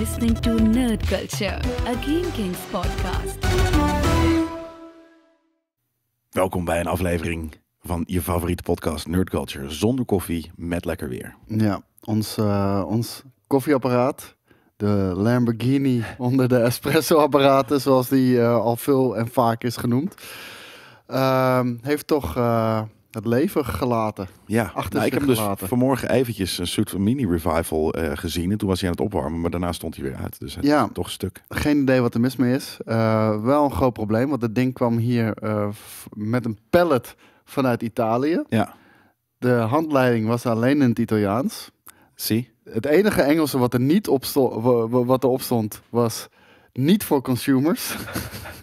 listening to Nerd Culture, a Game Kings podcast. Welkom bij een aflevering van je favoriete podcast Nerd Culture. Zonder koffie, met lekker weer. Ja, ons, eh, ons koffieapparaat de Lamborghini onder de espresso-apparaten, zoals die eh, al veel en vaak is genoemd. Ehm, heeft toch eh, het leven gelaten. Ja, achter nou, ik heb dus vanmorgen eventjes een soort mini-revival eh, gezien. En toen was hij aan het opwarmen, maar daarna stond hij weer uit. Dus ja, toch stuk. Geen idee wat er mis mee is. Eh, wel een groot probleem, want het ding kwam hier eh, met een pallet vanuit Italië. Ja. De handleiding was alleen in het Italiaans. Zie. Het enige Engelse wat er niet op wat op stond was niet voor consumers.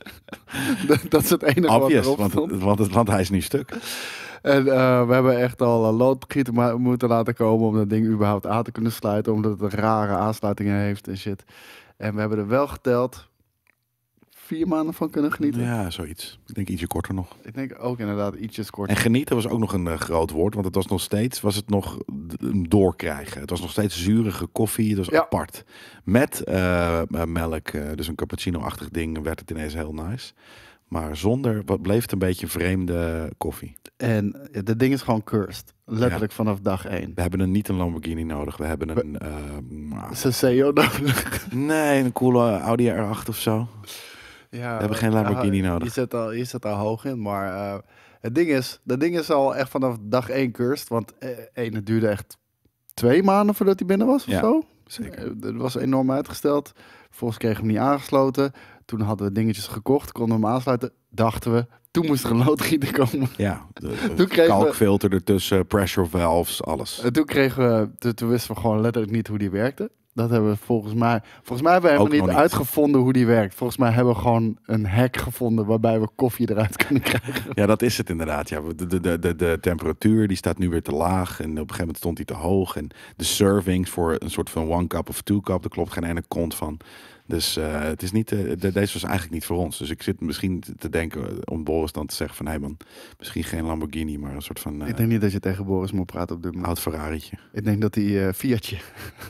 dat is het enige Obvious, wat erop stond. Want, want, want hij is nu stuk. En eh, we hebben echt al een eh, loodgieter moeten laten komen om dat ding überhaupt aan te kunnen sluiten. Omdat het rare aansluitingen heeft en shit. En we hebben er wel geteld vier maanden van kunnen genieten. Ja, zoiets. Ik denk ietsje korter nog. Ik denk ook inderdaad ietsjes korter. En genieten was ook nog een eh, groot woord, want het was nog steeds, was het nog doorkrijgen. Het was nog steeds zurige koffie, dus apart. Met melk, dus een cappuccino-achtig ding, werd het ineens heel nice. Maar zonder, wat bleef het een beetje vreemde koffie. En dat ding is gewoon cursed. Letterlijk vanaf dag één. We hebben een, niet een Lamborghini nodig. We hebben een... Eh, een e nodig. Nee, een coole Audi R8 of zo. Ja, we hebben geen Lamborghini eh, nodig. Je zit, al, je zit al hoog in, maar eh, het ding is... Dat ding is al echt vanaf dag één cursed. Want één, het duurde echt twee maanden voordat hij binnen was of zo. zeker. Het was enorm uitgesteld. Vervolgens kreeg hem niet aangesloten. Toen hadden we dingetjes gekocht, konden we hem aansluiten. Dachten we, toen moest er een loodgieter komen. Ja, toen kregen kalkfilter ertussen, pressure valves, alles. En toen kregen we, toen, toen, wisten we gewoon letterlijk niet hoe die werkte. Dat hebben we volgens mij, volgens mij hebben we helemaal niet, uitgevonden hoe die werkt. Volgens mij hebben we gewoon een hack gevonden waarbij we koffie eruit kunnen krijgen. Ja, dat is het inderdaad. Ja, de, de, de, de temperatuur die staat nu weer te laag en op een gegeven moment stond die te hoog. En de servings voor een soort van one cup of two cup, daar klopt geen ene kont van. Dus eh, het is niet, eh, deze was eigenlijk niet voor ons. Dus ik zit misschien te denken eh, om Boris dan te zeggen van... hé hey man, misschien geen Lamborghini, maar een soort van... ik denk niet dat je tegen Boris moet praten op dit moment. Oud Ferrari'tje. Ik denk dat hij Fiatje...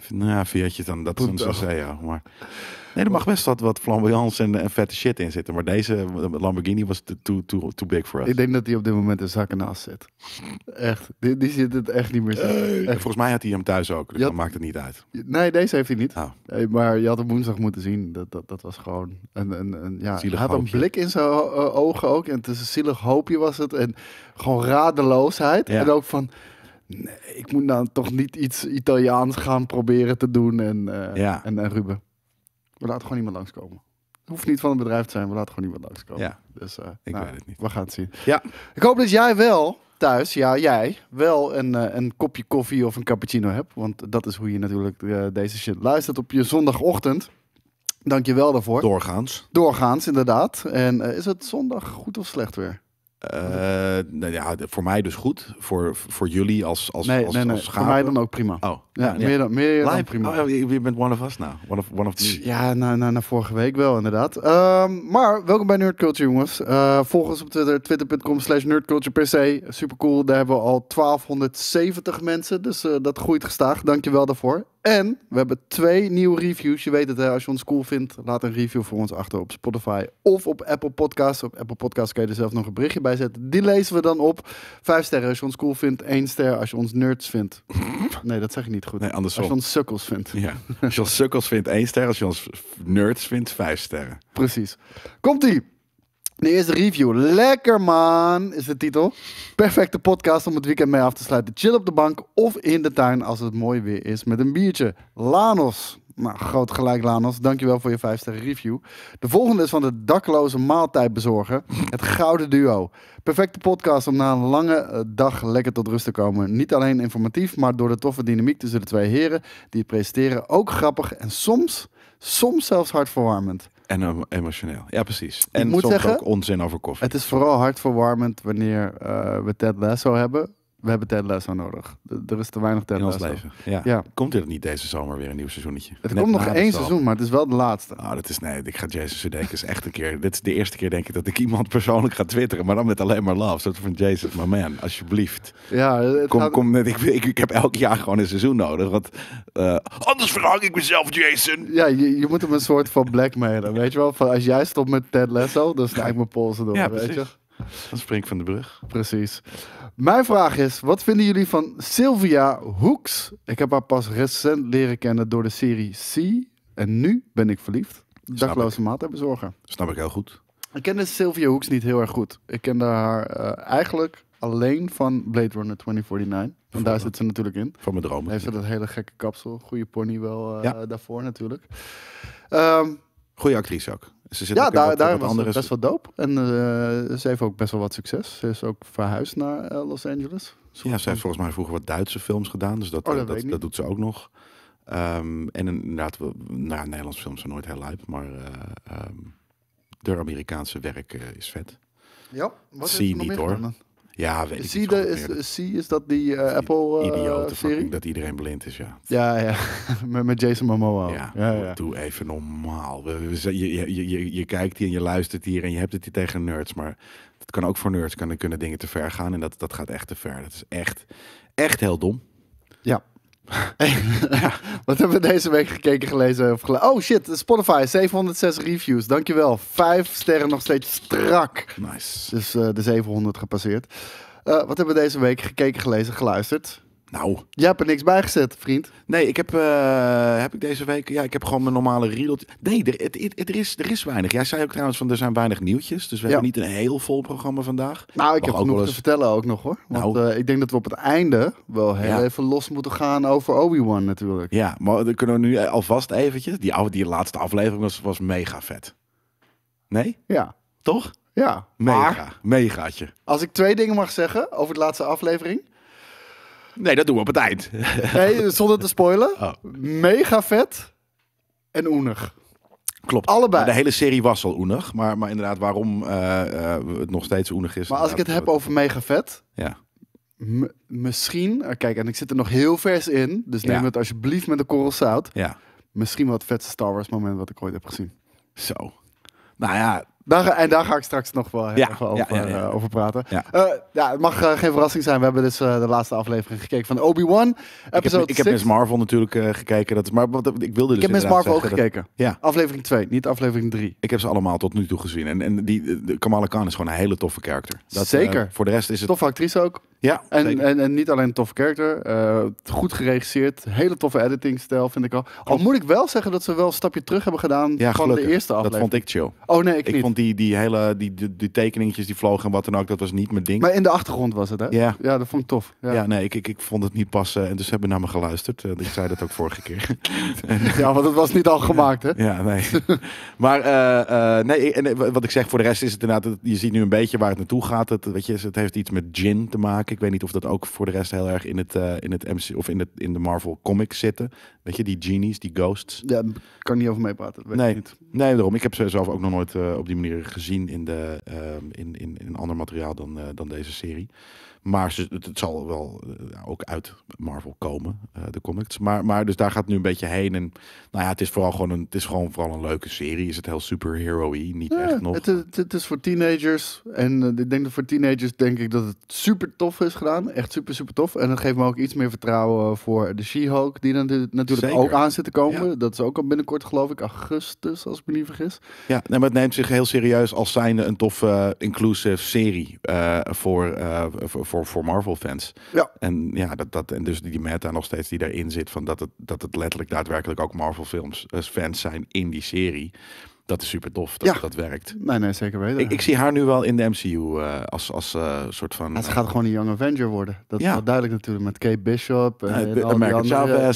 nou ja, Fiatje dan, dat is een Sosea, maar... Nee, er mag best wat, wat flamboyance en, en, vette shit in zitten. Maar deze eh, Lamborghini was too, too, too big for us. Ik denk dat hij op dit moment een zak naast zit. Echt. Die, die zit het echt niet meer. Echt. Volgens mij had hij hem thuis ook. Dus had... maakt het niet uit. Nee, deze heeft hij niet. Oh. maar je had hem woensdag moeten zien. Dat, dat, dat was gewoon een, een, een ja. hij had een blik in zijn eh, ogen ook. En het is een zielig hoopje was het. En gewoon radeloosheid. En ook van. Nee, ik moet dan nou toch niet iets Italiaans gaan proberen te doen. En, eh, en, en Ruben. We laten gewoon iemand langskomen. Het hoeft niet van een bedrijf te zijn, we laten gewoon iemand langskomen. Ja. Dus eh, ik nou, weet het niet. We gaan het zien. Ja. Ik hoop dat jij wel thuis, ja, jij wel een, eh, een kopje koffie of een cappuccino hebt. Want dat is hoe je natuurlijk eh, deze shit luistert op je zondagochtend. Dank je wel daarvoor. Doorgaans. Doorgaans, inderdaad. En is het zondag goed of slecht weer? Eh, nou ja, voor mij dus goed. Voor, voor jullie als als Nee, als, nee, nee. voor mij dan ook prima. Oh, ja, meer dan, meer prima. Oh, je bent one of us nou. One of, one of Ja, na, na, na vorige week wel inderdaad. Ehm, maar welkom bij Nerdculture jongens. Uh, volg ons op Twitter, twitter.com slash nerdculture per Super cool, daar hebben we al 1270 mensen. Dus eh, dat groeit gestaag. Dankjewel daarvoor. En we hebben twee nieuwe reviews. Je weet het, als je ons cool vindt, laat een review voor ons achter op Spotify of op Apple Podcasts. Op Apple Podcasts kun je er zelf nog een berichtje bij zetten. Die lezen we dan op. Vijf sterren als je ons cool vindt. één ster als je ons nerds vindt. Nee, dat zeg ik niet goed. Nee, andersom. Als je ons sukkels vindt. Ja. Als je ons sukkels vindt, één ster. Als je ons nerds vindt, vijf sterren. Precies. Komt-ie! De eerste review. Lekker man, is de titel. Perfecte podcast om het weekend mee af te sluiten. Chill op de bank of in de tuin als het mooi weer is met een biertje. Lanos. Nou, groot gelijk Lanos. Dankjewel voor je vijfste review. De volgende is van de dakloze maaltijdbezorger. Het Gouden Duo. Perfecte podcast om na een lange eh, dag lekker tot rust te komen. Niet alleen informatief, maar door de toffe dynamiek tussen de twee heren die het presenteren. Ook grappig en soms, soms zelfs hartverwarmend. En emotioneel. Ja, precies. En moet soms ook onzin over koffie. Het is vooral hartverwarmend wanneer eh, we Ted Lasso hebben we hebben Ted Lasso nodig. er is te weinig Ted in Lasso. Ons leven. Ja. Komt er niet deze zomer weer een nieuw seizoenetje? Het komt nog één seizoen, maar het is wel de laatste. Nou, dat is nee. Ik ga Jason Sudeikis echt een keer. Dit is de eerste keer denk ik dat ik iemand persoonlijk ga twitteren, maar dan met alleen maar love. Zo van Jason, maar man, alsjeblieft. Ja. Kom, gaat... kom. Ik, ik, ik, heb elk jaar gewoon een seizoen nodig, want eh, anders verhang ik mezelf, Jason. Ja, je, je moet hem een soort van blackmailen, weet je wel? Van als jij stopt met Ted Lasso, dan snij ik mijn polsen door, ja, weet je. Dan spring ik van de brug. Precies. Mijn vraag is, wat vinden jullie van Sylvia Hoeks? Ik heb haar pas recent leren kennen door de serie C. En nu ben ik verliefd. Dagloze hebben zorgen. Snap ik heel goed. Ik kende Sylvia Hoeks niet heel erg goed. Ik kende haar eh, eigenlijk alleen van Blade Runner 2049. Want daar zit ze natuurlijk in. Van mijn dromen. Heeft ze dat hele gekke kapsel. Goede pony wel eh, daarvoor natuurlijk. Um, ehm, Goede actrice ook ja, daar, daar was best wel doop. En eh, ze heeft ook best wel wat succes. Ze is ook verhuisd naar eh, Los Angeles. ja, ze heeft volgens mij vroeger wat Duitse films gedaan. Dus dat, oh, eh, dat, doet ze ook nog. Ehm, en inderdaad, we, nou, Nederlandse films zijn nooit heel lijp. Maar um, de Amerikaanse werk is vet. Ja, wat Zie je niet hoor. Dan? Ja, weet je. is, is dat die eh, Apple uh, Idiote serie? dat iedereen blind is, ja. Ja, ja. met, met Jason Momoa. Ja, ja, doe even normaal. Je, je, je, je kijkt hier en je luistert hier en je hebt het hier tegen nerds, maar het kan ook voor nerds kunnen, kunnen dingen te ver gaan en dat, dat gaat echt te ver. Dat is echt, echt heel dom. Ja, wat hebben we deze week gekeken, gelezen of gelezen? Oh shit, Spotify, 706 reviews. Dankjewel. Vijf sterren nog steeds strak. Nice. Dus eh, de 700 gepasseerd. Eh, wat hebben we deze week gekeken, gelezen, geluisterd? Nou. Jij hebt er niks bij gezet, vriend. Nee, ik heb, eh, heb ik deze week. Ja, ik heb gewoon mijn normale riedeltje. Nee, er, het, er, is, er is weinig. Jij zei ook trouwens van er zijn weinig nieuwtjes. Dus we hebben niet een heel vol programma vandaag. Nou, ik heb genoeg te vertellen ook nog hoor. Want nou. Eh, ik denk dat we op het einde wel heel even los moeten gaan over Obi-Wan natuurlijk. Ja, maar dan kunnen we nu eh, alvast eventjes. Die, die laatste aflevering was, was mega vet. Nee? Ja. Toch? Ja. Mega. Maar, megaatje. Als ik twee dingen mag zeggen over de laatste aflevering. Nee, dat doen we op het eind. Nee, zonder te spoilen. Oh. Mega vet en oenig. Klopt. Allebei. de hele serie was al oenig. Maar, maar inderdaad, waarom eh, eh, het nog steeds oenig is. Maar als ik het heb over mega vet. Ja. misschien, eh, kijk, en ik zit er nog heel vers in. Dus neem het alsjeblieft met de korrel zout. Ja. Misschien wat vetste Star Wars moment wat ik ooit heb gezien. Zo. Nou ja, daar, en daar ga ik straks nog wel even over, eh, over, praten. Ja. Eh, het mag eh, geen verrassing zijn. We hebben dus de laatste aflevering gekeken van Obi-Wan. Episode ik heb, ik heb Miss Marvel natuurlijk gekeken. Dat is, maar wat, ik wilde dus Ik heb Miss Marvel ook gekeken. ja. Aflevering 2, niet aflevering 3. Ik heb ze allemaal tot nu toe gezien. En, en die, Kamala Khan is gewoon een hele toffe karakter. Zeker. voor de rest is het... Toffe actrice ook. Ja, en, en, en, niet alleen een tof character. Eh, goed geregisseerd. Hele toffe editingstijl, vind ik al. Al moet ik wel zeggen dat ze wel een stapje terug hebben gedaan ja, van de eerste aflevering. Dat vond ik chill. Oh nee, ik, ik vond die, die hele die, die, tekeningetjes die vlogen en wat dan ook, dat was niet mijn ding. Maar in de achtergrond was het, hè? Ja. Ja, dat vond ik tof. Ja, ja nee, ik, ik, ik vond het niet passen. En dus hebben naar me geluisterd. Eh, ik zei dat ook vorige keer. ja, want het was niet al gemaakt, hè? Ja, nee. maar eh, nee, en, wat ik zeg, voor de rest is het inderdaad, je ziet nu een beetje waar het naartoe gaat. Het, weet je, het heeft iets met gin te maken. Ik weet niet of dat ook voor de rest heel erg in het, eh, in het MC of in, het, in de Marvel comics zitten. Weet je, die genies, die ghosts. Ja, kan niet over meepraten. Nee, niet. nee, daarom. Ik heb ze zelf ook nog nooit eh, op die manier gezien in, de, ehm, in, in, in ander materiaal dan, eh, dan deze serie. Maar het, zal wel eh, ook uit Marvel komen, eh, de comics. Maar, maar dus daar gaat het nu een beetje heen. En nou ja, het is vooral gewoon een, het is gewoon vooral een leuke serie. Is het heel superhero-y? Niet echt nog. Het, het, het, is voor teenagers. En eh, ik denk dat voor teenagers denk ik dat het super tof is gedaan. Echt super, super tof. En dat geeft me ook iets meer vertrouwen voor de She-Hulk. Die dan natuurlijk ook aan zit te komen. Dat is ook al binnenkort, geloof ik, augustus, als ik me niet vergis. Ja, nee, maar het neemt zich heel serieus als zijnde een toffe, uh, inclusive serie voor, voor voor, Marvel-fans. Ja. En, ja, dat, dat, en dus die meta nog steeds die daarin zit, van dat, het, dat het letterlijk daadwerkelijk ook Marvel-films-fans eh, zijn in die serie dat is super tof dat dat werkt. Nee, nee, zeker weten. Ik, ik, zie haar nu wel in de MCU eh, als, als eh, soort van... ze gaat gewoon een Young Avenger worden. Dat ja. is wel duidelijk natuurlijk met Kate Bishop. En, de, en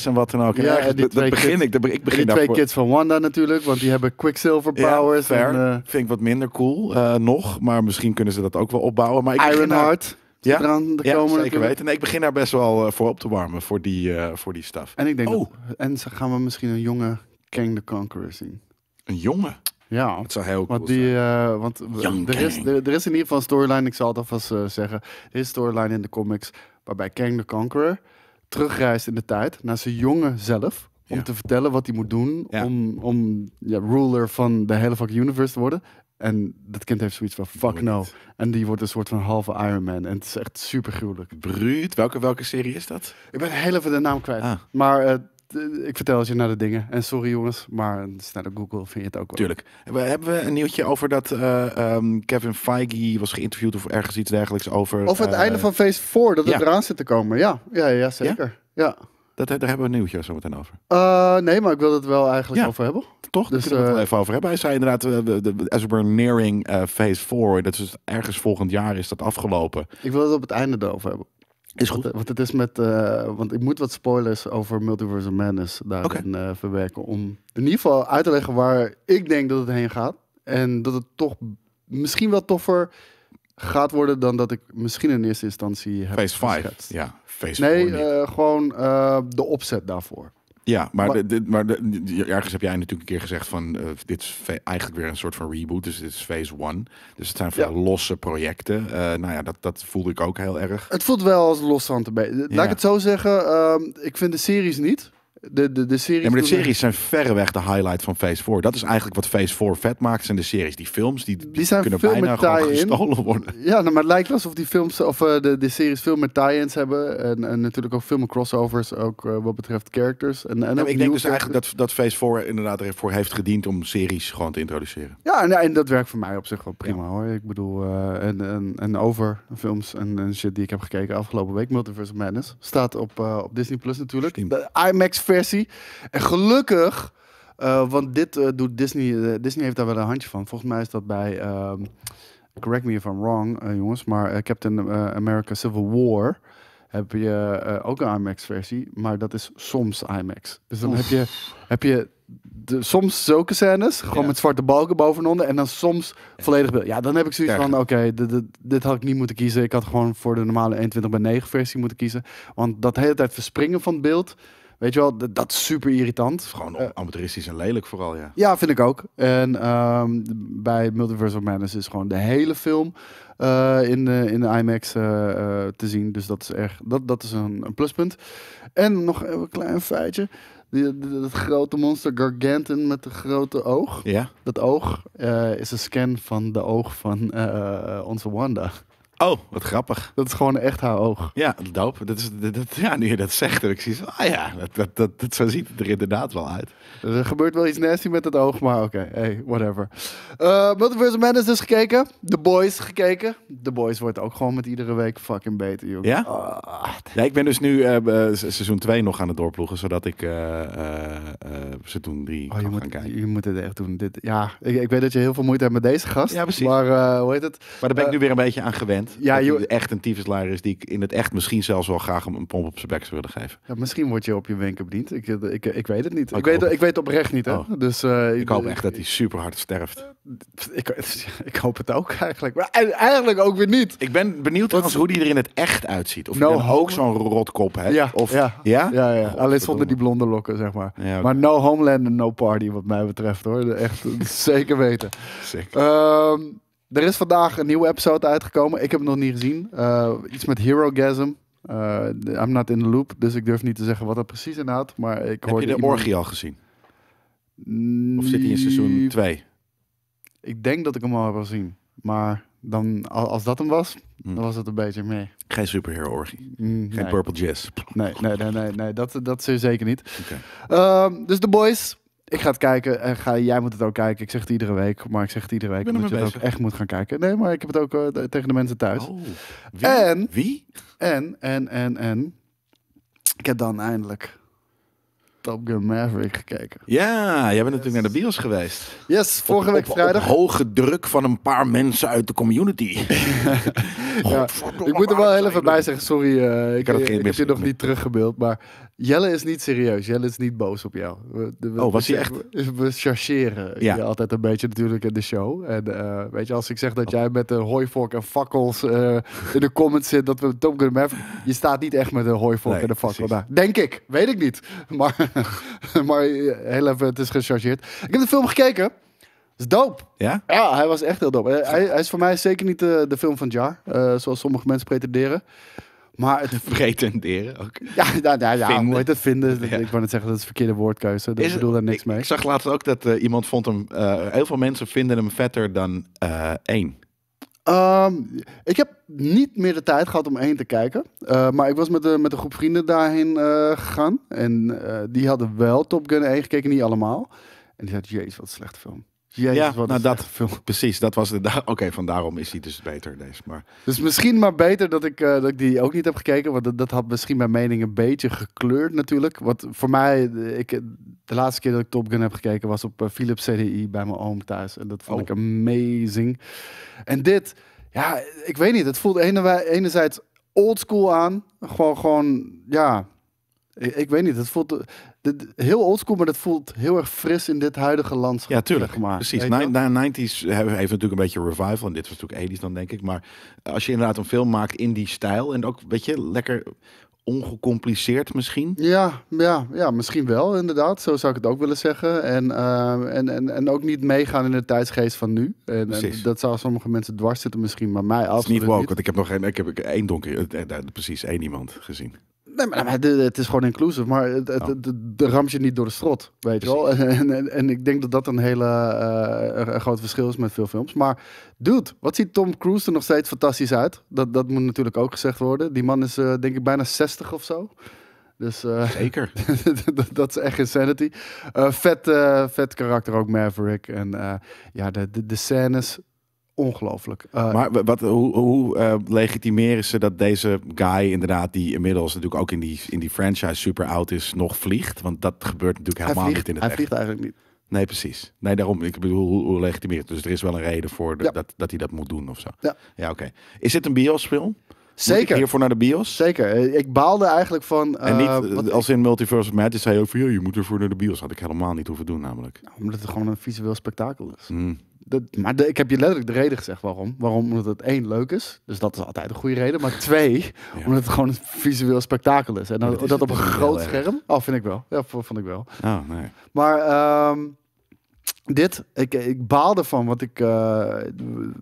en wat dan ook. ja, en die twee begin ik. ik begin die twee kids van Wanda natuurlijk, want die hebben Quicksilver powers. Ja, En, Vind ik wat minder cool nog, maar misschien kunnen ze dat ook wel opbouwen. Maar ik Ironheart ja? de ja, Zeker weten. Nee, ik begin daar best wel eh, voor op te warmen voor die, eh, voor die staf. En ik denk. Oh. en gaan we misschien een jonge Kang the Conqueror zien. Een jonge? Ja, dat zou heel want die, eh, want er is, er, is in ieder geval een storyline, ik zal het alvast zeggen. Er is storyline in de comics waarbij Kang the Conqueror terugreist in de tijd naar zijn jongen zelf. Om te vertellen wat hij moet doen om, om ja, ruler van de hele fucking universe te worden. En dat kind heeft zoiets van fuck no. En die wordt een soort van halve Iron Man. En het is echt super gruwelijk. Bruut. Welke, welke serie is dat? Ik ben heel even de naam kwijt. Ah. Maar eh, ik vertel het je naar de dingen. En sorry jongens, maar een op Google vind je het ook wel. Tuurlijk. We hebben we een nieuwtje over dat eh, ehm, Kevin Feige was geïnterviewd of ergens iets dergelijks over... Of het eh, einde van Phase 4, dat het eraan zit te komen. Ja, ja, ja zeker. ja. Dat, daar hebben we een nieuwtje zo meteen over. Uh, nee, maar ik wil het wel eigenlijk over hebben. Toch? Dus, Kunnen we het wel eh, even over hebben. Hij zei inderdaad, eh, de, de, nearing uh, phase 4, dat is ergens volgend jaar is dat afgelopen. Ik wil het op het einde erover hebben. Is goed. Want, het is met, uh, want ik moet wat spoilers over Multiverse of Madness daarin okay. verwerken. Om in ieder geval uit te leggen waar ik denk dat het heen gaat. En dat het toch misschien wel toffer gaat worden dan dat ik misschien in eerste instantie heb Phase 5, ja. Nee, eh, gewoon eh, de opzet daarvoor. Ja, maar, de, maar de, ergens heb jij natuurlijk een keer gezegd van eh, dit is eigenlijk weer een soort van reboot. Dus dit is phase one. Dus het zijn veel losse projecten. Uh, nou ja, dat, dat voelde ik ook heel erg. Het voelt wel als los Laat ik het zo zeggen. Ehm, ik vind de series niet. De, de, de series. Ja, maar de series zijn verreweg de highlight van Phase 4. Dat is eigenlijk wat Phase 4 vet maakt. Zijn de series, die films, die, die, kunnen bijna gewoon gestolen worden. Ja, nou, maar het lijkt alsof die films of eh, de, de series veel meer tie-ins hebben. En, en natuurlijk ook veel meer crossovers, ook eh, wat betreft characters. En, en ja, ik denk dus eigenlijk dat, dat Phase 4 inderdaad ervoor heeft gediend om series gewoon te introduceren. Ja, en, dat werkt voor mij op zich wel prima hoor. Ik bedoel, uh, en, en, en, over films en, shit die ik heb gekeken afgelopen week, Multiverse Madness, staat op, op Disney Plus natuurlijk. De IMAX versie. En gelukkig, eh, want dit eh, doet Disney, eh, Disney heeft daar wel een handje van. Volgens mij is dat bij, ehm, correct me if I'm wrong jongens, maar Captain America Civil War heb je ook een IMAX versie, maar dat is soms IMAX. Dus dan heb je, heb je de, soms zulke scènes, gewoon met zwarte balken bovenonder, en dan soms volledig beeld. Ja, dan heb ik zoiets van, oké, dit, dit had ik niet moeten kiezen. Ik had gewoon voor de normale 21 bij 9 versie moeten kiezen. Want dat hele tijd verspringen van het beeld Weet je wel, dat, is super irritant. Gewoon eh. amateuristisch en lelijk vooral, ja. Ja, vind ik ook. En ehm, bij Multiverse of Madness is gewoon de hele film eh, in, de, in de IMAX eh, te zien. Dus dat is, echt dat, dat is een, een pluspunt. En nog even een klein feitje. dat grote monster Garganton met de grote oog. Ja. Dat oog is een scan van de oog van onze Wanda. Oh, wat grappig. Dat is gewoon echt haar oog. Ja, dope. Dat is, dat, ja, nu je dat zegt, er, ik ah ja, dat, dat, dat, zo ziet het er inderdaad wel uit. Dus er gebeurt wel iets nasty met het oog, maar oké, hey, whatever. Uh, Multiverse is dus gekeken. The Boys gekeken. The Boys wordt ook gewoon met iedere week fucking beter, joh. Ja? Ah. ja ik ben dus nu eh, eh, seizoen 2 nog aan het doorploegen, zodat ik uh, seizoen 3 oh, kan gaan kijken. Je moet het echt doen. Dit, ja, ik, ik, weet dat je heel veel moeite hebt met deze gast. Ja, precies. Maar hoe heet het? Maar daar ben ik nu weer een beetje aan gewend. Ja, je echt een tyfuslaar is die ik in het echt misschien zelfs wel graag een pomp op zijn bek zou willen geven. Ja, misschien word je op je wenken bediend. Ik, ik, ik weet het niet. ik, weet, het. ik weet oprecht niet. Hè? Oh. Dus, eh, ik hoop echt dat hij super hard sterft. Eh, ik, ik hoop het ook eigenlijk. Maar e-, eigenlijk ook weer niet. Ik ben benieuwd als hoe die er in het echt uitziet. Of no ook zo'n rotkop hebt. Ja, of, ja. ja? ja, ja. alleen zonder die blonde lokken, zeg maar. Maar no homeland no party wat mij betreft hoor. Echt zeker weten. Zeker. Um, er is vandaag een nieuwe episode uitgekomen. Ik heb het nog niet gezien. Eh, iets met Hero Gasm. Uh, I'm not in the loop, dus ik durf niet te zeggen wat dat precies inhoudt. Maar ik hoorde heb je de orgie al gezien? Of zit hij in seizoen 2? Mm, ik denk dat ik hem al heb gezien. Maar dan, als dat hem was, mm. dan was het een beetje mee. Geen superhero orgie. Mm, Geen purple jazz. Nee, nee, nee, nee, nee, dat, dat zeker niet. Okay. Ehm, dus de Boys, ik ga het kijken en ga, jij moet het ook kijken. Ik zeg het iedere week, maar ik zeg het iedere week dat je het ook echt moet gaan kijken. Nee, maar ik heb het ook eh, tegen de mensen thuis. Oh. wie? En, wie? En, en, en, en. Ik heb dan eindelijk Top Gun Maverick gekeken. Ja, jij bent natuurlijk naar de bios geweest. Yes, vorige week vrijdag. hoge druk van een paar mensen uit de community. ja, ik moet er wel heel even bij zeggen, sorry. Eh, ik, het ik heb je nog niet teruggebeeld, maar Jelle is niet serieus. Jelle is niet boos op jou. We, we, oh, was hij echt? We chargeren ja. je altijd een beetje natuurlijk in de show. En eh, weet je, als ik zeg dat oh. jij met de hooivork en fakkels eh, in de comments zit... dat we Tom kunnen hebben... je staat niet echt met een hooivork en een fakkel daar. Nou, denk ik. Weet ik niet. Maar, maar eh, heel even, het is gechargeerd. Ik heb de film gekeken. is dope. Ja? Ja, hij was echt heel dope. Hij, hij is voor mij zeker niet de, film van Jar, zoals sommige mensen pretenderen. Maar het... Pretenderen ook. Ja, nou, nou, ja vinden. dat vinden? Ik wou net zeggen, dat is verkeerde woordkeuze. Dus ik bedoel daar niks mee. Ik zag laatst ook dat eh, iemand vond hem... Eh, heel veel mensen vinden hem vetter dan eh, één. Ehm, ik heb niet meer de tijd gehad om één te kijken. maar ik was met, met een groep vrienden daarheen gegaan. En die hadden wel Top Gun 1 gekeken, niet allemaal. En die zeiden, jezus, wat een slechte film ja, nou dat, precies, dat was de. Oké, van daarom is hij dus beter deze. Maar... Dus misschien maar beter dat ik, eh, dat ik die ook niet heb gekeken, want dat, dat, had misschien mijn mening een beetje gekleurd natuurlijk. Want voor mij, eh, ik, de laatste keer dat ik Top Gun heb gekeken was op eh, Philips CDI bij mijn oom thuis. En dat vond oh. ik amazing. En dit, ja, ik weet niet, het voelt enerzijds oldschool aan. Gewoon, gewoon, ja, ik, ik, weet niet, het voelt dit, heel oldschool, maar dat voelt heel erg fris in dit huidige landschap. Ja, tuurlijk. maar. Precies. Na, na, 90s hebben, we natuurlijk een beetje revival. En dit was natuurlijk 80 dan, denk ik. Maar als je inderdaad een film maakt in die stijl. En ook, weet je, lekker ongecompliceerd misschien? Ja, ja, ja, misschien wel inderdaad. Zo zou ik het ook willen zeggen. En, eh, en, en, ook niet meegaan in de tijdsgeest van nu. En, dat zou sommige mensen dwars zitten misschien, maar mij als niet woke, want ik heb nog geen... Ik heb één donker... Eh, eh, precies, één iemand gezien. Nee, maar, het is gewoon inclusief. Maar het, de ramt je niet door de strot, weet je wel. En, en, ik denk dat dat een hele eh, groot verschil is met veel films. Maar dude, wat ziet Tom Cruise er nog steeds fantastisch uit. Dat, dat moet natuurlijk ook gezegd worden. Die man is eh, denk ik bijna 60 of zo. Dus, eh, Zeker. dat is echt insanity. vet, vet karakter ook, Maverick. En ja, de, de, de scènes ongelooflijk. Eh, maar wat, hoe, hoe uh, legitimeren ze dat deze guy inderdaad, die inmiddels natuurlijk ook in die, in die franchise super oud is, nog vliegt? Want dat gebeurt natuurlijk helemaal niet in het Hij echt. vliegt eigenlijk niet. Nee, precies. Nee, daarom. Ik bedoel, hoe, hoe legitimeert Dus er is wel een reden voor dat, dat hij dat moet doen of zo. Ja, ja oké. Is dit een biosfilm? Zeker. hiervoor naar de bios? Zeker. Eh, ik baalde eigenlijk van... en niet, als in Multiverse of Madness zei je ook van... je moet ervoor naar de bios. Had ik helemaal niet hoeven doen namelijk. Nou, omdat het gewoon een visueel spektakel is. Hmm dat, maar ik heb je letterlijk de reden gezegd waarom. Waarom? Omdat het één leuk is. Dus dat is altijd een goede reden. Maar twee, omdat het gewoon een visueel spektakel is. En dat, op een groot scherm. Oh, vind ik wel. Ja, vond ik wel. Oh, nee. Maar ehm, dit, ik, ik baalde van, want ik, eh,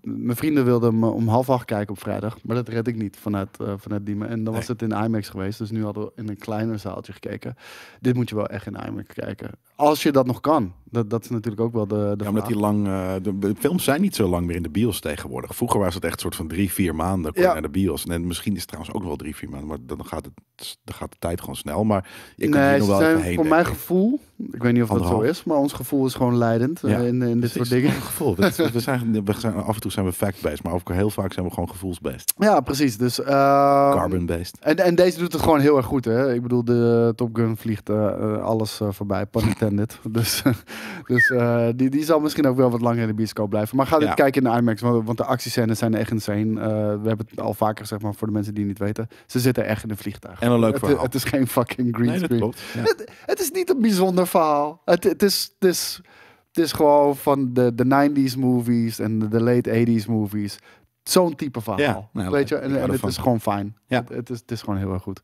mijn vrienden wilden me om half acht kijken op vrijdag. Maar dat red ik niet vanuit, uh, vanuit Diemen. En dan was het in IMAX geweest. Dus nu hadden we in een kleiner zaaltje gekeken. Dit moet je wel echt in IMAX kijken. Als je dat nog kan. Dat, dat is natuurlijk ook wel de, de Ja, vraag. omdat die lang... Eh, de films zijn niet zo lang meer in de bios tegenwoordig. Vroeger was het echt een soort van drie, vier maanden naar de bios. En misschien is het trouwens ook wel drie, vier maanden. Maar dan gaat, het, dan gaat de tijd gewoon snel. Maar ik kan nee, nog wel zijn, heen Voor mijn gevoel ik weet niet of dat zo is, maar ons gevoel is gewoon leidend eh, in, in dit soort dingen. Gevoel. is, we zijn, we af en toe zijn we fact-based, maar ook heel vaak zijn we gewoon gevoels based. Ja, precies. Dus, ehm, Carbon-based. En, en deze doet het gewoon heel erg goed. Hè? Ik bedoel, de Top Gun vliegt eh, eh, alles uh, voorbij, pun intended. dus dus die, die zal misschien ook wel wat langer in de bioscoop blijven. Maar ga dit kijken in de IMAX, want, de actiescènes zijn echt insane. we hebben het al vaker gezegd, maar voor de mensen die het niet weten. Ze zitten echt in een vliegtuig. En een leuk het, verhaal. Het, is geen fucking green screen. Nee, dat klopt. Het, het is niet een bijzonder verhaal. Het, is, het, is, het is gewoon van de, de 90s movies en de, late 80s movies. Zo'n type verhaal. Ja, weet je, en, het is gewoon fijn. Ja. Het, het, is, het is gewoon heel erg goed.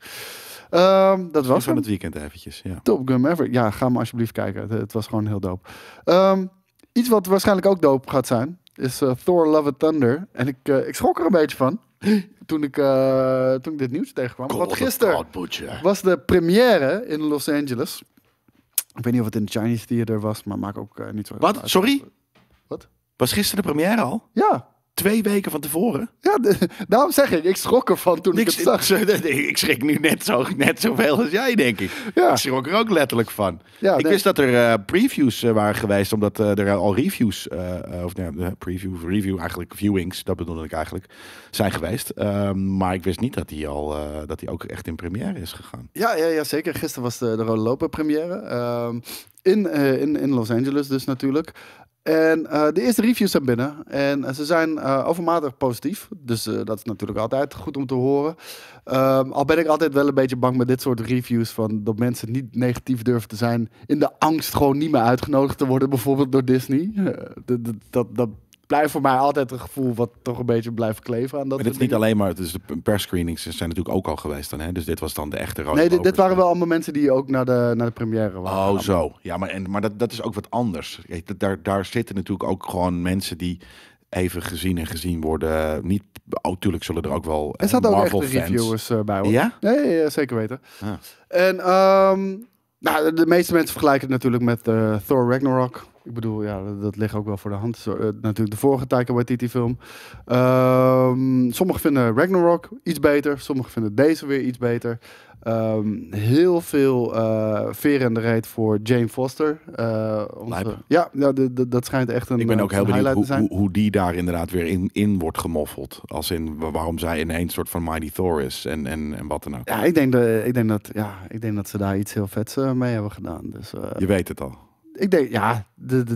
Ehm, dat was van het weekend eventjes. Ja. Top Gun Maverick. Ja, ga maar alsjeblieft kijken. Het, was gewoon heel dope. Ehm, iets wat waarschijnlijk ook dope gaat zijn, is eh, Thor Love and Thunder. En ik, eh, ik schrok er een beetje van toen ik, eh, toen ik dit nieuws tegenkwam. God, Want gisteren was de première in Los Angeles ik weet niet of het in de Chinese Theater was, maar maak ook eh, niet zo Wat? Sorry? Wat? Was gisteren de première al? Ja. Twee weken van tevoren? Ja, daarom zeg ik, ik schrok ervan toen ik het zag. Ik schrik nu net, zo, net zoveel als jij, denk ik. Ja. Ik schrok er ook letterlijk van. ik wist dat er eh, previews eh, waren geweest, omdat eh, er al reviews, of nee, nou, preview, review eigenlijk, viewings, dat bedoelde ik eigenlijk, zijn geweest. Ehm, maar ik wist niet dat die, al, dat hij ook echt in première is gegaan. Ja, ja, ja zeker. Gisteren was de, de Rode Loper première. Ehm, in, in, in Los Angeles dus natuurlijk. En eh, de eerste reviews zijn binnen. En eh, ze zijn eh, overmatig positief. Dus dat is natuurlijk altijd goed om te horen. Ehm, al ben ik altijd wel een beetje bang met dit soort reviews. Van dat mensen niet negatief durven te zijn. In de angst gewoon niet meer uitgenodigd te worden, bijvoorbeeld door Disney. dat, dat, dat blijft voor mij altijd een gevoel wat toch een beetje blijft kleven aan dat. En het is niet alleen maar, dus de perscreenings zijn natuurlijk ook al geweest dan, hè? Dus dit was dan de echte rode. Nee, dit, waren wel allemaal mensen die ook naar de, naar de première waren. Oh, zo. Ja, maar, en, maar dat, dat is ook wat anders. Daar, daar zitten natuurlijk ook gewoon mensen die even gezien en gezien worden. Niet, natuurlijk oh, zullen er ook wel eh, Er zaten ook echte reviewers uh, bij hoor. Ja? Nee, ja, zeker weten. Ah. En ehm, nou, de meeste mensen vergelijken het natuurlijk met eh, Thor Ragnarok. Ik bedoel, ja, dat, dat, ligt ook wel voor de hand. Eh, natuurlijk de vorige Taika Waititi film. Ehm, sommigen vinden Ragnarok iets beter. Sommigen vinden deze weer iets beter. Ehm, heel veel uh, de reet voor Jane Foster. Eh, onze, ja, ja dat schijnt echt een Ik ben ook heel benieuwd hoe, hoe, die daar inderdaad weer in, in wordt gemoffeld. Als in waarom zij ineens soort van Mighty Thor is en, en, en wat dan ook. Ja, ik denk, dat, ik, denk dat, ja, ik denk dat ze daar iets heel vets mee hebben gedaan. Dus, Je weet het al ik denk, ja,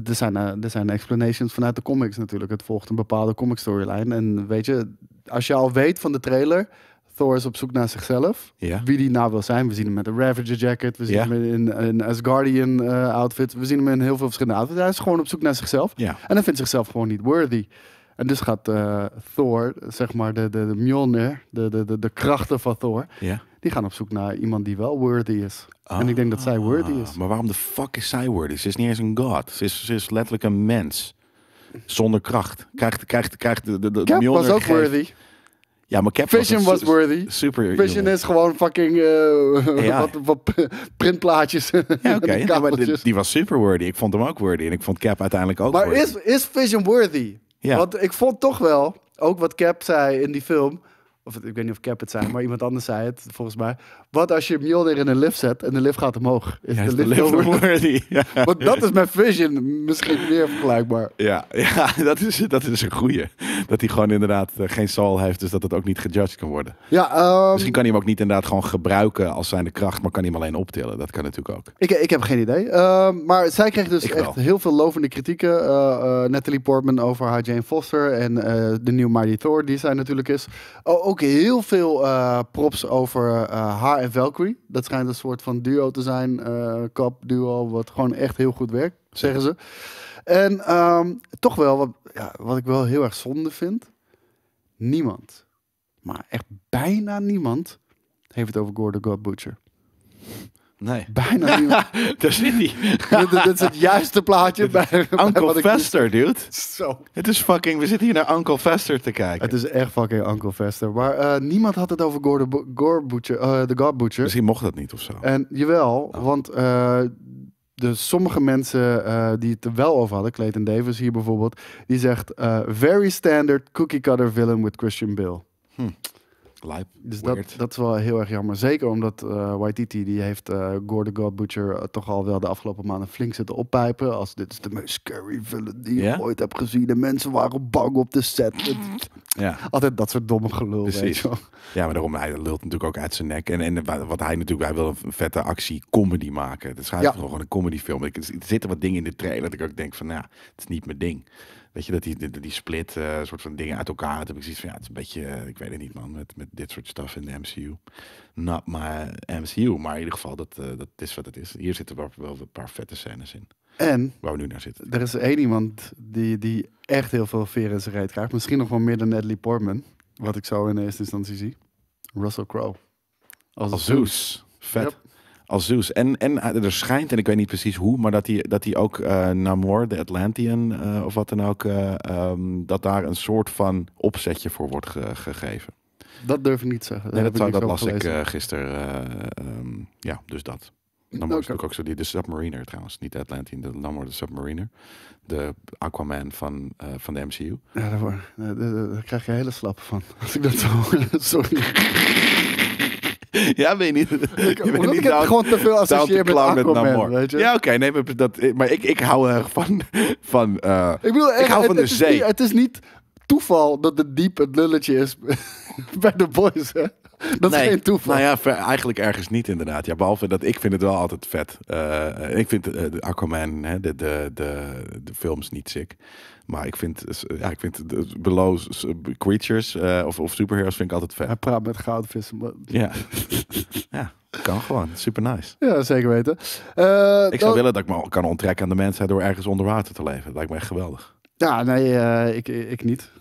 er zijn, eh, er zijn explanations vanuit de comics natuurlijk. Het volgt een bepaalde comic storyline. En weet je, als je al weet van de trailer, Thor is op zoek naar zichzelf. Ja. Wie die nou wil zijn. We zien hem met een Ravager jacket. We zien hem in een Asgardian uh, outfit. We zien hem in heel veel verschillende outfits. Hij is gewoon op zoek naar zichzelf. Ja. En dan vindt zichzelf gewoon niet worthy. En dus gaat eh, Thor, zeg maar, de, de, de Mjolnir, de, de, de, de krachten van Thor, ja die gaan op zoek naar iemand die wel worthy is. en ik denk dat zij worthy ah, is. Maar waarom de fuck is zij worthy? Ze is niet eens een god. Ze is, ze is letterlijk een mens. Zonder kracht. Krijgt, krijgt, krijgt de, de, de Cap was ook worthy. Ja, maar Cap Vision was, worthy. Super. Vision is gewoon fucking eh, ja. wat, wat, printplaatjes. Ja, oké. maar die, was super worthy. Ik vond hem ook worthy. En ik vond Cap uiteindelijk ook maar worthy. is, is Vision worthy? Ja. Want ik vond toch wel, ook wat Cap zei in die film of ik weet niet of Cap het zei, maar iemand anders zei het volgens mij. Wat als je Mjolnir in een lift zet en de lift gaat omhoog? Is ja, de, lift Want dat is mijn Vision misschien meer vergelijkbaar. Ja, ja dat, is, dat is een goede. Dat hij gewoon inderdaad eh, geen soul heeft, dus dat het ook niet gejudged kan worden. Ja, ehm, Misschien kan hij hem ook niet inderdaad gewoon gebruiken als zijnde kracht, maar kan hij hem alleen optillen. Dat kan natuurlijk ook. Ik, ik heb geen idee. Ehm, maar zij kreeg dus echt heel veel lovende kritieken. Uh, Natalie Portman over haar Jane Foster en de nieuwe Mighty Thor die zij natuurlijk is. ook heel veel eh, props over haar eh, en Valkyrie. Dat schijnt een soort van duo te zijn, eh, kap duo, wat gewoon echt heel goed werkt, zeggen ze. En ehm, toch wel, wat, ja, wat ik wel heel erg zonde vind, niemand, maar echt bijna niemand heeft het over Gordon God Butcher. Nee. Bijna niemand. Daar zit hij. Dat is het juiste plaatje bij, Uncle Fester, dude. Zo. Het is fucking... We zitten hier naar Uncle Fester te kijken. Het is echt fucking Uncle Fester. Maar eh, niemand had het over Gore, Gore Butcher, the eh, God Butcher. Misschien mocht dat niet of zo. En jawel, oh. want... Eh, de sommige mensen die het er wel over hadden, Clayton Davis hier bijvoorbeeld, die zegt: uh, Very standard cookie cutter villain with Christian Bill. Hm. Lijp. Dus dat, dat is wel heel erg jammer. Zeker omdat uh, Waititi, die heeft uh, eh, Gordon God Butcher eh, toch al wel de afgelopen maanden flink zitten oppijpen. Als dit is de meest scary villain die je ooit hebt gezien. De mensen waren bang op de set. Ja. Altijd dat soort domme gelul. Precies. Ja, maar daarom, hij lult natuurlijk ook uit zijn nek. En, en wat hij natuurlijk, hij wil een vette actie comedy maken. Het dus schijnt ja. gewoon een comedyfilm. Er zitten wat dingen in de trailer dat ik ook denk van, nou, ja, het is niet mijn ding. Weet je, dat die, die, die split uh, soort van dingen uit elkaar. Dat heb ik zoiets van, ja, het is een beetje, eh, ik weet het niet man, met, met dit soort stuff in de MCU. Not my MCU, maar in ieder geval, dat, eh, dat is wat het is. Hier zitten wel, wel een paar vette scènes in. En, waar we nu naar zitten. Er is één iemand die, die echt heel veel veren in zijn reet krijgt. Misschien nog wel meer dan Natalie Portman, wat ik zo in eerste instantie zie. Russell Crowe. Als, Zeus. Vet als Zeus. En, en eh, er schijnt, en ik weet niet precies hoe, maar dat hij, dat hij ook uh, eh, Namor, de Atlantean eh, of wat dan ook, ehm, dat daar een soort van opzetje voor wordt gegeven. Dat durf ik niet zeggen. Nee, dat, was las ik gisteren. Ehm, ja, dus dat. Namor is ook zo die de Submariner trouwens, niet de Atlantean, de Namor de Submariner, de Aquaman van, van de MCU. Ja, daar, daar, krijg je hele slappen van. Als ik dat zo Sorry. ja, weet je niet... Ik, je ik down, gewoon te veel associeer met Aquaman, weet je? Ja, oké. nee, maar, ik, ik hou er van... van eh, ik eh, hou van de zee. het is niet toeval dat de diep het lulletje is bij de boys, hè? dat nee. is geen toeval. Nou ja, eigenlijk ergens niet inderdaad. Ja, behalve dat ik vind het wel altijd vet. Eh, eh, ik vind eh, de Aquaman, hè, de, de, de, films niet sick. Maar ik vind, ja, ik vind below creatures of, of superheroes vind ik altijd vet. Hij praat met goudvissen. Ja. ja, kan gewoon. Super nice. Ja, zeker weten. ik zou willen dat ik me kan onttrekken aan de mensen door ergens onder water te leven. Dat lijkt me echt geweldig. Ja, nee, eh, ik, ik niet.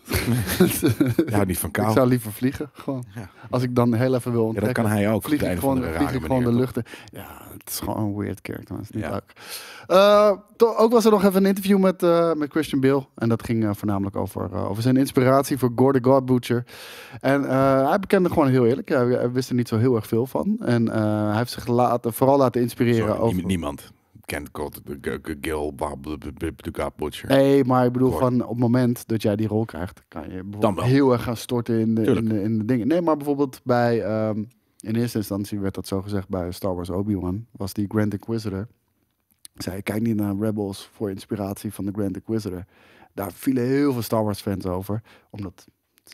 Ja, niet van kou. Ik zou liever vliegen, gewoon. Ja. Als ik dan heel even wil ontdekken. Ja, dat kan hij ook. Vlieg gewoon, vlieg gewoon de luchten. Ja, het is gewoon een weird character, man. niet ja. leuk. Eh, ook was er nog even een interview met, eh, met Christian Bill. En dat ging voornamelijk over, over zijn inspiratie voor Gore the God Butcher. En hij bekende gewoon heel eerlijk. Hij, wist er niet zo heel erg veel van. En hij heeft zich laten, vooral laten inspireren over... Niemand kent God, Gil, Duca, Butcher. Nee, maar ik bedoel van op het moment dat jij die rol krijgt, kan je heel erg gaan storten in de, in de, in de dingen. Nee, maar bijvoorbeeld bij, ehm, in eerste instantie werd dat zo gezegd bij Star Wars Obi-Wan, was die Grand Inquisitor. zei kijk niet naar Rebels voor inspiratie van de Grand Inquisitor. Daar vielen heel veel Star Wars fans over, omdat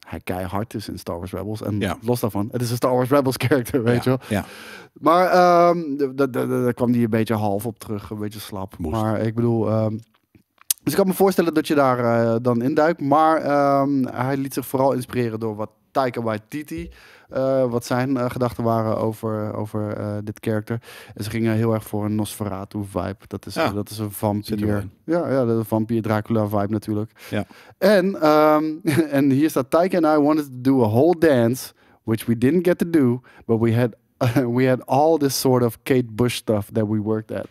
hij keihard is in Star Wars Rebels. En los daarvan, het is een Star Wars Rebels character, weet je wel. Ja. Maar ehm, daar kwam die een beetje half op terug, een beetje slap. Moest. Maar ik bedoel... Ehm, dus ik kan me voorstellen dat je daar uh, dan induikt. Maar ehm, hij liet zich vooral inspireren door wat Taika Waititi... Eh, wat zijn eh, gedachten waren over, over eh, dit karakter. En ze gingen heel erg voor een Nosferatu-vibe. Dat, is dat is een vampier. Ja, ja, de vampier Dracula-vibe natuurlijk. Ja. En, ehm, en hier staat, Tyke and I wanted to do a whole dance, which we didn't get to do, but we had, we had all this sort of Kate Bush stuff that we worked at.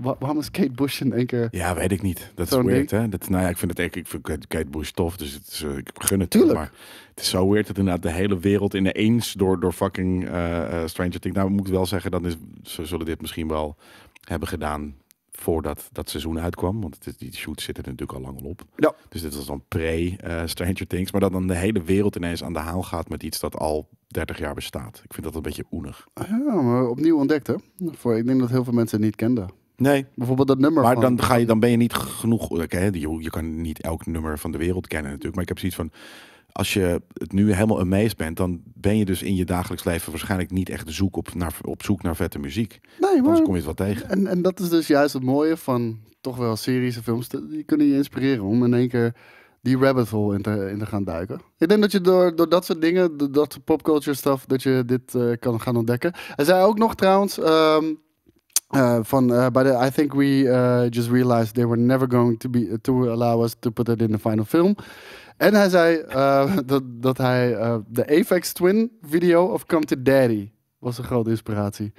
Waarom is Kate Bush in één keer... Ja, weet ik niet. Dat is weird, hè? Dat, nou ja, ik vind het echt... Ik vind Kate Bush tof, dus het is, eh, ik gun het. Tuurlijk. Maar het is zo weird dat inderdaad de hele wereld ineens door, door fucking eh, eh, Stranger Things... Nou, moet ik wel zeggen, dan is, ze zullen dit misschien wel hebben gedaan voordat dat seizoen uitkwam. Want het is, die shoots zitten er natuurlijk al lang al op. Ja. Dus dit was dan pre-Stranger Things. Maar dat dan de hele wereld ineens aan de haal gaat met iets dat al 30 jaar bestaat. Ik vind dat een beetje oenig. Ah ja, maar opnieuw ontdekt hè. Ik denk dat heel veel mensen het niet kenden. Nee. Bijvoorbeeld dat nummer. Maar dan, ga je, dan ben je niet genoeg. Okay, je, je kan niet elk nummer van de wereld kennen, natuurlijk. Maar ik heb zoiets van als je het nu helemaal een meest bent, dan ben je dus in je dagelijks leven waarschijnlijk niet echt op, naar, op zoek naar vette muziek. Nee, maar... Anders kom je het wel tegen. En, en dat is dus juist het mooie van toch wel series en films. Die kunnen je inspireren om in één keer die rabbit hole in te, gaan duiken. Ik denk dat je door, door dat soort dingen, dat popculture stuff, dat je dit eh, kan gaan ontdekken. En zei ook nog trouwens... Ehm, uh, van, uh, but I think we uh, just realized they were never going to be uh, to allow us to put it in the final film. En hij zei uh, dat, dat hij de Apex Twin video of Come to Daddy was een grote inspiratie.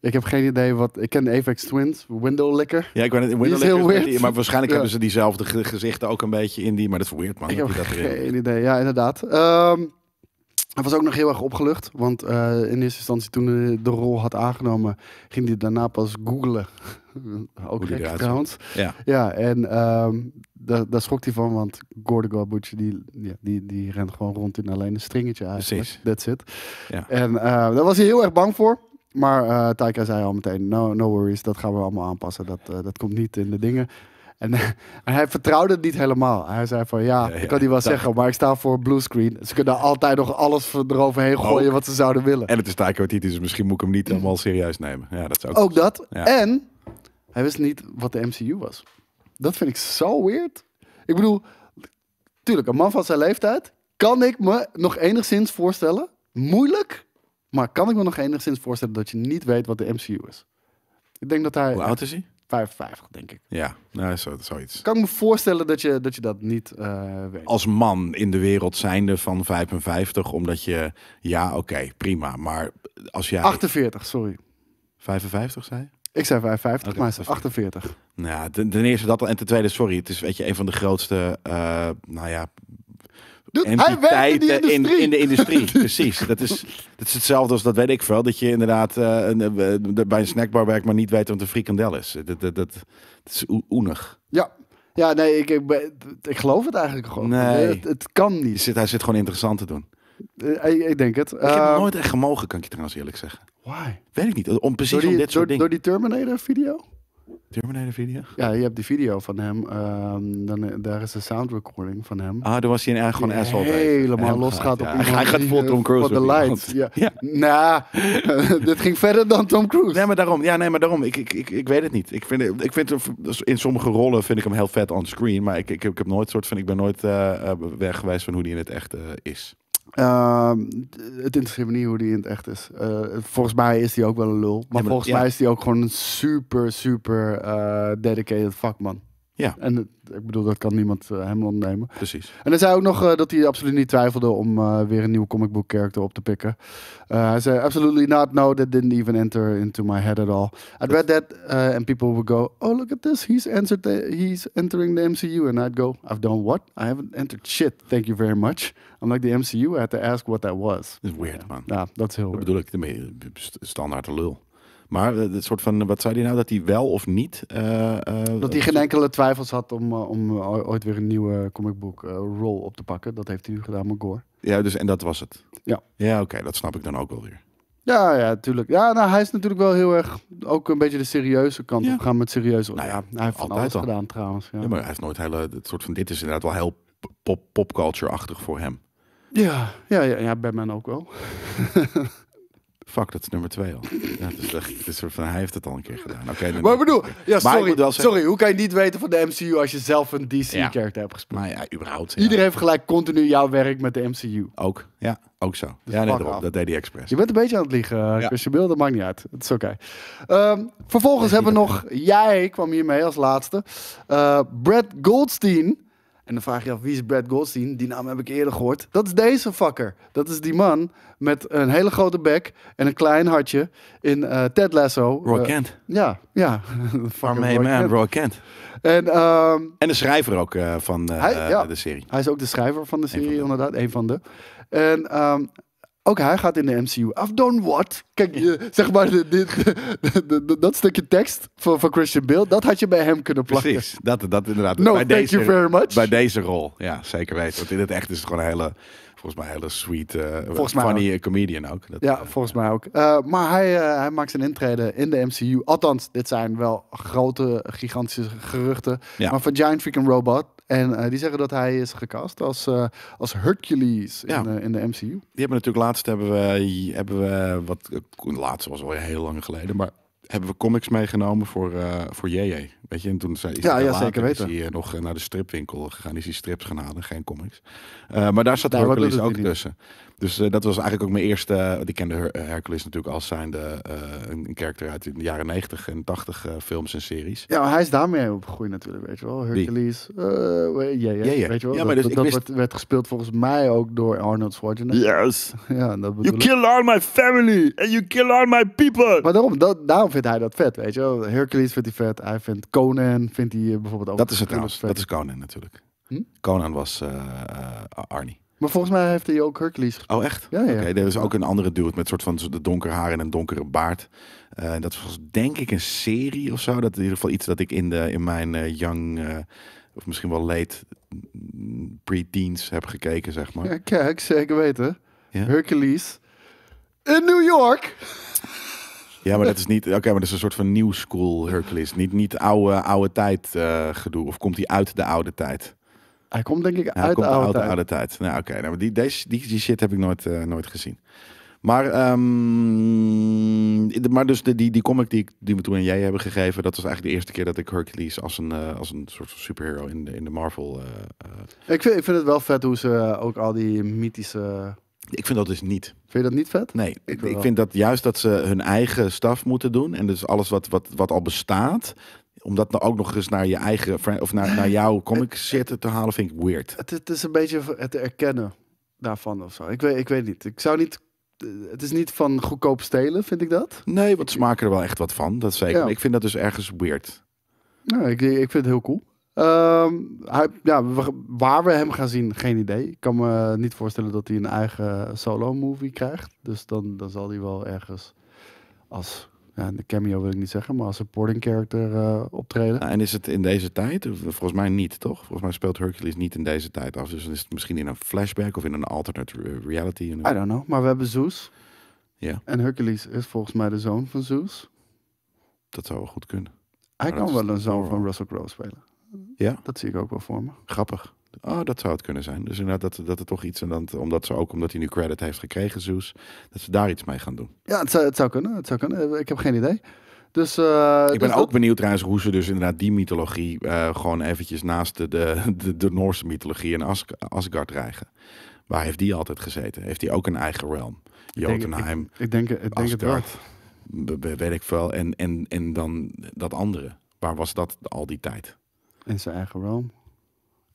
Ik heb geen idee wat. Ik ken de Apex Twins, Window Licker. Ja, ik ben het. Window Licker weird. maar waarschijnlijk hebben ze diezelfde gezichten ook een beetje in die. Maar dat is weird, man. Ik heb geen idee. Ja, inderdaad. Ehm, hij was ook nog heel erg opgelucht, want eh, in eerste instantie toen hij de rol had aangenomen, ging hij daarna pas googlen. ook trouwens. Ja. ja, en ehm, daar, daar schrok hij van, want Gordon Garbucci die, die, die, die rent gewoon rond in alleen een stringetje eigenlijk. Precies. That's it. Ja. En uh, daar was hij heel erg bang voor. Maar uh, Taika zei al meteen, no, no worries, dat gaan we allemaal aanpassen. Dat, dat komt niet in de dingen. En, hij vertrouwde het niet helemaal. Hij zei van ja, ik kan die wel zeggen, maar ik sta voor een bluescreen. Ze kunnen altijd nog alles eroverheen gooien wat ze zouden willen. En het is Taika Waititi, dus misschien moet ik hem niet helemaal serieus nemen. Ja, dat zou ook, ook dat. En hij wist niet wat de MCU was. Dat vind ik zo weird. Ik bedoel, tuurlijk, een man van zijn leeftijd kan ik me nog enigszins voorstellen. Moeilijk, maar kan ik me nog enigszins voorstellen dat je niet weet wat de MCU is. Ik denk dat hij. Hoe oud is hij? 55, denk ik. Ja, nou, zo, zoiets. Kan ik me voorstellen dat je dat, je dat niet uh, weet. Als man in de wereld zijnde van 55, omdat je... Ja, oké, prima. Maar als jij... 48, sorry. 55, zei Ik zei 55, maar ze 48. Nou, ten, ten, eerste dat En ten tweede, sorry, het is weet je, een van de grootste uh, nou ja, Doet, hij werkt in, in, de industrie. Precies. Dat is, dat is hetzelfde als dat weet ik veel. Dat je inderdaad eh, eh, bij een snackbar werkt, maar niet weet wat een frikandel is. Dat, dat, dat, is oenig. Ja. Ja, nee, ik, ik, ik geloof het eigenlijk gewoon. Nee. nee het, kan niet. hij zit gewoon interessant te doen. Eh, ik, denk het. Ik heb het ehm, nooit echt gemogen, kan ik je trouwens eerlijk zeggen. Why? Weet ik niet. Om precies om dit soort dingen. Door die Terminator video? Terminator video? Ja, je hebt die video van hem. Ehm, dan, eh, daar is de sound recording van hem. Ah, er was hij eigenlijk gewoon asshole. Helemaal los gaat op iemand. Hij gaat vol eh, Tom Cruise de lights. Ja. ja. Nah, nou, dit ging verder dan Tom Cruise. Nee, maar daarom. Ja, nee, maar daarom. Ik, ik, ik, ik weet het niet. Ik vind, ik vind in sommige rollen vind ik hem heel vet on screen. Maar ik, ik, ik heb nooit soort van, ik ben nooit uh, van hoe die in het echt is. Ehm, het interesseert me niet hoe die in het echt is. Eh, volgens mij is hij ook wel een lul. Maar, volgens mij is hij ook gewoon een super, super eh, dedicated vakman. Ja. En ik bedoel, dat kan niemand eh, hem ontnemen. Precies. En hij zei ook nog eh, dat hij absoluut niet twijfelde om eh, weer een nieuwe comic book character op te pikken. hij zei, absolutely not, no, that didn't even enter into my head at all. I read that and people would go, oh look at this, he's, entered the, he's entering the MCU. And I'd go, I've done what? I haven't entered shit, thank you very much. I'm like, the MCU, I had to ask what that was. Dat is weird, man. Ja, dat is heel Dat bedoel ik, standaard lul. Maar eh, het soort van, wat zei hij nou, dat hij wel of niet... Eh, eh, dat hij geen enkele twijfels had om, om ooit weer een nieuwe comic book rol op te pakken. Dat heeft hij nu gedaan met Gore. Ja, dus en dat was het. Ja. Ja, oké, dat snap ik dan ook wel weer. Ja, ja, natuurlijk. Ja, nou, hij is natuurlijk wel heel erg ook een beetje de serieuze kant op gaan met serieuze. Nou ja, hij heeft altijd alles al. gedaan trouwens. Ja. ja. maar hij heeft nooit hele het soort van dit is inderdaad wel heel pop popculture-achtig voor hem. Ja, ja, ja, ja, Batman ook wel. Fuck, dat is nummer twee al. Ja, dus soort van, hij heeft het al een keer gedaan. maar ik bedoel, ja, sorry, sorry, hoe kan je niet weten van de MCU als je zelf een DC-character hebt gespeeld? Maar ja, überhaupt. Iedereen heeft gelijk continu jouw werk met de MCU. Ook, ja, ook zo. ja, nee, erop dat deed Express. expres. Je bent een beetje aan het liegen, Chris. Je beeld, dat maakt niet uit. Het is oké. Ehm, vervolgens hebben we nog, jij kwam hiermee als laatste, uh, Brad Goldstein en dan vraag je af, wie is Brad Goldstein? Die naam heb ik eerder gehoord. Dat is deze fucker. Dat is die man met een hele grote bek en een klein hartje in eh, Ted Lasso. Roy eh, Kent. Ja, ja. Farmham man, Kent. Roy Kent. En, ehm, en de schrijver ook eh, van de serie. Hij is ook de schrijver van de serie, inderdaad. Een van de. En ehm, ook hij gaat in de MCU. I've done what? Kijk, je, zeg maar, dit, dat stukje tekst van, van Christian Bale, dat had je bij hem kunnen plakken. Precies, dat, dat inderdaad. No, bij thank deze, you very much. Bij deze rol, ja, zeker weten. Want in het echt is het gewoon een hele, volgens mij hele sweet, eh, funny comedian ook. Dat, ja, eh, volgens mij ook. Eh, maar hij, hij maakt zijn intrede in de MCU. Althans, dit zijn wel grote, gigantische geruchten. Ja. Maar van Giant Freaking Robot, en eh, die zeggen dat hij is gecast als, eh, als Hercules in, eh, in, de MCU. Die hebben natuurlijk laatst hebben we, hebben we wat laatst was al heel lang geleden, maar hebben we comics meegenomen voor, voor JJ. Weet je, en toen zei, is ja, ja, zeker weten. hij nog naar de stripwinkel gegaan, is hij strips gaan halen, geen comics. maar daar zat Hercules ook tussen. Dus eh, dat was eigenlijk ook mijn eerste. die eh, ik kende eh, Hercules natuurlijk als zijnde een, karakter uit de jaren 90 en 80 films en series. Ja, hij is daarmee opgegroeid natuurlijk, weet je wel. Hercules. ja, ja, Weet je wel. Ja, maar dus dat, wist... werd, gespeeld volgens mij ook door Arnold Schwarzenegger. Yes. ja, dat you kill all my family and you kill all my people. Maar daarom, dat, daarom vindt hij dat vet, weet je wel. Hercules vindt hij vet. Hij vindt Conan, vindt hij bijvoorbeeld ook. Dat is het trouwens. Dat is Conan natuurlijk. Hm? Conan was Arnie. Maar volgens mij heeft hij ook Hercules Oh, echt? Ja, ja. Oké, okay, is ook een andere dude met soort van de donkere haar en een donkere baard. Uh, dat was denk ik een serie of zo. Dat in ieder geval iets dat ik in, de, in mijn eh, young, eh, of misschien wel late mm, pre-teens heb gekeken, zeg maar. Ja, kijk, zeker weten. Hercules in New York. Ja, maar dat is niet. Oké, maar dat is een soort van new school Hercules. Niet, niet oude, oude tijd gedoe. Of komt hij uit de oude tijd? Hij komt denk ik ja, uit de oude, tijd. Nou, oké. Nou, die, deze, die, shit heb ik nooit, eh, nooit gezien. Maar, ehm, maar dus de, die, die comic die, die we toen jij hebben gegeven, dat was eigenlijk de eerste keer dat ik Hercules als een, eh, als een soort superhero in de, in de Marvel. Eh, ik, vind, ik vind het wel vet hoe ze ook al die mythische. Ik vind dat dus niet. Vind je dat niet vet? Nee, ik, ik vind dat juist dat ze hun eigen staf moeten doen. En dus alles wat, wat, wat al bestaat, om dat nou ook nog eens naar je eigen of naar, naar jouw comic zitten te halen, vind ik weird. Het, is een beetje het erkennen daarvan of zo. Ik weet, ik weet niet. Ik zou niet. Eh, het is niet van goedkoop stelen, vind ik dat. Nee, want ze maken er wel echt wat van. Dat zeker. Ja. Ik vind dat dus ergens weird. Nou, ik, ik vind het heel cool. Um, ja, waar we hem gaan zien, geen idee. Ik kan me niet voorstellen dat hij een eigen solo-movie krijgt. Dus dan, dan zal hij wel ergens als de cameo wil ik niet zeggen, maar als supporting character uh, optreden. en is het in deze tijd? Eh, volgens mij niet, toch? Volgens mij speelt Hercules niet in deze tijd af. Dus is het misschien in een flashback of in een alternate reality. I don't know, maar we hebben Zeus. Ja. En Hercules is volgens mij de zoon van Zeus. Dat zou wel goed kunnen. Hij kan wel een zoon van Russell Crowe spelen. Ja. Dat zie ik ook wel voor me. Grappig. Oh, dat zou het kunnen zijn. Dus inderdaad, dat, dat er toch iets. En dan, omdat ze ook, omdat hij nu credit heeft gekregen, Zeus, dat ze daar iets mee gaan doen. Ja, het zou, het zou kunnen. Het zou kunnen. Eh, ik heb geen idee. Dus, eh, ik ben dus ook benieuwd trouwens hoe ze dus inderdaad die mythologie eh, gewoon eventjes naast de, de, de, Noorse mythologie en Asgard krijgen. Waar heeft die altijd gezeten? Heeft hij ook een eigen realm? Jotunheim, ik, denk, denk Asgard, het wel. weet ik veel. En, en, en dan dat andere. Waar was dat al die tijd? In zijn eigen realm?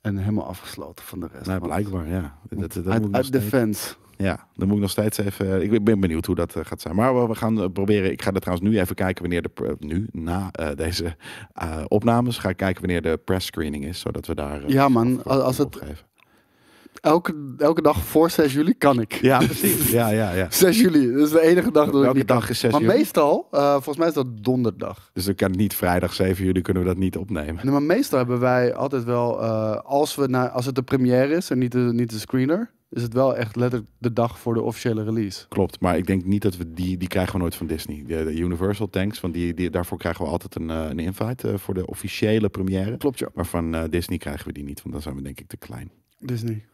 en helemaal afgesloten van de rest. Nou, blijkbaar, ja. Dat, dat uit, uit de Ja, dan moet ik nog steeds even. Eh, ik ben benieuwd hoe dat eh, gaat zijn. Maar we gaan eh, proberen. Ik ga er trouwens nu even kijken wanneer de. Nu, na deze opnames, ga ik kijken wanneer de press screening is. Zodat we daar. ja, man. Als, als het, elke, elke dag voor 6 juli kan ik. Ja, precies. Ja, ja, ja. 6 juli, dat is de enige dag dat elke ik dag is 6 juli. Maar meestal, eh, volgens mij is dat donderdag. Dus dan kan niet vrijdag 7 juli, kunnen we dat niet opnemen. maar meestal hebben wij altijd wel, eh, als, we naar, als het de première is en niet de, niet de screener, is het wel echt letterlijk de dag voor de officiële release. Klopt, maar ik denk niet dat we die, die krijgen we nooit van Disney. De, Universal tanks, want die, die, daarvoor krijgen we altijd een, eh, een invite voor de officiële première. Klopt, ja. Maar van Disney krijgen we die niet, want dan zijn we denk ik te klein. Disney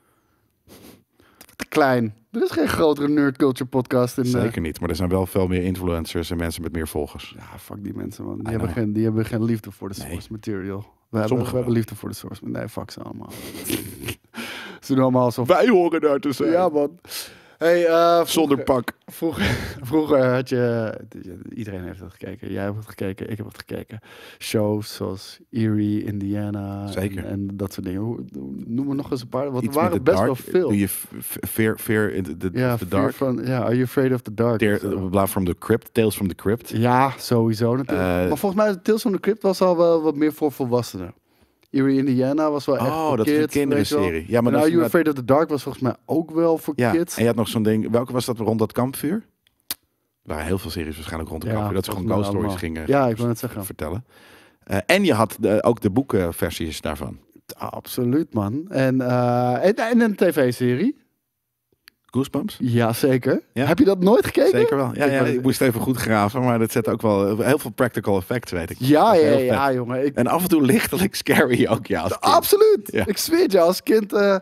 te klein. Er is geen grotere nerd culture podcast. In, eh, Zeker niet, maar er zijn wel veel meer influencers en mensen met meer volgers. Ja, fuck die mensen, man. Die, hebben geen, die hebben geen liefde voor de source material. We hebben, liefde voor de source. Nee, fuck ze allemaal. ze doen allemaal alsof... Wij horen daar te Ja, man. Hey, ehm, vroeger, Zonder pak. Vroeger, vroeger had je... Iedereen heeft dat gekeken. Jij hebt het gekeken, ik heb het gekeken. Shows zoals Erie, Indiana. Zeker. En, dat soort dingen. Hoe, noem maar nog eens een paar. Want er waren best wel veel. Doe je Fear, fear in the, the, yeah, Are You Afraid of the Dark? Tear, from the Crypt, Tales from the Crypt. Ja, sowieso natuurlijk. Eh, maar volgens mij Tales from the Crypt was al wel wat meer voor volwassenen. Eerie Indiana was wel echt voor oh, dat kids, is een kinderserie. Ja, maar nou, You're Afraid of the Dark was volgens mij ook wel voor ja, kids. En je had nog zo'n ding, welke was dat rond dat kampvuur? Er waren heel veel series waarschijnlijk rond de kampvuur. Dat ze gewoon ghost stories gingen ja, ik het vertellen. Eh, en je had ook de boekenversies daarvan. Absoluut, man. En, eh, en, en, een tv-serie. Goosebumps? Ja, zeker. Heb je dat nooit gekeken? Zeker wel. Ja, ik, ja, ik moest even goed graven, maar dat zet ook wel heel veel practical effects, weet ik. Ja, ja, ja, jongen. En af en toe lichtelijk scary ook, ja. Absoluut. Ik zweer je, als kind... Eh,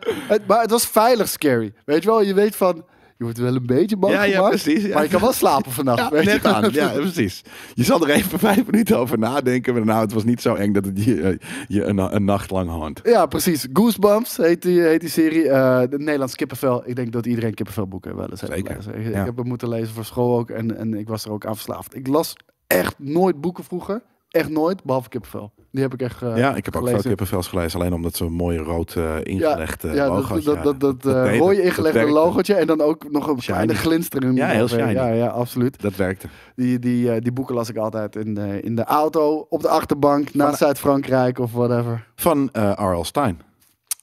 maar het was veilig scary. Weet je wel, je weet van je wordt wel een beetje bang ja, gemaakt, maar je kan wel slapen vannacht. Ja, net je? aan. Ja, precies. Je zal er even vijf minuten over nadenken, maar nou, het was niet zo eng dat het je, eh, je een, nacht lang hangt. Ja, precies. Goosebumps heet die, heet die serie. Eh, de Nederlands kippenvel. Ik denk dat iedereen boeken wel eens heeft Ik, heb het moeten lezen voor school ook en, en ik was er ook aan verslaafd. Ik las echt nooit boeken vroeger echt nooit, behalve kippenvel. Die heb ik echt eh, Ja, ik heb ook veel kippenvels gelezen. Alleen omdat ze een mooie rood eh, ingelegd ja, dat, dat, eh, dat, dat mooie ingelegde logootje en dan ook nog een shiny. kleine glinster Ja, heel shiny. Ja, ja, absoluut. Dat werkte. Die, die, die boeken las ik altijd in de, in de auto, op de achterbank, naar Zuid-Frankrijk of whatever. Van R.L. Stein.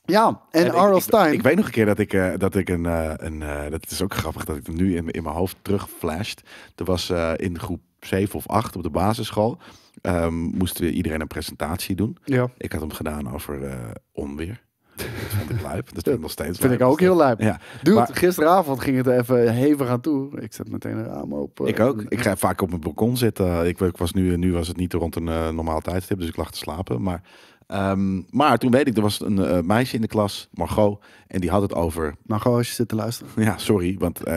Ja, en, en Stein. Ik, weet nog een keer dat ik, dat ik een, uh, een dat is ook grappig dat ik nu in, in mijn hoofd terugflasht. Er was in groep 7 of 8 op de basisschool Um, moesten we iedereen een presentatie doen. Ja. Ik had hem gedaan over eh, onweer. Dat vond ik luip. Dat vind ik steeds vind ik ook heel luip. Ja. Dude, gisteravond ging het even hevig aan toe. Ik zet meteen een raam open. Eh, ik ook. Ik ga vaak op mijn balkon zitten. Ik, ik was nu, nu was het niet rond een uh, normaal tijdstip, dus ik lag te slapen. Maar Ehm, maar toen weet ik, er was een eh, meisje in de klas, Margot, en die had het over. Margot, als je zit te luisteren. Ja, sorry, want. Uh,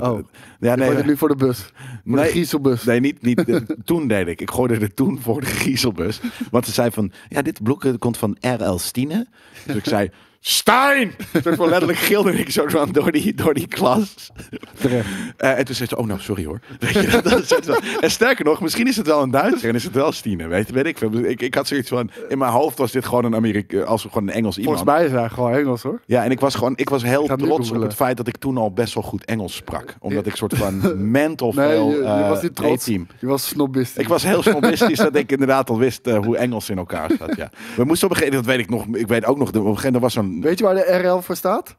oh. Ja, nee. het nu voor de bus. Voor nee, de giezelbus. Nee, niet. niet toen deed ik. Ik gooide er toen voor de giezelbus. Want ze zei van. Ja, dit blokje komt van R.L. Stine. Dus ik zei. Stein! Soort letterlijk gilde ik zo van door die, door die klas. Eh, en toen zei ze, oh nou, sorry hoor. Weet je, dat, En sterker nog, misschien is het wel een Duitser en is het wel Stine. Weet, weet ik, ik Ik had zoiets van, in mijn hoofd was dit gewoon een Amerika, eh, als gewoon een Engels iemand. Volgens mij is hij gewoon Engels hoor. Ja, en ik was gewoon, ik was heel trots op het feit dat ik toen al best wel goed Engels sprak. Omdat ik soort van mental nee, veel je, je eh, was niet trots. Team. Je was snobistisch. Ik was heel snobistisch dat ik inderdaad al wist hoe Engels in elkaar zat, ja. We moesten op een gegeven moment, dat weet ik nog, ik weet ook nog, op een gegeven moment was een Weet je waar de RL voor staat?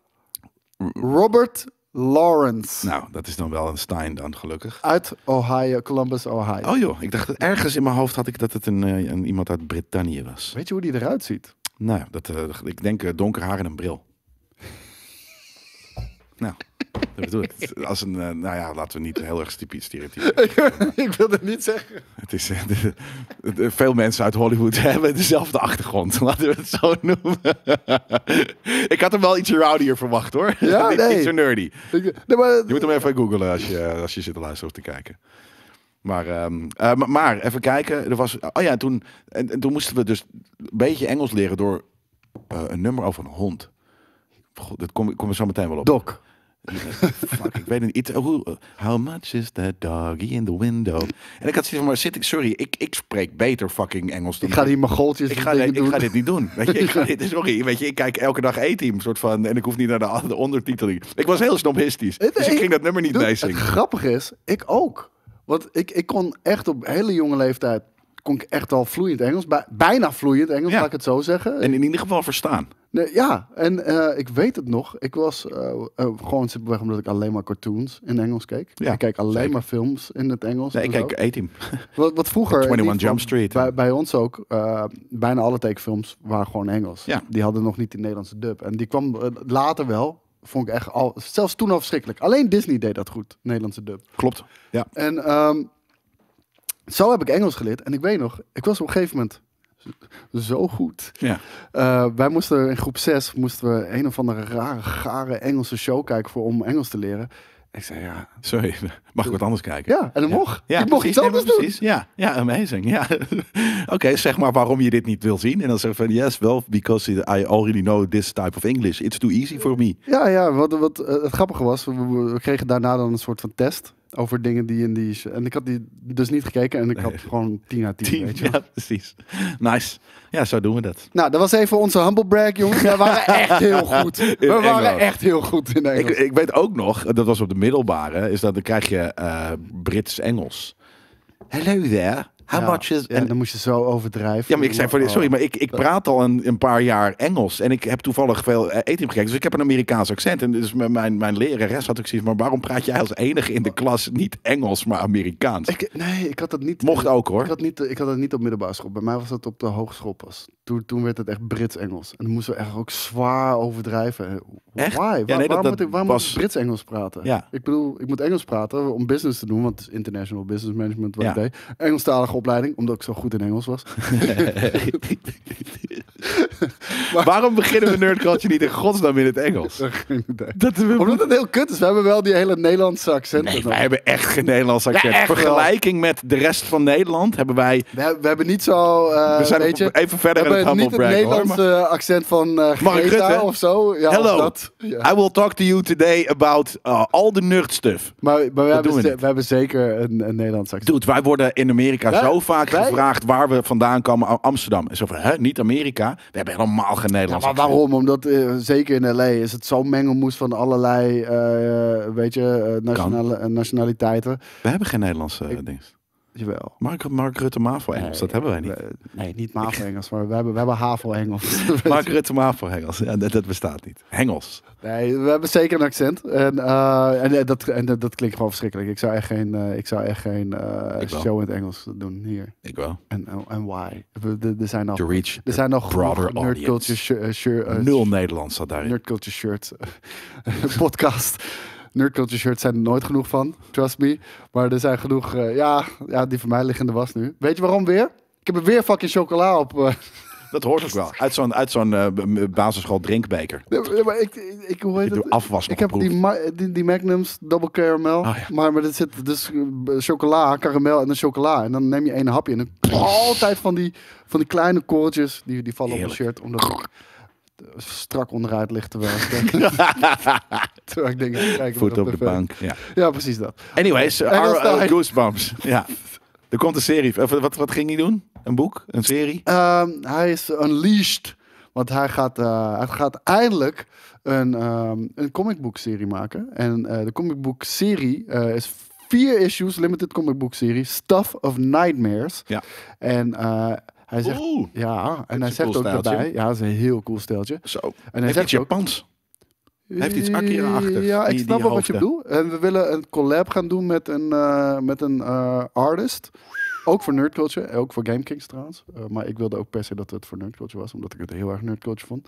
Robert Lawrence. Nou, dat is dan wel een Stein dan, gelukkig. Uit Ohio, Columbus, Ohio. Oh joh, ik dacht dat ergens in mijn hoofd had ik dat het een, eh, een iemand uit Brittannië was. Weet je hoe die eruit ziet? Nou, dat, eh, ik denk eh, donker haar en een bril. nou. Dat bedoel ik. Als een, eh, nou ja, laten we niet heel erg stereotypen. ik wil dat niet zeggen. Het is, eh, de, veel mensen uit Hollywood hebben dezelfde achtergrond. Laten we het zo noemen. ik had hem wel iets rowdier verwacht hoor. Ja, nee. zo nerdy. je moet hem even googlen als je, als je zit te luisteren of te kijken. Maar, ehm, eh, maar even kijken. Er was, oh ja, toen, en, toen moesten we dus een beetje Engels leren door een nummer over een hond. God, dat kom, kom er zo meteen wel op. Doc. Eh, fuck, ik weet niet. Oh, how much is that doggy in the window? En ik had zoiets van, maar zit ik, sorry, ik, ik spreek beter fucking Engels dan... Ik ga die ik ga, dit, ik ga dit niet doen. Weet je, ik ga dit, sorry, weet je, ik kijk elke dag E-team, soort van, en ik hoef niet naar de, de ondertiteling. Ik was heel snobistisch, dus ik, ging dat nummer niet meezingen. Het grappige is, ik ook. Want ik, ik kon echt op hele jonge leeftijd, kon ik echt al vloeiend Engels, bijna vloeiend Engels, Ga laat ik het zo zeggen. En in ieder geval verstaan. Nee, ja, en eh, ik weet het nog. Ik was uh, gewoon simpelweg omdat ik alleen maar cartoons in Engels keek. Ja, ik kijk alleen maar films in het Engels. Nee, ik kijk a Wat, wat, vroeger... 21 Jump Street. Bij, ons ook, bijna alle tekenfilms waren gewoon Engels. Ja. Die hadden nog niet de Nederlandse dub. En die kwam later wel, vond ik echt al... Zelfs toen al verschrikkelijk. Alleen Disney deed dat goed, Nederlandse dub. Klopt, ja. En ehm, zo heb ik Engels geleerd. En ik weet nog, ik was op een gegeven moment zo goed. Ja. Eh, wij moesten in groep 6 moesten we een of andere rare, gare Engelse show kijken voor, om Engels te leren. ik zei, ja... Sorry, mag ik wat anders kijken? Ja, en dan mocht. Ja, ik mocht precies, iets anders doen. Ja, ja amazing. Ja. Oké, zeg maar waarom je dit niet wil zien. En dan zeg van, yes, well, because I already know this type of English. It's too easy for me. Ja, ja, wat, wat eh, het grappige was, we kregen daarna dan een soort van test over dingen die in die... En ik had die dus niet gekeken en ik had gewoon 10 à 10, weet je Ja, precies. Nice. Ja, zo doen we dat. Nou, dat was even onze humble brag, jongens. We waren echt heel goed. We waren echt heel goed in Engels. Ik, ik, weet ook nog, dat was op de middelbare, is dat dan krijg je eh, Brits-Engels. Hello there. How much is... en dan moest je zo overdrijven. Ja, maar ik zei sorry, maar ik, ik praat al een, een paar jaar Engels. En ik heb toevallig veel eh, eten gekeken. Dus ik heb een Amerikaans accent. En dus mijn, mijn lerares had ook zoiets maar waarom praat jij als enige in de klas niet Engels, maar Amerikaans? Ik, nee, ik had dat niet... Mocht ook, hoor. Ik had, niet, eh, ik had dat niet op middelbare school. Bij mij was dat op de hogeschool pas toen, toen werd het echt Brits-Engels. En dan moesten we echt ook zwaar overdrijven. Echt? waarom moet ik, waarom was... Brits-Engels praten? Ja. Ik bedoel, ik moet Engels praten om business te doen, want international business management wat ja. ik deed. Engelstalige opleiding, omdat ik zo goed in Engels was. Waarom beginnen we Nerdkratje niet in godsnaam in het Engels? dat we... Omdat het heel kut is. We hebben wel die hele Nederlandse accent. Nee, wij hebben echt geen Nederlands accent. Ja, vergelijking met de rest van Nederland hebben wij... We, hebben niet zo... Uh, we zijn even verder we hebben het niet het Nederlandse accent van uh, Greta of zo. Ja, Hello, dat, I will talk to you today about uh, all the nerd stuff. Maar, we, hebben we, hebben zeker een, een Nederlands accent. Dude, wij worden in Amerika zo vaak gevraagd waar we vandaan komen. Amsterdam. En zo van, hè, niet Amerika? We hebben helemaal geen Nederlands. Ja, maar waarom? Omdat eh, zeker in LA is het zo'n mengelmoes van allerlei eh, weet je, eh, nationale, nationaliteiten. We hebben geen Nederlandse dingen. Jawel. Mark, Mark Rutte MAVO-Engels, dat hebben wij niet. nee, niet MAVO-Engels, maar we hebben, we hebben HAVO-Engels. Mark Rutte MAVO-Engels, ja, dat, bestaat niet. Hengels. Nee, we hebben zeker een accent. En, eh, eh, en, dat, en dat klinkt gewoon verschrikkelijk. Ik zou echt geen, eh, ik zou echt geen uh, show in het Engels doen hier. Ik wel. En, en why? Er zijn nog, er zijn nog broader nerd culture shirt. Nul Nederlands staat daarin. Nerd culture shirt podcast. Nerdculture shirts zijn er nooit genoeg van, trust me. Maar er zijn genoeg, eh, ja, ja, die van mij liggen in de was nu. Weet je waarom weer? Ik heb er weer fucking chocola op. Eh. Dat hoort ook wel. Uit zo'n uit zo'n eh, basisschool drinkbeker. maar ik, ik, ik, hoe ik heb die, die, Magnums, double caramel. Ah, maar, maar er zit dus chocola, karamel en een chocola. En dan neem je één hapje. En dan altijd van die, van die kleine korreltjes die, die vallen op je shirt. Omdat strak onderuit ligt terwijl ik denk, terwijl ik kijk Voet op, de, bank. Ja. precies dat. Anyways, R Goosebumps. ja. Er komt een serie. Eh, wat, wat ging hij doen? Een boek? Een serie? Ehm, hij is unleashed. Want hij gaat, uh, hij gaat eindelijk een, um, een book serie maken. En uh, de book serie is vier issues, limited book serie Stuff of Nightmares. Ja. En hij zegt, ja, en hij zegt ook stijltje. daarbij, ja, dat is een heel cool steltje. Zo. En hij Heeft zegt iets Japans. heeft iets Akira-achtigs. Ja, ik snap wel wat je bedoelt. En we willen een collab gaan doen met een, eh, met een eh, artist. Ook voor Nerdculture, eh, ook voor GameKings trouwens. Uh, maar ik wilde ook per se dat het voor Nerdculture was, omdat ik het heel erg Nerdculture vond.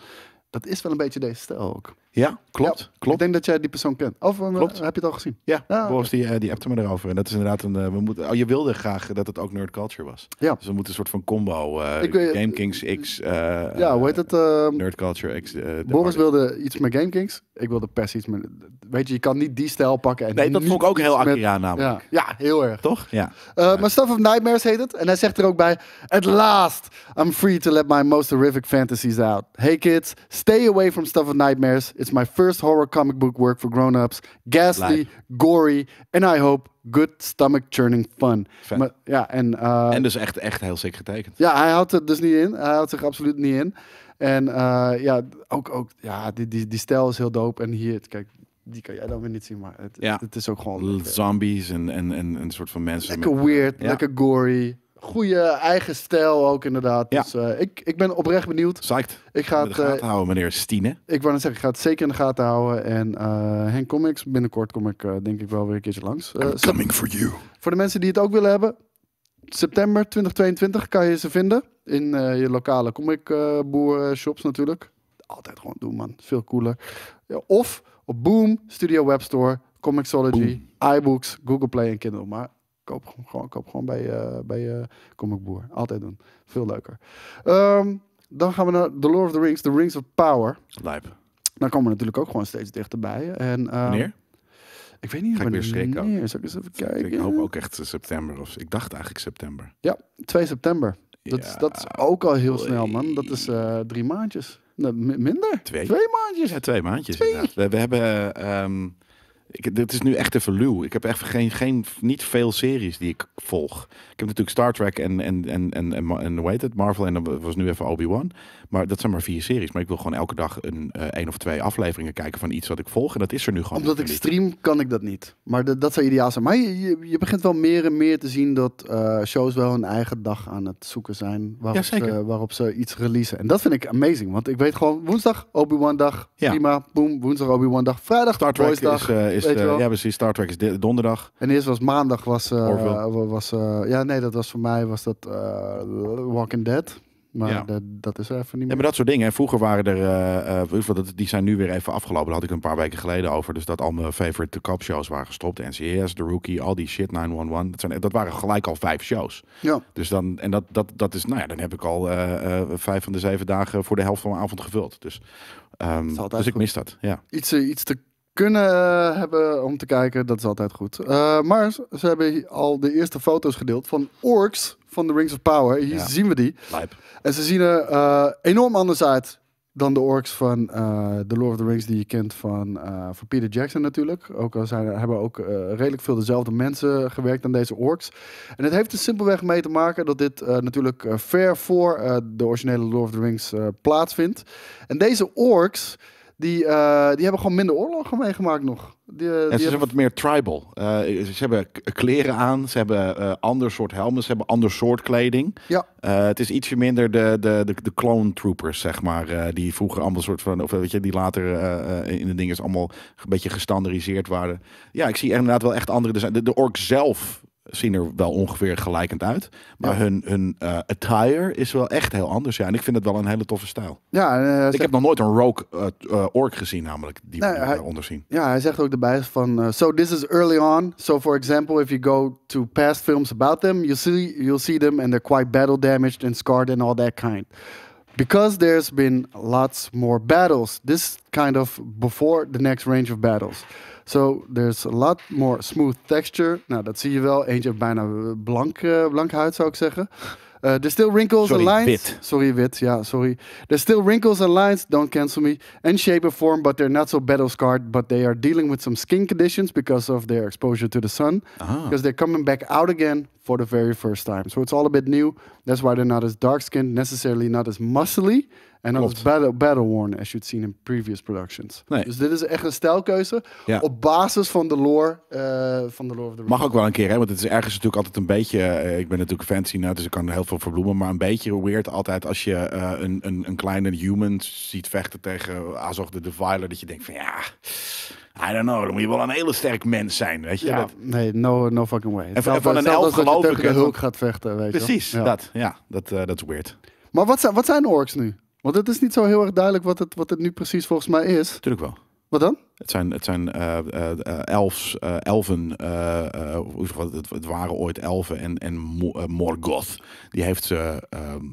Dat is wel een beetje deze stijl ook. Ja, klopt, klopt. Ik denk dat jij die persoon kent. Of eh, klopt. heb je het al gezien? Ja, ah, Boris die, eh, die appte me erover. En dat is inderdaad een... Eh, we moeten, oh, je wilde graag dat het ook nerd culture was. Ja. Dus we moeten een soort van combo. Ik, Game Kings X... ja, hoe heet het? Ehm, nerd culture X... Boris wilde iets met Game Kings. Ik wilde pers iets met... Weet je, je kan niet die stijl pakken. En nee, dat vond ik ook heel Akira ja, namelijk. Ja. heel erg. Toch? Ja. maar Stuff of Nightmares heet het. En hij zegt er ook bij... At last, I'm free to let my most horrific fantasies out. Hey kids, stay away from Stuff of Nightmares. It's my first horror comic book work for grown-ups. Ghastly, gory and I hope good stomach churning fun. ja, en, uh, en dus echt, echt heel sick getekend. Ja, hij houdt het dus niet in. Hij houdt zich absoluut niet in. En uh, ja, ook, ook ja, die, die, die stijl is heel dope. En hier, kijk, die kan jij dan weer niet zien, maar het, is ook gewoon... Zombies en, en, en een soort van mensen. Lekker met, weird, ja. lekker gory goede eigen stijl ook inderdaad. Ja. Dus eh, ik, ik ben oprecht benieuwd. Psyched. Ik ga het, in de gaten eh, houden, meneer Stine. Ik wou net zeggen, ik ga het zeker in de gaten houden. En uh, Henk Comics, binnenkort kom ik denk ik wel weer een keertje langs. coming for you. Voor de mensen die het ook willen hebben. September 2022 kan je ze vinden. In je lokale comicboershops shops natuurlijk. Altijd gewoon doen man, veel cooler. Ja, of op Boom, Studio Web Store, Comixology, iBooks, Google Play en Kindle. Maar Koop gewoon, koop gewoon bij, uh, bij uh, Comic Boer. Altijd doen. Veel leuker. Ehm, dan gaan we naar The Lord of the Rings, The Rings of Power. Lijp. Dan komen we natuurlijk ook gewoon steeds dichterbij. En, um, wanneer? Ik weet niet Ga wanneer. Ik weer schrikken. ik eens even kijken? Ik hoop ook echt september. Of, ik dacht eigenlijk september. Ja, 2 september. Dat, is, dat is ook al heel snel, man. Dat is eh, drie maandjes. minder? Twee. maandjes. Ja, twee maandjes. We, hebben... Ehm, ik, dit is nu echt even luw. Ik heb echt geen, geen, niet veel series die ik volg. Ik heb natuurlijk Star Trek en, en, en, en, en, en hoe heet het? Marvel en dan was nu even Obi-Wan. Maar dat zijn maar vier series. Maar ik wil gewoon elke dag een uh, één of twee afleveringen kijken van iets wat ik volg. En dat is er nu gewoon. Omdat ik stream, kan ik dat niet. Maar de, dat zou ideaal zijn. Maar je, je, begint wel meer en meer te zien dat eh, shows wel hun eigen dag aan het zoeken zijn. Waarop, Ze, waarop ze iets releasen. En dat vind ik amazing. Want ik weet gewoon woensdag Obi-Wan dag. Ja. Prima. Boom. Woensdag Obi-Wan dag. Vrijdag Star Trek is, eh, is, uh, ja Star Trek is donderdag. En eerst was maandag, was, eh, eh, was ja nee, dat was voor mij, was dat Walking Dead. Maar dat, dat, is even niet meer. Ja, maar dat soort dingen. Vroeger waren er, uh, die zijn nu weer even afgelopen. Daar had ik een paar weken geleden over. Dus dat al mijn favorite cop shows waren gestopt. NCS, The Rookie, al die shit, 911. Dat, zijn, dat waren gelijk al vijf shows. Ja. Dus dan, en dat, dat, dat is, nou ja, dan heb ik al vijf van de zeven dagen voor de helft van mijn avond gevuld. Dus, ehm, dus ik mis dat. Ja. Iets, iets te kunnen eh, hebben om te kijken. Dat is altijd goed. Eh, maar ze hebben al de eerste foto's gedeeld van orks van de Rings of Power. Hier zien we die. Lijp. En ze zien er eh, enorm anders uit dan de orks van The Lord of the Rings die je kent van, van Peter Jackson natuurlijk. Ook al zijn, hebben ook redelijk veel dezelfde mensen gewerkt aan deze orks. En het heeft er simpelweg mee te maken dat dit natuurlijk ver voor de originele Lord of the Rings plaatsvindt. En deze orks die, eh, die hebben gewoon minder oorlogen meegemaakt nog. Die, eh, en ze zijn wat meer tribal. Eh, ze hebben kleren aan, ze hebben ander soort helmen, ze hebben ander soort kleding. Ja. het is ietsje minder de, de, de, clone troopers, zeg maar. die vroeger allemaal soort van, of weet je, die later in de dingen allemaal een beetje gestandardiseerd waren. Ja, ik zie inderdaad wel echt andere. De, de ork zelf zien er wel ongeveer gelijkend uit. Maar hun, hun eh, attire is wel echt heel anders. Ja, en ik vind het wel een hele toffe stijl. Ja, eh, ik heb nog nooit een rogue orc eh, ork gezien, namelijk die we nou onder zien. Ja, hij zegt ook erbij van: So this is early on. So for example, if you go to past films about them, you see you'll see them and they're quite battle damaged and scarred and all that kind. Because there's been lots more battles. This kind of before the next range of battles. So there's a lot more smooth texture. Nou, dat zie je wel. Eentje heeft bijna eh, blank, uh, eh, blank huid, zou ik zeggen. Uh, there's still wrinkles sorry, and lines. Wit. Sorry, wit. Yeah, sorry. There's still wrinkles and lines. Don't cancel me. And shape and form, but they're not so battle scarred. But they are dealing with some skin conditions because of their exposure to the sun. Ah. Because they're coming back out again for the very first time. So it's all a bit new. That's why they're not as dark skinned, necessarily not as muscly En dat is battle, battle worn, as you'd seen in previous productions. Nee. Dus dit is echt een stijlkeuze op basis van de lore eh, van de Lord of the Rings. Mag ook wel een keer, hè? Want het is ergens natuurlijk altijd een beetje. Eh, ik ben natuurlijk fancy, nou, dus ik kan heel veel verbloemen, maar een beetje weird altijd als je eh, een, een, een kleine human ziet vechten tegen Azog de deviler dat je denkt van ja. I don't know, dan moet je wel een hele sterk mens zijn, weet je? Ja, Nee, no, no fucking way. En, van een elf geloof hulk gaat vechten, weet je Precies, ja. dat. Ja, dat, dat is weird. Maar wat zijn, wat zijn orks nu? Want het is niet zo heel erg duidelijk wat het, wat het nu precies volgens mij is. Tuurlijk wel. Wat dan? Het zijn, het zijn uh, uh, elfs, uh, elven, het, het, waren ooit elfen en, en Morgoth. Die heeft ze ehm,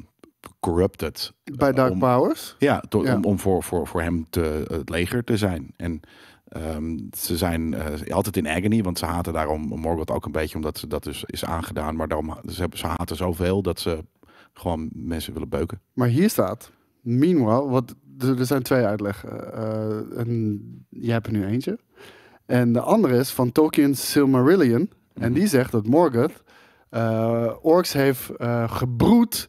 corrupted. Bij Dark Powers? Ja, Om, om voor, voor, voor hem te, het leger te zijn. En ehm, ze zijn altijd in agony, want ze haten daarom Morgoth ook een beetje, omdat ze dat dus is aangedaan. Maar daarom, ze, ze haten zoveel dat ze gewoon mensen willen beuken. Maar hier staat Meanwhile, wat, er zijn twee uitleggen. Uh, eh, en jij hebt er nu eentje. En de andere is van Tolkien Silmarillion. En mhm. die zegt dat Morgoth eh, orks heeft eh, gebroed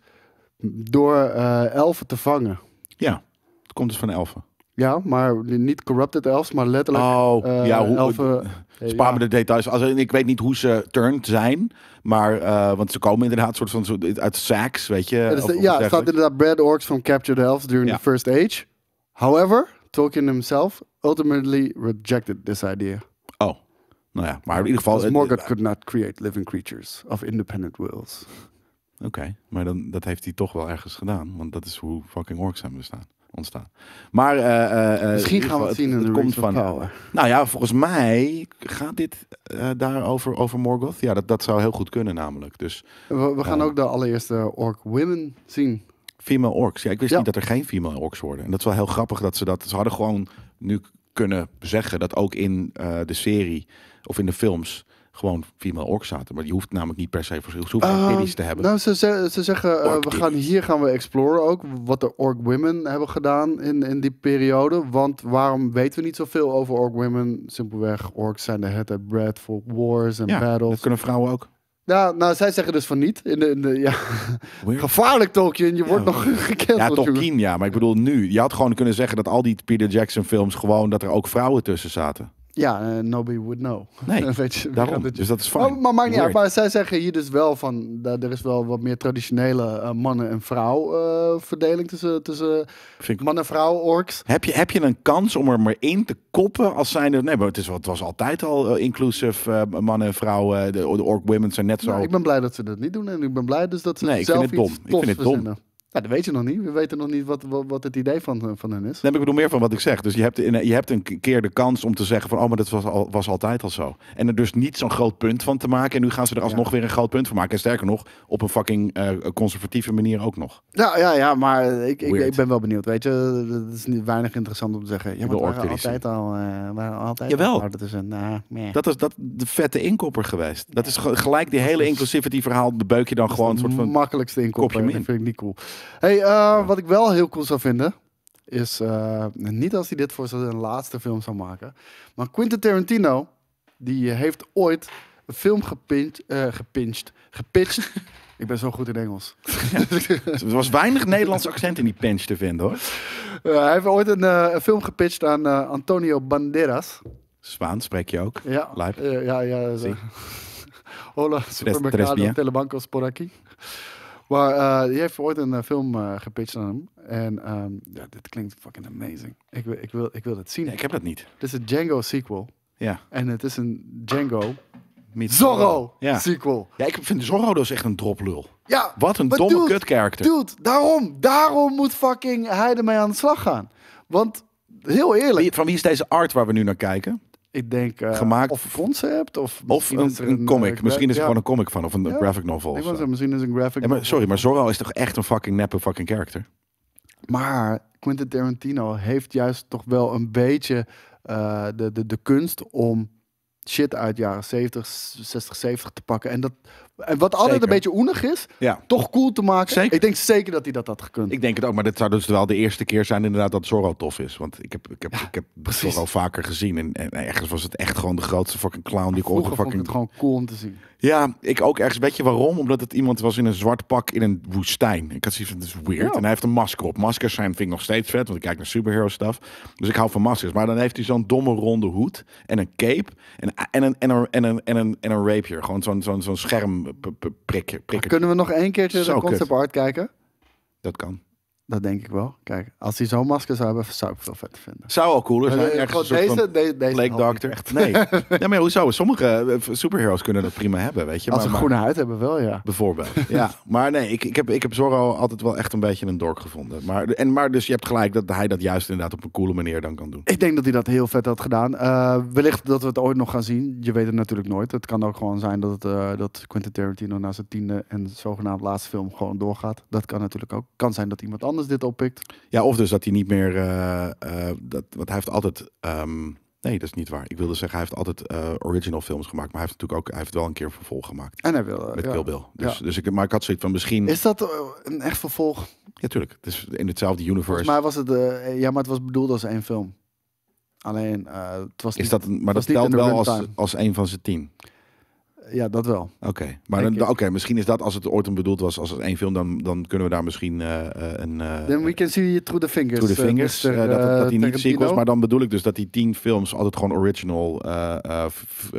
door elfen te vangen. Ja, het komt dus van elfen. Ja, maar niet corrupted elves, maar letterlijk. Oh, ja, hoe, elfen, spaar me de details. Also, ik weet niet hoe ze turned zijn. Maar, eh, want ze komen inderdaad soort van uit Saks, weet je. Ja, dus het ja staat inderdaad Brad Orcs from Captured elves during the First Age. However, Tolkien himself ultimately rejected this idea. Oh, nou ja, maar in ieder geval... Morgoth could not create living creatures of independent wills. Oké, maar dan, dat heeft hij toch wel ergens gedaan. Want dat is hoe fucking orks hebben bestaan ontstaan. Maar eh, eh, eh, misschien gaan we het zien in de komt van. Nou ja, volgens mij gaat dit uh, daarover over Morgoth. Ja, dat, dat zou heel goed kunnen namelijk. Dus we, gaan ook de allereerste orc women zien. Female orcs. Ja, ik wist niet dat er geen female orcs worden. En dat is wel heel grappig dat ze dat. Ze hadden gewoon nu kunnen zeggen dat ook in de serie of in de films gewoon female orcs zaten. Maar je hoeft namelijk niet per se verschil zoeken ah, te hebben. Nou, ze, ze, zeggen, eh, we gaan, hier gaan we exploren ook wat de orc women hebben gedaan in, in die periode. Want waarom weten we niet zoveel over orc women? Simpelweg, orcs zijn de head for wars en ja, battles. dat kunnen vrouwen ook. Nou, nou, zij zeggen dus van niet. In de, in de ja. Gevaarlijk Tolkien, je wordt nog gekend. Ja, Tolkien, ja, maar ik bedoel nu. Je had gewoon kunnen zeggen dat al die Peter Jackson films gewoon dat er ook vrouwen tussen zaten. Ja, eh, nobody would know. Nee, daarom. dus dat is fijn. Oh, maar, maakt niet Maar zij zeggen hier dus wel van... daar er is wel wat meer traditionele eh, mannen- en vrouw-verdeling tussen, tussen man- en vrouw-orks. Heb je, heb je een kans om er maar in te koppen als zijn Nee, maar het, is, het was altijd al eh, inclusief mannen en vrouwen. de, de ork-women zijn net zo... Nou, ik ben blij dat ze dat niet doen. En ik ben blij dus dat ze zelf iets Nee, ik vind het dom. Ik vind het dom. Ja, dat weet je nog niet. We weten nog niet wat, wat, het idee van, van hen is. Nee, ik bedoel meer van wat ik zeg. Dus je hebt, je hebt een keer de kans om te zeggen van... oh, maar dat was, al, was altijd al zo. En er dus niet zo'n groot punt van te maken. En nu gaan ze er alsnog weer een groot punt van maken. En sterker nog, op een fucking eh, conservatieve manier ook nog. Ja, ja, ja maar ik, ik, ik, ben wel benieuwd. Weet je, dat is niet weinig interessant om te zeggen. Ja, maar altijd al... Eh, altijd Jawel. Oh, dat, is een, ah, dat is dat de vette inkopper geweest. Dat is gelijk die hele inclusivity verhaal. De beuk je dan gewoon een soort van... makkelijkste inkopper. Dat vind ik niet cool. Hey, eh, wat ik wel heel cool zou vinden, is eh, niet als hij dit voor zijn laatste film zou maken, maar Quentin Tarantino, die heeft ooit een film gepincht, uh, gepincht, gepitcht. ik ben zo goed in Engels. er was weinig Nederlands accent in die pinch te vinden hoor. hij heeft ooit een, film gepitcht aan Antonio Banderas. Zwaan spreek je ook. Ja, ja, ja. ja Hola, supermercado, telebancos por aquí. Maar uh, die heeft ooit een eh, film uh, gepitcht aan hem. En ehm, ja, dit klinkt fucking amazing. Ik wil, ik wil, ik wil dat zien. Nee, ik heb dat niet. Het is een Django sequel. Ja. En het is een Django Zorro, sequel. Ja, ik vind Zorro dus echt een droplul. Ja. Wat een domme dude, kut character. Dude, daarom, daarom moet fucking hij ermee aan de slag gaan. Want heel eerlijk. Wie, van wie is deze art waar we nu naar kijken? Ik denk eh, gemaakt, of concept Of, of een, eh, comic. misschien is er gewoon een comic van. Of een graphic novel. misschien is een graphic maar, Sorry, maar Zorro is toch echt een fucking neppe fucking character? Maar Quentin Tarantino heeft juist toch wel een beetje eh, de, de, de kunst om shit uit jaren 70, 60, 70 te pakken. En dat en wat altijd een beetje oenig is, toch cool te maken. Ik denk zeker dat hij dat had gekund. Ik denk het ook, maar dit zou dus wel de eerste keer zijn inderdaad dat Zorro tof is. Want ik heb, ik heb, ik heb Zorro vaker gezien. En, en ergens was het echt gewoon de grootste fucking clown die ik ooit Vroeger vond ik het gewoon cool om te zien. Ja, ik ook ergens. Weet je waarom? Omdat het iemand was in een zwart pak in een woestijn. Ik had zoiets van, dat is weird. Oh. En hij heeft een masker op. Maskers zijn, vind ik nog steeds vet, want ik kijk naar superhero stuff. Dus ik hou van maskers. Maar dan heeft hij zo'n domme ronde hoed en een cape en, en, een, en, een, en, een, en, een, en een rapier. Gewoon zo'n zo'n zo'n scherm Kunnen we nog één keertje de concept art kijken? Dat kan. Dat denk ik wel. Kijk, als hij zo'n masker zou hebben, zou ik veel vet vinden. Zou al cooler zijn. Eh, eh, deze, deze, deze echt. Doctor. Nee. ja, maar hoezo? Sommige eh, superheroes kunnen dat prima hebben, weet je. Als ze maar, groene huid hebben, wel ja. Bijvoorbeeld. ja, maar nee, ik, ik, heb, ik heb Zorro altijd wel echt een beetje een dork gevonden. Maar, en, maar dus je hebt gelijk dat hij dat juist inderdaad op een coole manier dan kan doen. Ik denk dat hij dat heel vet had gedaan. wellicht dat we het ooit nog gaan zien. Je weet het natuurlijk nooit. Het kan ook gewoon zijn dat, het, dat Quentin Tarantino na zijn tiende en zogenaamd laatste film gewoon doorgaat. Dat kan natuurlijk ook. Kan zijn dat iemand anders dit oppikt. Ja, of dus dat hij niet meer. Eh, eh, dat, want hij heeft altijd. Ehm, nee, dat is niet waar. Ik wilde zeggen, hij heeft altijd uh, original films gemaakt. Maar hij heeft natuurlijk ook. Hij heeft wel een keer vervolg gemaakt. En hij wil. met ja. Kill Bill. Dus, dus ik, maar ik had zoiets van misschien. Is dat een echt vervolg? Ja, tuurlijk. in hetzelfde universe. maar was het. ja, maar het was bedoeld als één film. Alleen, het was. Is dat dat, maar dat telt wel als, als een van zijn tien ja, dat wel. Oké, maar dan, oké, misschien is dat als het ooit een bedoeld was als het één film, dan, dan kunnen we daar misschien eh, eh, een. Uh, Then we can see you through the fingers. Through the fingers. dat, dat niet sequels, maar dan bedoel ik dus dat die tien films altijd gewoon original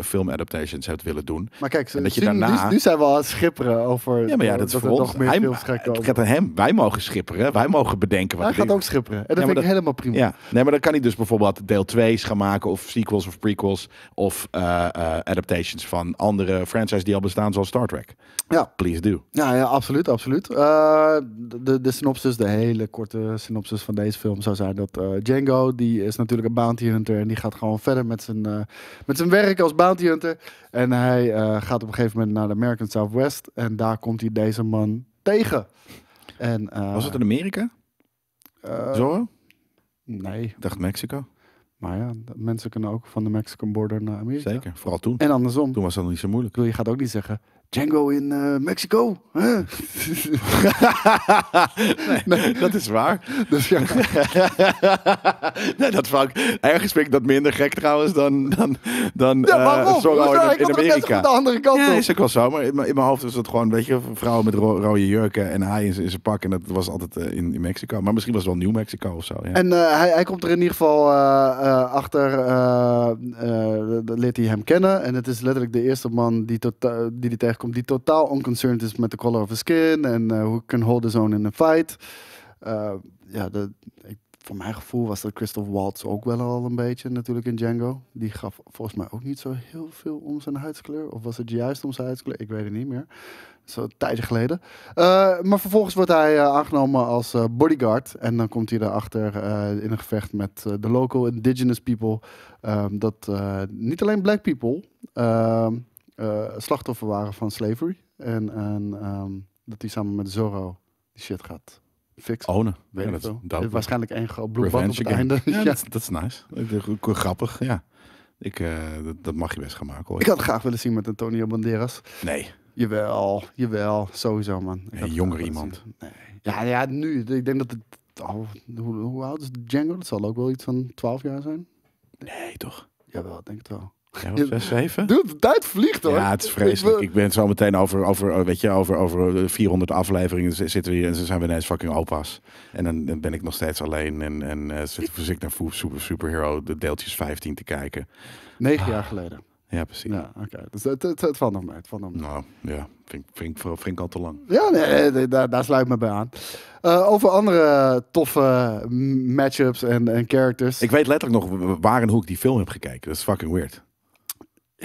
film adaptations hebt willen doen. Maar kijk, en dat je daarna... nu, zijn we al aan het schipperen over. Ja, maar ja, dat, is voor ons. Meer hij, het gaat aan hem. Wij mogen schipperen. Wij mogen bedenken. Wat hij gaat ook schipperen. En dat vind ik helemaal prima. Ja, nee, maar dan kan hij dus bijvoorbeeld deel 2's gaan maken of sequels of prequels of adaptations van andere eh, franchise die al bestaan zoals Star Trek. Ja. Please do. Ja, ja absoluut, absoluut. Eh, de, de synopsis, de hele korte synopsis van deze film zou zijn dat eh, Django, die is natuurlijk een bounty hunter en die gaat gewoon verder met zijn, met zijn werk als bounty hunter. En hij gaat op een gegeven moment naar de American Southwest en daar komt hij deze man tegen. En, Was het in Amerika? Zo? Nee. Ik dacht Mexico. Maar ja, mensen kunnen ook van de Mexican border naar Amerika. Zeker, vooral toen. En andersom. Toen was dat nog niet zo moeilijk. Ik bedoel, je gaat ook niet zeggen, Django in eh, Mexico. Huh? dat is waar. Dus ja. nee, dat Ergens vind ik dat minder gek trouwens dan, dan, dan ja, uh, in, in, Amerika. de andere kant Nee, is ook wel zo. Maar in, mijn hoofd was dat gewoon, weet je, vrouwen met rode jurken en hij in zijn pak. En dat was altijd eh, in, in Mexico. Maar misschien was het wel New Mexico of zo. Ja. En hij, hij komt er in ieder geval achter, uh, leert hij hem kennen. En het is letterlijk de eerste man die, tot, die, die tegen die totaal unconcerned is met de color of his skin en eh, hoe kan can hold his own in een fight. Uh, ja, de, ik, voor mijn gevoel was dat Christoph Waltz ook wel al een beetje natuurlijk in Django. Die gaf volgens mij ook niet zo heel veel om zijn huidskleur. Of was het juist om zijn huidskleur? Ik weet het niet meer. Zo tijden geleden. Eh, maar vervolgens wordt hij aangenomen als bodyguard. En dan komt hij daarachter in een gevecht met de local indigenous people. Ehm, dat niet alleen black people. Ehm, eh, slachtoffer waren van slavery. En, ehm, dat hij samen met Zorro die shit gaat fixen. Ownen. Weet ja, dat, waarschijnlijk één groot bloedband op het einde. Ja, Dat, is nice. Grappig, ja. Ik, eh, dat, mag je best gaan maken. Hoor. Ik had graag willen zien met Antonio Banderas. Nee. Jawel, jawel, sowieso man. een jonger iemand. Nee. Ja, ja, nu. Ik denk dat het... Oh, hoe, hoe, oud is Django? Dat zal ook wel iets van 12 jaar zijn. Nee, toch? Jawel, denk het wel. Ja, zes, zeven? de tijd vliegt hoor. Ja, het is vreselijk. Ik ben zo meteen over, over, eh, weet je, over, over 400 eh, afleveringen zitten we hier en ze zijn we ineens fucking opa's. En dan, ben ik nog steeds alleen en, en uh, zit ik naar Super Superhero de deeltjes 15 te kijken. Negen jaar geleden. Ja, precies. Ja, oké. Dus het, het, het valt nog mee. Nou, ja. Vind, vind, vind, ik al te lang. Ja, nee, daar, daar sluit me bij aan. over andere toffe matchups en, en characters. Ik weet letterlijk nog waar en hoe ik die film heb gekeken. Dat is fucking weird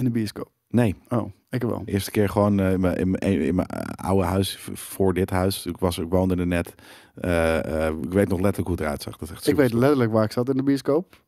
in de bioscoop? Nee. Oh, ik wel. eerste keer gewoon eh, in, mijn, in, oude huis voor dit huis. Ik, was, ik woonde er net. Eh, eh, ik weet nog letterlijk hoe het eruit zag. Dat is ik weet letterlijk waar ik zat in de bioscoop.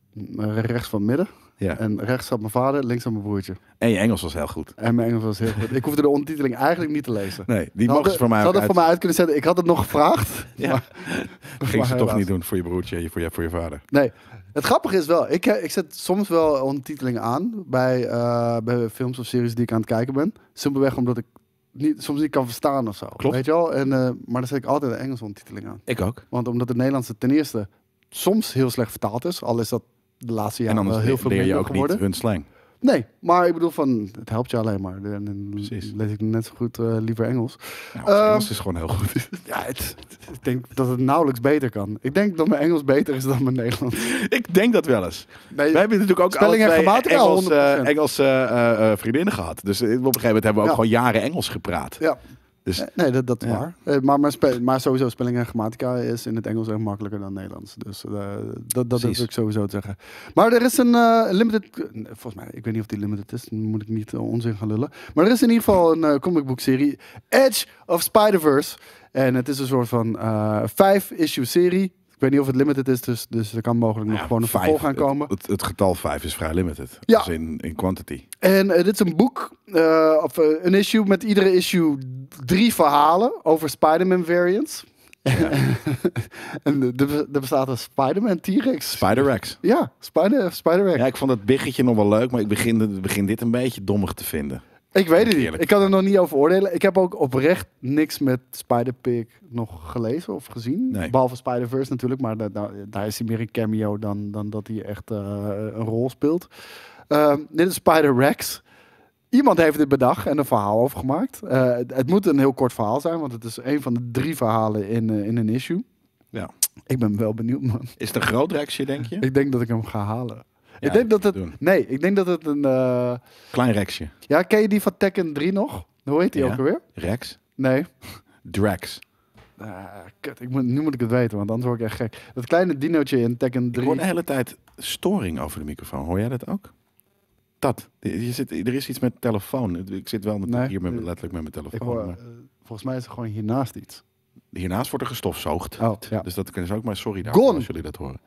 rechts van midden. Ja. En rechts zat mijn vader, links zat mijn broertje. En je Engels was heel goed. En mijn Engels was heel goed. Ik hoefde de ondertiteling eigenlijk niet te lezen. Nee, die mocht ze voor mij uit... voor mij uit kunnen zetten. Ik had het nog gevraagd. ja. Maar, Ging ze toch niet doen voor je broertje en voor je, voor je vader. Nee. Het grappige is wel, ik, ik zet soms wel ondertiteling aan bij, eh, bij films of series die ik aan het kijken ben. Simpelweg omdat ik niet, soms niet kan verstaan of zo. Klopt. Weet je wel? En, eh, maar dan zet ik altijd de Engelse ondertiteling aan. Ik ook. Want omdat de Nederlandse ten eerste soms heel slecht vertaald is. Al is dat de laatste jaren en wel heel veel leer je ook niet hun slang. Nee, maar ik bedoel van, het helpt je alleen maar. En dan Precies. lees ik net zo goed eh, liever Engels. Ehm, Engels is gewoon heel goed. ja, het, ik denk dat het nauwelijks beter kan. Ik denk dat mijn Engels beter is dan mijn Nederlands. ik denk dat wel eens. Nee, Wij hebben natuurlijk ook alle twee Engels, uh, Engelse eh, eh, vriendinnen gehad. Dus op een gegeven moment hebben we ook gewoon jaren Engels gepraat. Ja. Dus... Eh, nee, dat, dat waar. Eh, maar, maar, maar, sowieso, spelling en grammatica is in het Engels echt makkelijker dan Nederlands. Dus eh, dat, dat is ik sowieso te zeggen. Maar er is een limited... Volgens mij, ik weet niet of die limited is. moet ik niet onzin gaan lullen. Maar er is in ieder geval een uh, comic book serie. Edge of Spider-Verse. En het is een soort van vijf-issue serie. Ik weet niet of het limited is, dus, dus er kan mogelijk nog gewoon een vijf, vervolg aan komen. Het, het, getal 5 is vrij limited. Ja. in, in quantity. En eh, dit is een boek, eh, of eh, een issue met iedere issue drie verhalen over Spider-Man variants. Ja. en er bestaat een Spider-Man T-Rex. Spider-Rex. Ja, Spider-Rex. ja, ik vond dat biggetje nog wel leuk, maar ik begin, begin dit een beetje dommig te vinden. Ik weet het niet. Ik kan er nog niet over oordelen. Ik heb ook oprecht niks met Spider-Pig nog gelezen of gezien. Behalve Spider-Verse natuurlijk, maar daar is hij meer een cameo dan, dan dat hij echt eh, een rol speelt. Ehm, dit is Spider-Rex. Iemand heeft dit bedacht en een verhaal over gemaakt. Eh, het, moet een heel kort verhaal zijn, want het is een van de drie verhalen in, eh, in een issue. Ja. Ik ben wel benieuwd, man. Is het een groot rexje, denk je? Ik denk dat ik hem ga halen ik denk dat het. Nee, ik denk dat het een. Eh, Klein Rexje. Ja, ken je die van Tekken 3 nog? Hoe heet die ook alweer? Rex? Nee. Drax. Ah, kut, ik moet, nu moet ik het weten, want anders word ik echt gek. Dat kleine dinootje in Tekken 3. gewoon de hele tijd storing over de microfoon. Hoor jij dat ook? Dat. Je zit, er is iets met telefoon. Ik zit wel hier met, letterlijk met mijn telefoon. Eh, volgens mij is er gewoon hiernaast iets. Hiernaast wordt er gestofzoogd. Oh, ja. Dus dat kunnen ze ook maar sorry daar als jullie dat horen.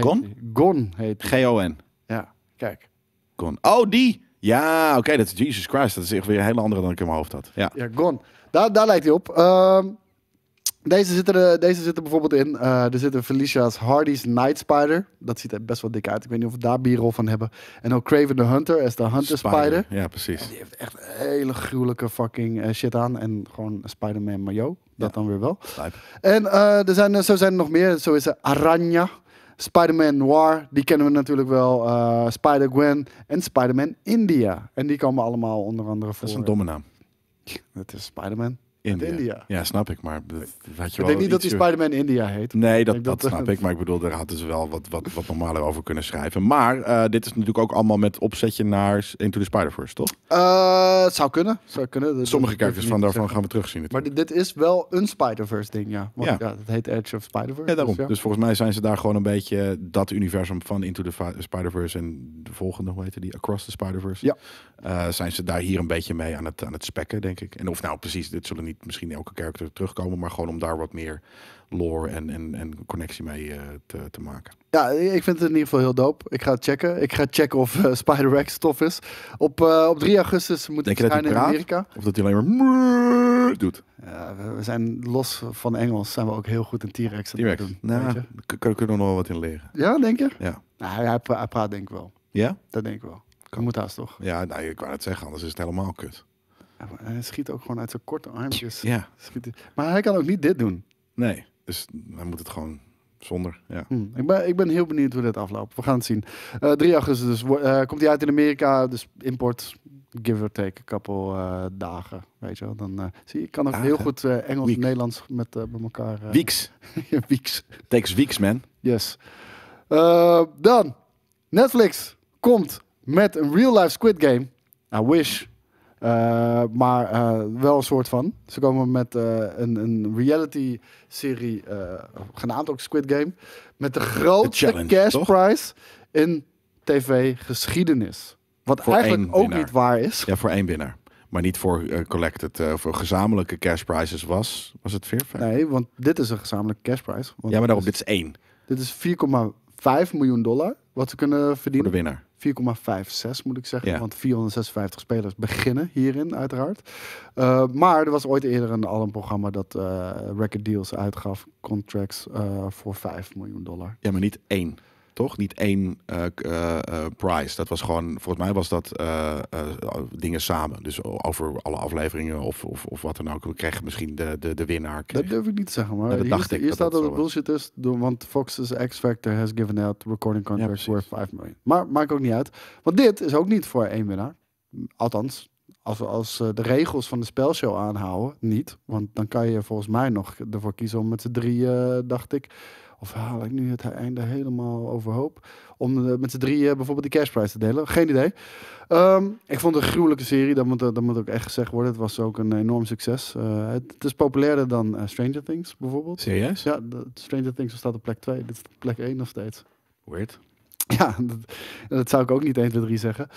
Gon? Gon heet G-O-N. Ja, kijk. Gon. Oh, die! Ja, oké, dat is Jesus Christ. Dat is echt weer een hele andere dan ik in mijn hoofd had. Ja, ja Gon. Daar, daar lijkt hij op. Ehm, deze, zit er, deze zit bijvoorbeeld in. Eh, er zit een Felicia's Hardy's Night Spider. Dat ziet er best wel dik uit. Ik weet niet of we daar bierrol van hebben. En ook Craven the Hunter as de Hunter Spider. Ja, precies. die heeft echt hele gruwelijke fucking eh, shit aan. En gewoon Spider-Man mayo. Dat dan weer wel. En eh, er zijn, zo zijn er nog meer. Zo is er Aranya. Spider-Man Noir, die kennen we natuurlijk wel. Eh, Spider-Gwen en Spider-Man India. En die komen allemaal onder andere voor. Dat is een domme naam. Het is Spider-Man. India. India. Ja, snap ik, maar ik denk niet dat die Spider-Man India heet. Nee, dat, dat, snap ik, maar ik bedoel, daar hadden ze wel wat, wat, wat normaler over kunnen schrijven. Maar eh, dit is natuurlijk ook allemaal met opzetje naar Into the Spider-Verse, toch? Eh, het zou kunnen, zou kunnen. Sommige kijkers van daarvan gaan we terugzien natuurlijk. Maar dit, is wel een Spider-Verse ding, ja. Want, ja. ja. Het heet Edge of Spider-Verse. Ja, daarom. Dus, dus volgens mij zijn ze daar gewoon een beetje dat universum van Into the Spider-Verse en de volgende, hoe heette die? Across the Spider-Verse. Ja. Eh, zijn ze daar hier een beetje mee aan het, aan het spekken, denk ik. En of nou precies, dit zullen niet misschien elke karakter terugkomen, maar gewoon om daar wat meer lore en, en, en connectie mee eh, te, te, maken. Ja, ik vind het in ieder geval heel dope. Ik ga het checken. Ik ga checken of eh, Spider-Rex tof is. Op, eh, op 3 augustus moet ik zijn in Amerika. Of dat hij alleen maar doet. Ja, we zijn los van Engels, zijn we ook heel goed in T-Rex. T-Rex, nou, kunnen we nog wel wat in leren. Ja, denk je? Ja. Nou, hij, hij praat denk ik wel. Ja? Dat denk ik wel. Kan. moet haast toch? Ja, nou, ik wou het zeggen, anders is het helemaal kut hij schiet ook gewoon uit zijn korte armpjes. Ja. maar hij kan ook niet dit doen. Nee, dus hij moet het gewoon zonder. Ja. Hmm, ik, ben, ik ben heel benieuwd hoe dit afloopt. We gaan het zien. Uh, eh, 3 augustus dus, eh, komt hij uit in Amerika. Dus import, give or take, een couple eh, dagen. Weet je wel. Dan zie je, ik kan ook heel goed Engels en Nederlands met, bij elkaar. weeks. weeks. Takes weeks, man. Yes. dan, Netflix komt met een real-life Squid Game. I wish. Eh, maar eh, wel een soort van. Ze komen met eh, een, een reality serie, genaamd ook Squid Game. Met de grootste cash toch? prize in tv-geschiedenis. Wat eigenlijk ook niet waar is. Ja, voor één winnaar. Maar niet voor uh, collected, voor gezamenlijke cash prizes was, was het 4? Nee, want dit is een gezamenlijke cash prize. Ja, maar daarop, dit is één. Dit is 4,5 miljoen dollar, wat ze kunnen verdienen. Voor de winnaar. 4,56 moet ik zeggen. Want 456 spelers beginnen hierin, uiteraard. Eh, maar er was ooit eerder een, al programma dat uh, Record Deals uitgaf. Contracts eh, voor 5 miljoen dollar. Ja, maar niet één toch? Niet één eh, eh, eh, prize. Dat was gewoon, volgens mij was dat dingen samen. Dus over alle afleveringen of, of, of wat dan ook. We kregen misschien de, de, de winnaar. Dat durf ik niet te zeggen, maar dat dacht hier, ik. Hier staat dat het bullshit is, want Fox's X-Factor has given out recording contracts ja, worth 5 miljoen. Maar maakt ook niet uit. Want dit is ook niet voor één winnaar. Althans, als we als de regels van de spelshow aanhouden, niet. Want dan kan je volgens mij nog ervoor kiezen om met z'n drieën, dacht ik, of haal ik nu het einde helemaal overhoop? Om eh, met z'n drieën eh, bijvoorbeeld die cashprijs te delen. Geen idee. Ehm, ik vond een gruwelijke serie. Dat moet, eh, dat moet ook echt gezegd worden. Het was ook een enorm succes. het, is populairder dan Stranger Things bijvoorbeeld. Serieus? Ja, Stranger Things staat op plek 2. Dit is plek 1 nog steeds. Weird. Ja, dat, zou ik ook niet 1, 2, 3 zeggen.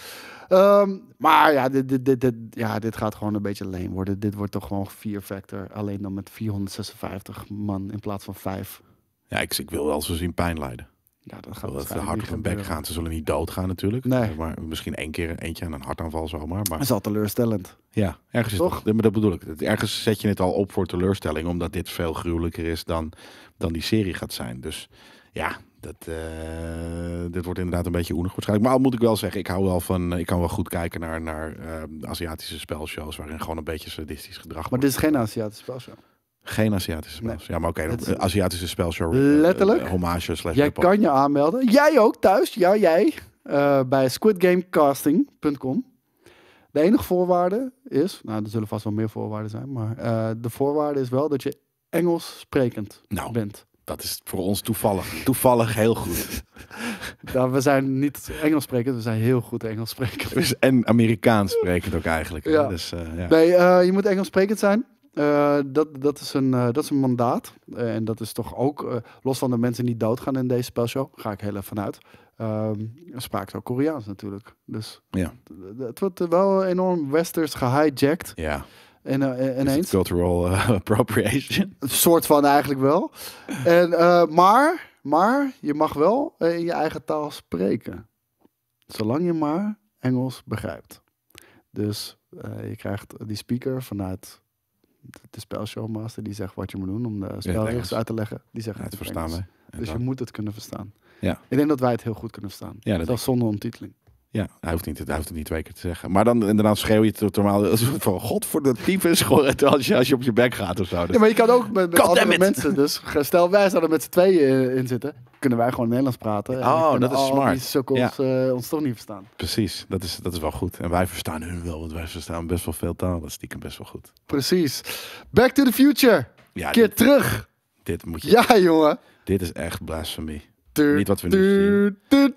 Ehm, maar ja dit, dit, dit, dit, ja, dit gaat gewoon een beetje alleen worden. Dit wordt toch gewoon 4 factor. Alleen dan met 456 man in plaats van 5. Ja, ik, wil wel ze zien pijn lijden. Ja, dat gaat dat hard op hun bek gaan. Ze zullen niet doodgaan natuurlijk. Eh, maar misschien één keer eentje aan een hartaanval zomaar. Maar... Dat is al teleurstellend. Ja, ergens is Toch? maar dat bedoel ik. Ergens zet je het al op voor teleurstelling. Omdat dit veel gruwelijker is dan, dan die serie gaat zijn. Dus ja, dat, eh, dit wordt inderdaad een beetje oenig waarschijnlijk. Maar al moet ik wel zeggen, ik hou wel van. Eh, ik kan wel goed kijken naar, naar Aziatische spelshows. Waarin gewoon een beetje sadistisch gedrag. Maar wordt. dit is geen Aziatische spelshow. Geen Aziatische spels. Ja, maar oké, okay, Aziatische spelshow. Eh, Letterlijk. Uh, hommage slash Jij kan je aanmelden. Jij ook thuis, ja jij. Uh, bij squidgamecasting.com. De enige voorwaarde is, nou er zullen vast wel meer voorwaarden zijn, maar de voorwaarde is wel dat je Engels sprekend nou, bent. Dat is voor ons toevallig. toevallig heel goed. Nou, we zijn niet Engels sprekend, we zijn heel goed Engels sprekend. en Amerikaans sprekend ook eigenlijk. Dus, ja. Nee, je moet Engels sprekend zijn. Eh, dat, dat, is een, uh, dat is een mandaat. Eh, en dat is toch ook, los van de mensen die doodgaan in deze spelshow, ga ik heel even vanuit. Ehm, spraakt ook Koreaans natuurlijk. Dus ja. het wordt wel enorm westers gehijacked. Ja. En, uh, cultural appropriation. Een soort van eigenlijk wel. en, maar, maar je mag wel in je eigen taal spreken. Zolang je maar Engels begrijpt. Dus je krijgt die speaker vanuit de spelshowmaster die zegt wat je moet doen om de spelregels uit te leggen. Die zegt het, verstaan we. Dus je moet het kunnen verstaan. Ja. Ik denk dat wij het heel goed kunnen verstaan. Ja, dat is zonder ondertiteling. Ja, hij hoeft, niet, hij hoeft het niet twee keer te zeggen. Maar dan inderdaad schreeuw je het normaal van God voor de tyfus als je, als je op je bek gaat of zo. Dus ja, maar je kan ook met, met andere mensen. Dus stel wij zouden met z'n tweeën eh, in zitten, kunnen wij gewoon Nederlands praten. Oh, dat is smart. die sukkels ja. uh, ons toch niet verstaan. Precies, dat is, dat is wel goed. En wij verstaan hun wel, want wij verstaan best wel veel taal. Dat is stiekem best wel goed. Precies. Back to the future. Ja, Keer terug. Dit moet je... Ja, jongen. Dit is echt blasphemy. Niet wat we nu zien.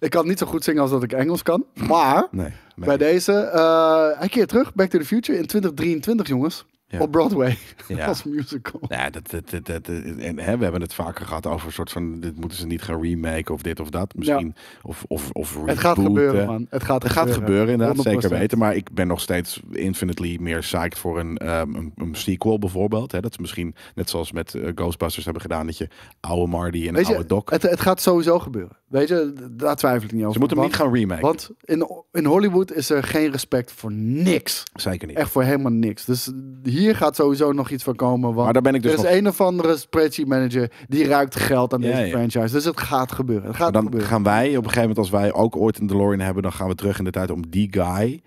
Ik kan niet zo goed zingen als dat ik Engels kan. Maar bij deze, eh, een keer terug, Back to the Future in 2023, jongens ja. op Broadway ja. als musical. Ja, nou, dat, dat, dat, en, hè, we hebben het vaker gehad over een soort van... dit moeten ze niet gaan remaken of dit of dat misschien. Of, of, of Het gaat gebeuren, man. Het gaat, het gaat gebeuren, inderdaad. Zeker weten. Maar ik ben nog steeds infinitely meer psyched voor een, ehm, een, een, sequel bijvoorbeeld. Hè, dat is misschien net zoals met eh, Ghostbusters hebben gedaan... dat je oude Marty en Weet oude Doc... Het, het gaat sowieso gebeuren. Weet je, daar twijfel ik niet over. Ze moeten hem niet gaan remaken. Want in, in Hollywood is er geen respect voor niks. Zeker niet. Echt voor helemaal niks. Dus hier hier gaat sowieso nog iets van komen. Want maar daar ben ik dus er is een of andere spreadsheet manager die ruikt geld aan deze franchise. Dus het gaat gebeuren. Het gaat dan gaan wij op een gegeven moment, als wij ook ooit een DeLorean hebben, dan gaan we terug in de tijd om die guy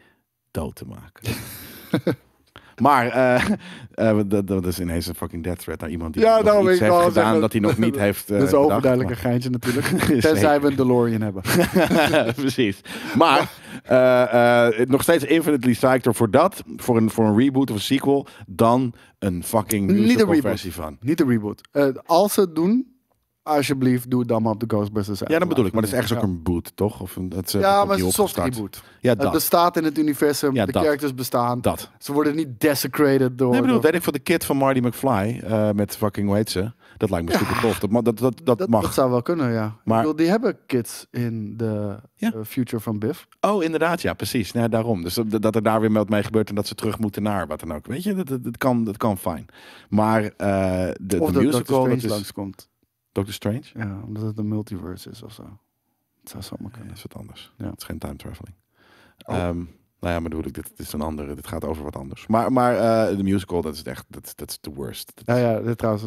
dood te maken. Maar eh, eh, dat, is ineens een fucking death threat naar iemand die ja, nou, iets heeft gedaan zeggen, dat hij nog niet heeft Dat is een eh, overduidelijk een geintje natuurlijk. Tenzij we een DeLorean hebben. Precies. Maar nog steeds infinitely psyched voor dat, voor een, voor een reboot of een sequel, dan een fucking musical versie van. Niet een reboot. als ze het doen, Alsjeblieft, doe het dan maar op de Ghostbusters. Ja, dat bedoel ik. Maar dat is echt ook een boot, toch? Of een, dat ze ja, maar het is een Ja, dat. bestaat in het universum. Ja, de dat. characters bestaan. Dat. Ze worden niet desecrated door... Nee, bedoel, weet ik voor de kid van Marty McFly. Eh, met fucking, hoe heet ze? Dat lijkt me super tof. Dat, dat, dat, mag. Dat zou wel kunnen, ja. Maar, bedoel, die hebben kids in de eh, future van Biff. Oh, inderdaad. Ja, precies. Ja, daarom. Dus dat, er daar weer wat mee gebeurt en dat ze terug moeten naar wat dan ook. Weet je, dat, dat, kan, dat kan fijn. Maar uh, de, of de musical... Of dat Strange langskomt. Doctor Strange? Ja, omdat het een multiverse is of zo. Het zou zomaar kunnen. Dat is wat anders. Ja. Het is geen time traveling. Oh. Ehm, nou ja, maar bedoel ik, dit, dit, is een andere. Dit gaat over wat anders. Maar, maar eh, de musical, dat is echt, dat, dat is de worst. Nou ja, dit trouwens,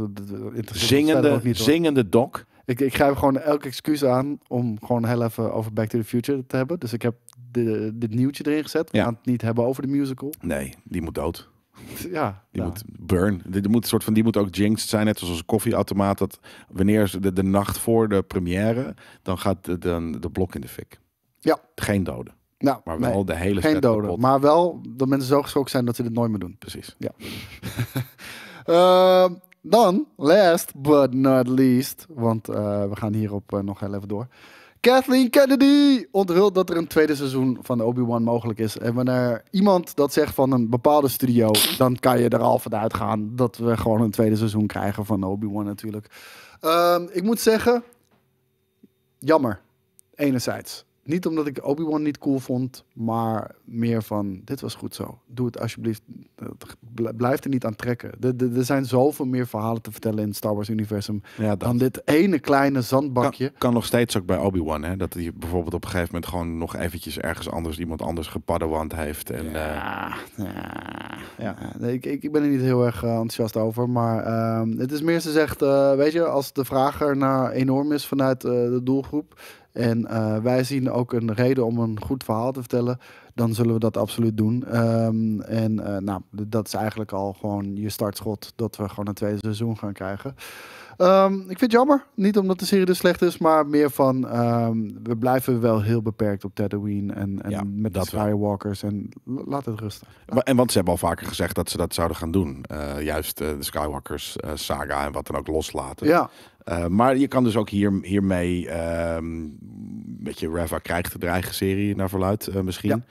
zingende, niet, zingende doc. Ik, ik grijp gewoon elk excuus aan om gewoon heel even over Back to the Future te hebben. Dus ik heb de, dit nieuwtje erin gezet. We ja. gaan het niet hebben over de musical. Nee, die moet dood. Ja, die nou. moet burn. Die moet, soort van, die moet ook jinxed zijn, net zoals een koffieautomaat. Dat wanneer ze de, nacht voor de première, dan gaat de, de, blok in de fik. Ja. Geen doden. Nou, maar wel de hele Geen doden, maar wel dat mensen zo geschokt zijn dat ze dit nooit meer doen. Precies. Ja. Ehm, dan, last but not least, want eh, we gaan hierop eh, nog heel even door. Kathleen Kennedy onthult dat er een tweede seizoen van Obi-Wan mogelijk is. En wanneer iemand dat zegt van een bepaalde studio, dan kan je er al vanuit gaan dat we gewoon een tweede seizoen krijgen van Obi-Wan natuurlijk. Ehm, ik moet zeggen, jammer. Enerzijds. Niet omdat ik Obi-Wan niet cool vond, maar meer van: dit was goed zo. Doe het alsjeblieft. Blijf er niet aan trekken. Er zijn zoveel meer verhalen te vertellen in het Star Wars-universum dan dit ene kleine zandbakje. Kan, kan nog steeds ook bij Obi-Wan, hè? Dat hij bijvoorbeeld op een gegeven moment gewoon nog eventjes ergens anders iemand anders gepaddewand heeft. En, ja, eh, ja. ja. ik, ik ben er niet heel erg eh, enthousiast over, maar ehm, het is meer ze zegt: eh, weet je, als de vraag er naar enorm is vanuit de doelgroep en eh, wij zien ook een reden om een goed verhaal te vertellen. Dan zullen we dat absoluut doen. Ehm, en eh, nou, dat is eigenlijk al gewoon je startschot dat we gewoon een tweede seizoen gaan krijgen. Ehm, ik vind het jammer. Niet omdat de serie dus slecht is, maar meer van ehm, we blijven wel heel beperkt op Tatooine en, en met de Skywalkers. En laat het rusten. En want ze hebben al vaker gezegd dat ze dat zouden gaan doen. Eh, juist eh, de Skywalkers eh, saga en wat dan ook loslaten. Ja. maar je kan dus ook hier, hiermee, ehm, beetje je, Reva krijgt de eigen serie naar verluid misschien.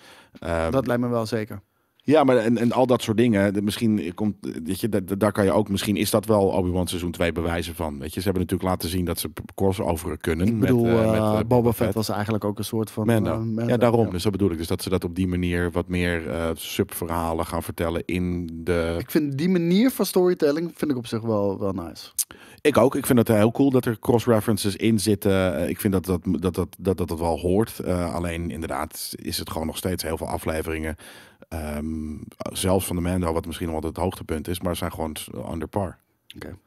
dat lijkt me wel zeker. Ja, maar en, en al dat soort dingen. Misschien komt, dat je, daar, daar kan je ook, misschien is dat wel Obi-Wan seizoen 2 bewijzen van. Weet je, ze hebben natuurlijk laten zien dat ze crossover kunnen. met, eh, eh, met eh, Boba, Fett, was eigenlijk ook een soort van... ja, daarom. Ja. Dus dat bedoel ik. Dus dat ze dat op die manier wat meer subverhalen gaan vertellen in de... Ik vind die manier van storytelling vind ik op zich wel, wel nice. Ik ook. Ik vind het heel cool dat er cross-references in zitten. Ik vind dat dat, dat, dat, dat, dat, wel hoort. alleen inderdaad is het gewoon nog steeds heel veel afleveringen Ehm, zelfs van de Mando, wat misschien wel het hoogtepunt is, maar zijn gewoon under par. Oké.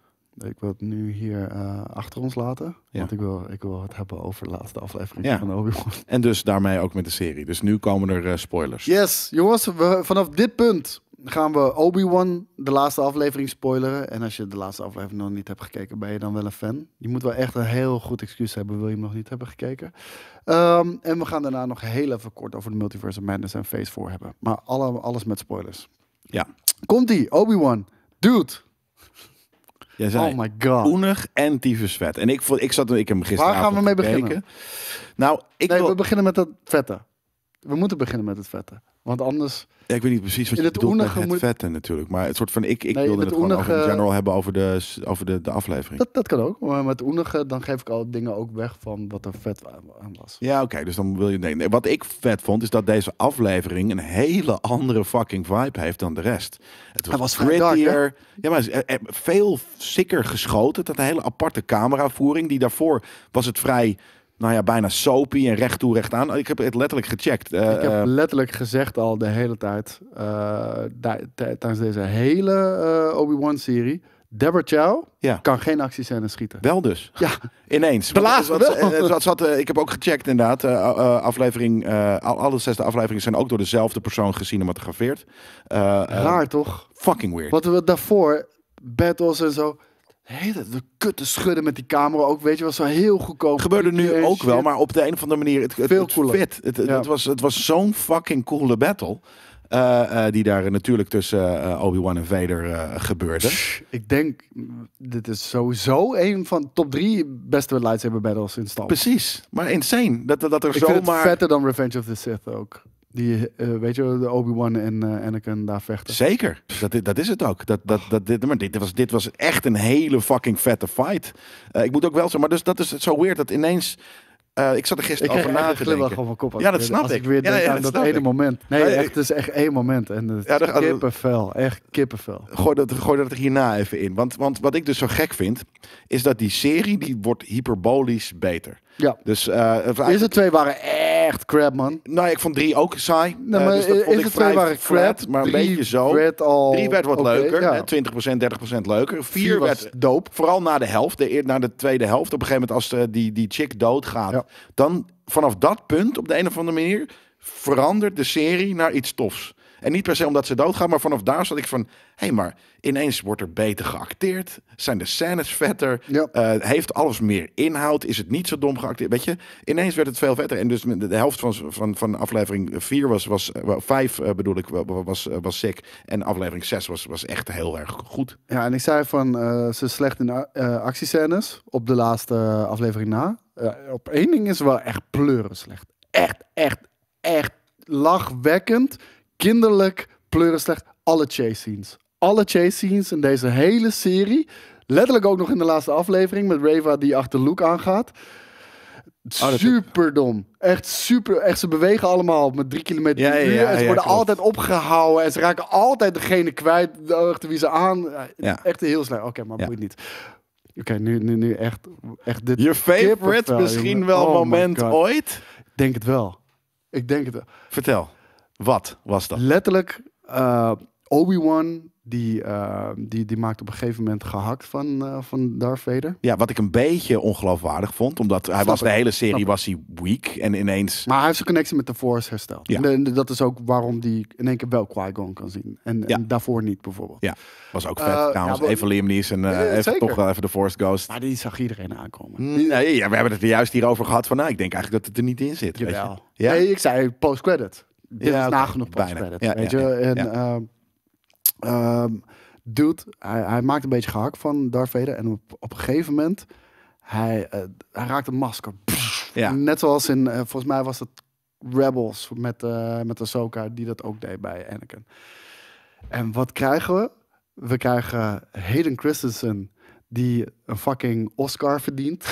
Ik wil het nu hier eh, achter ons laten. Ja. Want ik wil, ik wil het hebben over de laatste aflevering van Obi-Wan. En dus daarmee ook met de serie. Dus nu komen er eh, spoilers. Yes, jongens, vanaf dit punt gaan we Obi-Wan de laatste aflevering spoileren. En als je de laatste aflevering nog niet hebt gekeken, ben je dan wel een fan. Je moet wel echt een heel goed excuus hebben, wil je hem nog niet hebben gekeken. Ehm, en we gaan daarna nog heel even kort over de Multiverse Madness en Phase 4 hebben. Maar alles met spoilers. Ja. Komt-ie, Obi-Wan. Dude. Jij zei, oh my god. Oenig en tyfus vet. En ik, ik, zat, ik hem gisteren. Waar gaan we mee beginnen? Nou, ik nee, we beginnen met het vette. We moeten beginnen met het vette. Want anders... Ja, ik weet niet precies wat je doet met het vetten natuurlijk. Maar het soort van, ik, ik wilde het, gewoon over in general hebben over de, over de, de aflevering. Dat, dat kan ook. Maar met oenige, dan geef ik al dingen ook weg van wat er vet aan was. Ja, oké. dus dan wil je... Nee, wat ik vet vond, is dat deze aflevering een hele andere fucking vibe heeft dan de rest. Het was, was ja, maar eh, eh, veel sicker geschoten. Dat een hele aparte cameravoering. Die daarvoor was het vrij nou ja, bijna soapy en recht toe, recht aan. Ik heb het letterlijk gecheckt. Eh, ik heb eh, letterlijk gezegd al de hele tijd, uh, tijdens deze hele Obi-Wan-serie... Deborah Chow kan geen actiescènes schieten. Wel dus. Ja. Ineens. De laatste wat, wat, ik heb ook gecheckt inderdaad. aflevering, uh, alle zesde afleveringen zijn ook door dezelfde persoon gezinematografeerd. Raar toch? Fucking weird. Wat we daarvoor, battles en zo hele de kutten schudden met die camera ook, weet je, was zo heel goedkoop. Gebeurde nu ook wel, maar op de een of andere manier, het, het, Veel het, cooler. Fit. Het, het, was, het was zo'n fucking coole battle. Eh, eh, die daar natuurlijk tussen eh, Obi-Wan en Vader gebeurde. Ik denk, dit is sowieso een van top drie beste lightsaber battles in stand. Precies, maar insane. Dat, dat er Ik zomaar... vetter dan Revenge of the Sith ook. Die, eh, weet je, de Obi-Wan en uh, Anakin daar vechten. Zeker, dus dat, dat is het ook. Dat, dat, dat, dit, maar dit, was, dit was echt een hele fucking vette fight. Eh, ik moet ook wel zeggen, maar dus, dat is zo weird dat ineens... ik zat er gisteren over na te denken. Van kop ja, dat snap ik. weer dat, ene moment. Nee, echt, het is echt één moment. En het ja, dat, kippenvel, echt kippenvel. Gooi dat, gooi dat er hierna even in. Want, want wat ik dus zo gek vind, is dat die serie, die wordt hyperbolisch beter. Ja. Dus, uh, is twee waren echt echt crap, man. Nou, ik vond drie ook saai. Nee, eh, maar, dus vond het vrij waren flat, crap, maar een beetje zo. Drie werd wat leuker, ja. 20%, 30% leuker. Vier, werd doop. Vooral na de helft, de, na de tweede helft. Op een gegeven moment als eh, die, die chick doodgaat, ja. dan vanaf dat punt op de een of andere manier verandert de serie naar iets tofs. En niet per se omdat ze doodgaan, maar vanaf daar zat ik van... hé, hey, maar ineens wordt er beter geacteerd. Zijn de scènes vetter? Eh, heeft alles meer inhoud? Is het niet zo dom geacteerd? Weet je, ineens werd het veel vetter. En dus de helft van, van, van aflevering 4 was... was 5 eh, eh, bedoel ik, was, was sick. En aflevering 6 was, was echt heel erg goed. Ja, en ik zei van ze slecht in actiescènes op de laatste aflevering na. op één ding is wel echt pleuren slecht. Echt, echt, echt lachwekkend kinderlijk pleuren slecht alle chase scenes. Alle chase scenes in deze hele serie. Letterlijk ook nog in de laatste aflevering met Reva die achter Luke aangaat. Oh, super dom. Echt super. Echt, ze bewegen allemaal met drie kilometer ja, Ja, ja, en ze worden altijd opgehouden. En ze raken altijd degene kwijt achter wie ze aan. Echt heel slecht. Oké, okay, maar boeit niet. Oké, nu, nu, nu echt, echt dit. Je favorite misschien wel oh moment ooit? Ik denk het wel. Ik denk het wel. Vertel. Wat was dat? Letterlijk, eh, Obi-Wan die, uh, die, die maakt op een gegeven moment gehakt van, uh, van Darth Vader. Ja, wat ik een beetje ongeloofwaardig vond. Omdat hij was, de hele serie was hij weak en ineens... Maar hij heeft zijn connectie met de Force hersteld. Ja. En dat is ook waarom hij in één keer wel Qui-Gon kan zien. En, en, daarvoor niet bijvoorbeeld. Ja, was ook vet trouwens. Ja, even Liam Neeson, toch wel even de Force Ghost. Maar die zag iedereen aankomen. Mm, nee, ja, we hebben het er juist hierover gehad van... Nou, ik denk eigenlijk dat het er niet in zit. Jawel. Ja? Nee, ik zei post-credit dit ja, is nagenoeg okay, ja, weet je. En, um, dude, hij, hij, maakt een beetje gehak van Darth Vader. En op, een gegeven moment, hij, eh, hij raakt een masker. net zoals in, eh, volgens mij was het Rebels met, eh, met Ahsoka, die dat ook deed bij Anakin. En wat krijgen we? We krijgen Hayden Christensen die een fucking Oscar verdient.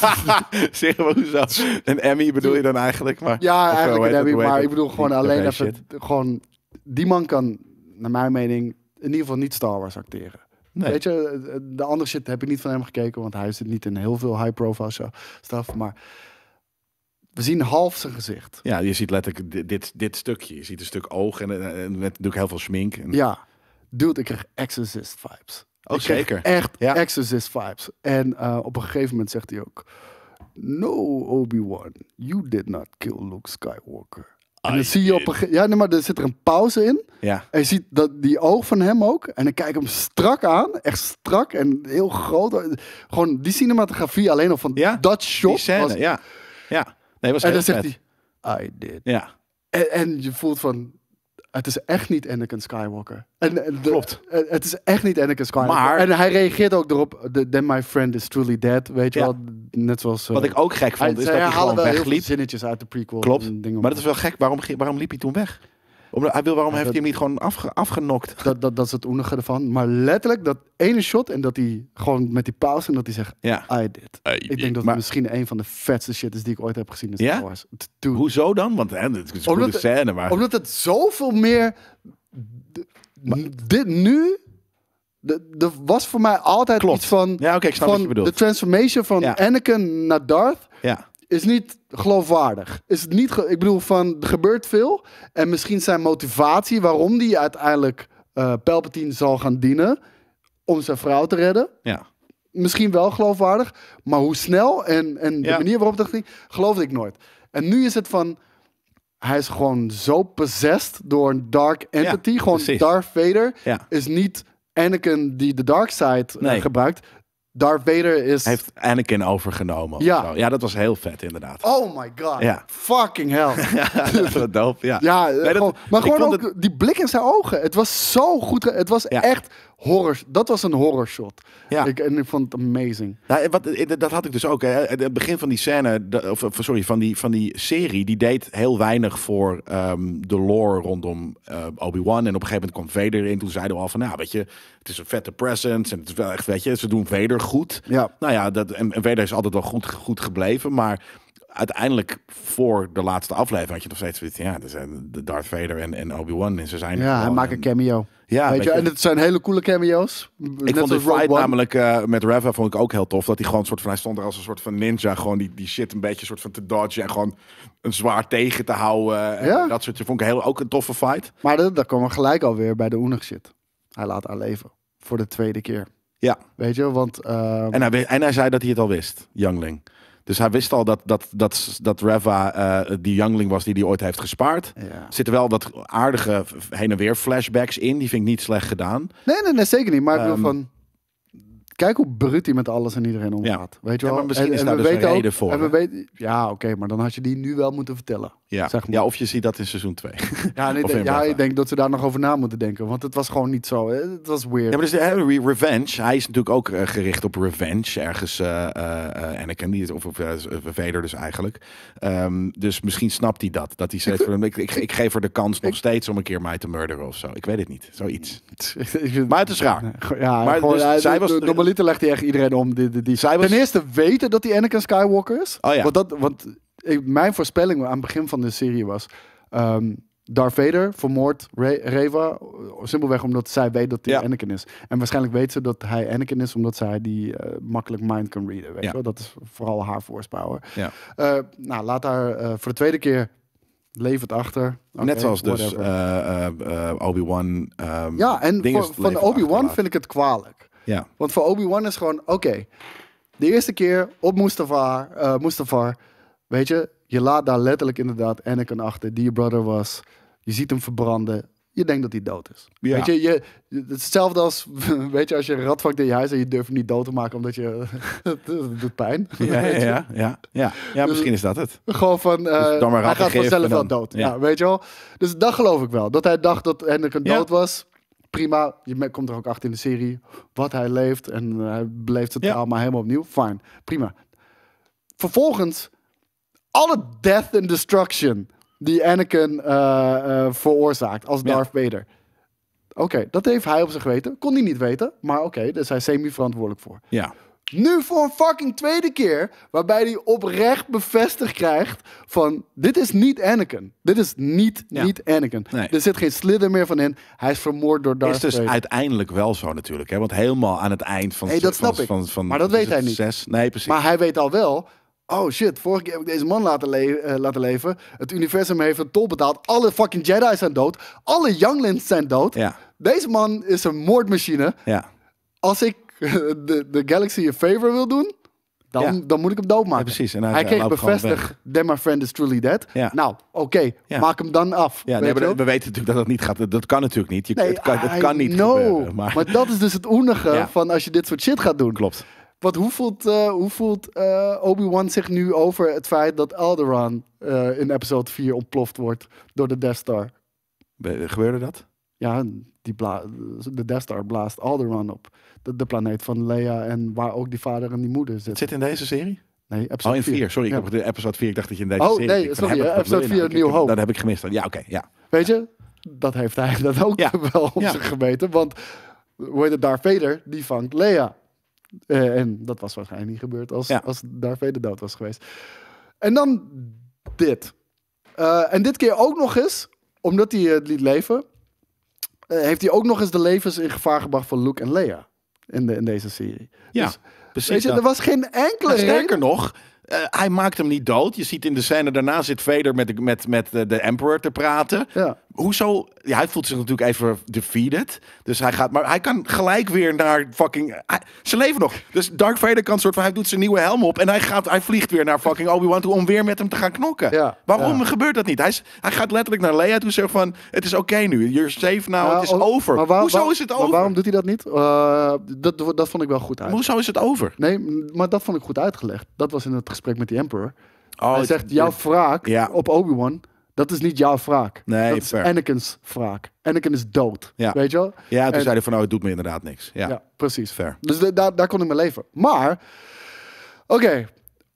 zeg maar hoezo. Een Emmy bedoel je dan eigenlijk? Maar, ja, eh, eigenlijk een Emmy, maar ik bedoel gewoon alleen even... Gewoon, die man kan, naar mijn mening, in ieder geval niet Star Wars acteren. Nee. Weet je, eh, eh, de andere shit heb ik niet van hem gekeken, want hij zit niet in heel veel high-profile stuff, maar... We zien half zijn gezicht. Ja, je ziet letterlijk dit, dit, stukje. Je ziet een stuk oog en, met natuurlijk heel veel smink. En... Ja. Dude, ik krijg Exorcist vibes. Oh, zeker. echt ja. Exorcist vibes. En eh, op een gegeven moment zegt hij ook... No, Obi-Wan, you did not kill Luke Skywalker. en dan zie je op een gegeven Ja, nee, maar er zit er een pauze in. Ja. En je ziet dat, die oog van hem ook. En dan kijk hem strak aan. Echt strak en heel groot. Gewoon die cinematografie alleen al van ja, dat shot. ja. ja. Nee, was en dan zegt hij, I did. Ja. En, en je voelt van, het is echt niet Anakin Skywalker. Klopt. Het is echt niet Anakin Skywalker. Maar, en hij reageert ook erop, then my friend is truly dead, weet je wel. Net zoals... Wat eh, ik ook gek vond, hij, is dat hij gewoon wegliep. zinnetjes uit de prequel. Klopt, maar dat is wel gek. Waarom, waarom liep hij toen weg? Om, hij wil, waarom heeft hij hem niet gewoon afge, afgenokt? Dat, dat, dat is het oenige ervan. Maar letterlijk, dat ene shot en dat hij gewoon met die pauze en dat hij zegt, ja. I did. ik denk dat het misschien een van de vetste shit is die ik ooit heb gezien ja? Hoezo dan? Want hè, het is een goede scène. Omdat het zoveel meer... dit nu er was voor mij altijd iets van, ja, oké, ik snap van wat je de transformation van ja. Anakin naar Darth. Ja is niet geloofwaardig. Is het niet, ik bedoel, van er gebeurt veel. En misschien zijn motivatie waarom die uiteindelijk uh, Palpatine zal gaan dienen om zijn vrouw te redden. Ja. Misschien wel geloofwaardig, maar hoe snel en, en de manier waarop dat ging, geloofde ik nooit. En nu is het van, hij is gewoon zo possessed door een dark entity. gewoon precies. Darth Vader ja. is niet Anakin die de dark side eh, gebruikt. Darth Vader is... Heeft Anakin overgenomen. Ja. Zo. Ja, dat was heel vet inderdaad. Oh my god. Ja. Fucking hell. ja, dat dope, ja. ja maar gewoon ook die blik in zijn ogen. Het was zo goed. Het was echt horror. Dat was een horror shot. Ja. Ik, en ik vond het amazing. Ja. Nou, wat, eh, dat had ik dus ook. Hè. Het begin van die scène, of sorry, van die, van die serie, die deed heel weinig voor ehm, de lore rondom eh, Obi-Wan. En op een gegeven moment kwam Vader in. Toen zeiden we al van, nou weet je, het is een vette presence. En het is wel echt, weet je, ze doen Vader goed. Ja. Nou ja, dat, en, Vader is altijd wel goed, goed gebleven. Maar uiteindelijk voor de laatste aflevering had je nog steeds zoiets. Ja, de Darth Vader en, en Obi-Wan en ze zijn. Ja, hij maakt een cameo. Ja, weet, je, en het zijn hele coole cameo's. Ik vond de fight namelijk eh, met Reva vond ik ook heel tof. Dat hij gewoon soort van, hij stond er als een soort van ninja, gewoon die, die shit een beetje soort van te dodgen en gewoon een zwaar tegen te houden. en Dat soort, vond ik heel, ook een toffe fight. Maar dat, komen we gelijk alweer bij de Oenig shit. Hij laat aanleven voor de tweede keer. Ja. Weet je, want... Ehm, en, hij, en hij zei dat hij het al wist, Youngling. Dus hij wist al dat, dat, dat, dat Reva eh, die youngling was die hij ooit heeft gespaard. Er zitten wel wat aardige heen en weer flashbacks in. Die vind ik niet slecht gedaan. Nee, nee, nee zeker niet. Maar ik bedoel ehm, van... Kijk hoe bruut hij met alles en iedereen omgaat. Weet je wel? Ja, misschien en, is we dus een reden ook, voor. En we ja, oké, maar dan had je die nu wel moeten vertellen. Ja, ja of je ziet dat in seizoen 2. ja, nee, ik denk dat ze daar nog over na moeten denken. Want het was gewoon niet zo. Het was weird. Ja, maar dus de Revenge, hij is natuurlijk ook eh, gericht op Revenge. Ergens En ik ken die, of uh, Vader dus eigenlijk. Ehm, dus misschien snapt hij dat. Dat hij zegt, ik, ik, ik, geef er de kans nog steeds om een keer mij te murderen of zo. Ik weet het niet. Zoiets. maar het is raar. Ja, maar dus zij was... Normaliter legt hij echt iedereen om. de die, die cyber... Ten eerste weten dat hij Anakin Skywalker is. Oh, ja. Want, dat, want ik, mijn voorspelling aan het begin van de serie was... Um, Darth Vader vermoord. Re Reva eh, simpelweg omdat zij weet dat hij ja. Anakin is. En waarschijnlijk weet ze dat hij Anakin is omdat zij die uh, makkelijk mind kan readen. Weet ja. wel? Dat is vooral haar voorspower. Ja. Uh, nou, laat haar uh, voor de tweede keer levend achter. Net zoals dus, whatever. dus Obi-Wan. Um, ja, en voor, van Obi-Wan vind ik het kwalijk. Ja. Want voor Obi-Wan is gewoon, oké, de eerste keer op Mustafar, eh, Mustafar, weet je, je laat daar letterlijk inderdaad Anakin achter, die je brother was. Je ziet hem verbranden. Je denkt dat hij dood is. Weet je, je, hetzelfde als, weet je, als je een ratvak in je huis en je durft hem niet dood te maken omdat je, het doet pijn. Ja, ja, ja, ja, misschien is dat het. Gewoon van, eh, hij gaat vanzelf wel dood. Ja. weet je wel. Dus dat geloof ik wel. Dat hij dacht dat Anakin dood was, prima. Je komt er ook achter in de serie wat hij leeft. En eh, hij beleeft het allemaal helemaal opnieuw. Fine, prima. Vervolgens, alle death and destruction die Anakin eh, eh, veroorzaakt als Darth Vader. Oké, dat heeft hij op zich weten. Kon hij niet weten, maar oké, okay, daar is hij semi-verantwoordelijk voor. Ja. Nu voor een fucking tweede keer, waarbij hij oprecht bevestigd krijgt van, dit is niet Anakin. Dit is niet, niet Anakin. Er zit geen slidder meer van in. Hij is vermoord door Darth Vader. Is dus uiteindelijk wel zo natuurlijk, hè? want helemaal aan het eind van... Nee, dat snap van, ik. Van, van, maar dat weet hij niet. Zes? Nee, precies. Maar hij weet al wel, Oh shit, vorige keer heb ik deze man laten, eh, laten leven. Het universum heeft een tol betaald. Alle fucking Jedi's zijn dood. Alle younglings zijn dood. Deze man is een moordmachine. Ja. Als ik de, de Galaxy een favor wil doen, dan, dan moet ik hem doodmaken. precies. En hij, hij kreeg bevestigd, then my friend is truly dead. Nou, oké, maak hem dan af. Ja, we, weten natuurlijk dat dat niet gaat. Dat kan natuurlijk niet. het, kan, kan niet no. maar. maar... dat is dus het oenige van als je dit soort shit gaat doen. Klopt. Want hoe voelt, eh, hoe voelt eh, Obi-Wan zich nu over het feit dat Alderaan eh, in episode 4 ontploft wordt door de Death Star? gebeurde dat? Ja, die de Death Star blaast Alderaan op de, de, planeet van Leia en waar ook die vader en die moeder zitten. Het zit in deze serie? Nee, episode oh, in 4. Sorry, ik heb de episode 4. Ik dacht dat je in deze oh, serie... Oh nee, sorry. episode 4, New Hope. Dat heb ik gemist. Ja, oké. ja. Weet je, dat heeft hij dat ook wel op zich gemeten. Want hoe heet het, Darth Vader, die vangt Leia. Eh, en dat was waarschijnlijk niet gebeurd als, als Darth Vader dood was geweest. En dan dit. Eh, en dit keer ook nog eens, omdat hij het eh, liet leven... heeft hij ook nog eens de levens in gevaar gebracht van Luke en Leia in, de, in deze serie. Ja, dus, precies. er was geen enkele. Sterker nog, eh, hij maakt hem niet dood. Je ziet in de scène daarna zit Vader met de, met, met de, eh, de Emperor te praten. Ja hoezo? hij voelt zich natuurlijk even defeated. Dus hij gaat, maar hij kan gelijk weer naar fucking. ze leven nog. Dus Dark Vader kan soort van, hij doet zijn nieuwe helm op en hij gaat, hij vliegt weer naar fucking Obi Wan toe om weer met hem te gaan knokken. Waarom gebeurt dat niet? Hij, is, hij gaat letterlijk naar Leia toe zeggen van, het is oké nu, you're safe now, het is oh, over. Maar hoezo is het over? Maar waarom doet hij dat niet? Eh, dat, dat vond ik wel goed uit. Hoezo is het over? Nee, maar dat vond ik goed uitgelegd. Dat was in het gesprek met die Emperor. Oh, hij zegt, jouw wraak op Obi-Wan dat is niet jouw wraak. Nee, Anakin's wraak. Anakin is dood. Ja. Weet je wel? Ja, toen zeiden zei hij van, nou, het doet me inderdaad niks. Ja, ja precies. Fair. Dus daar, kon ik mee leven. Maar, oké,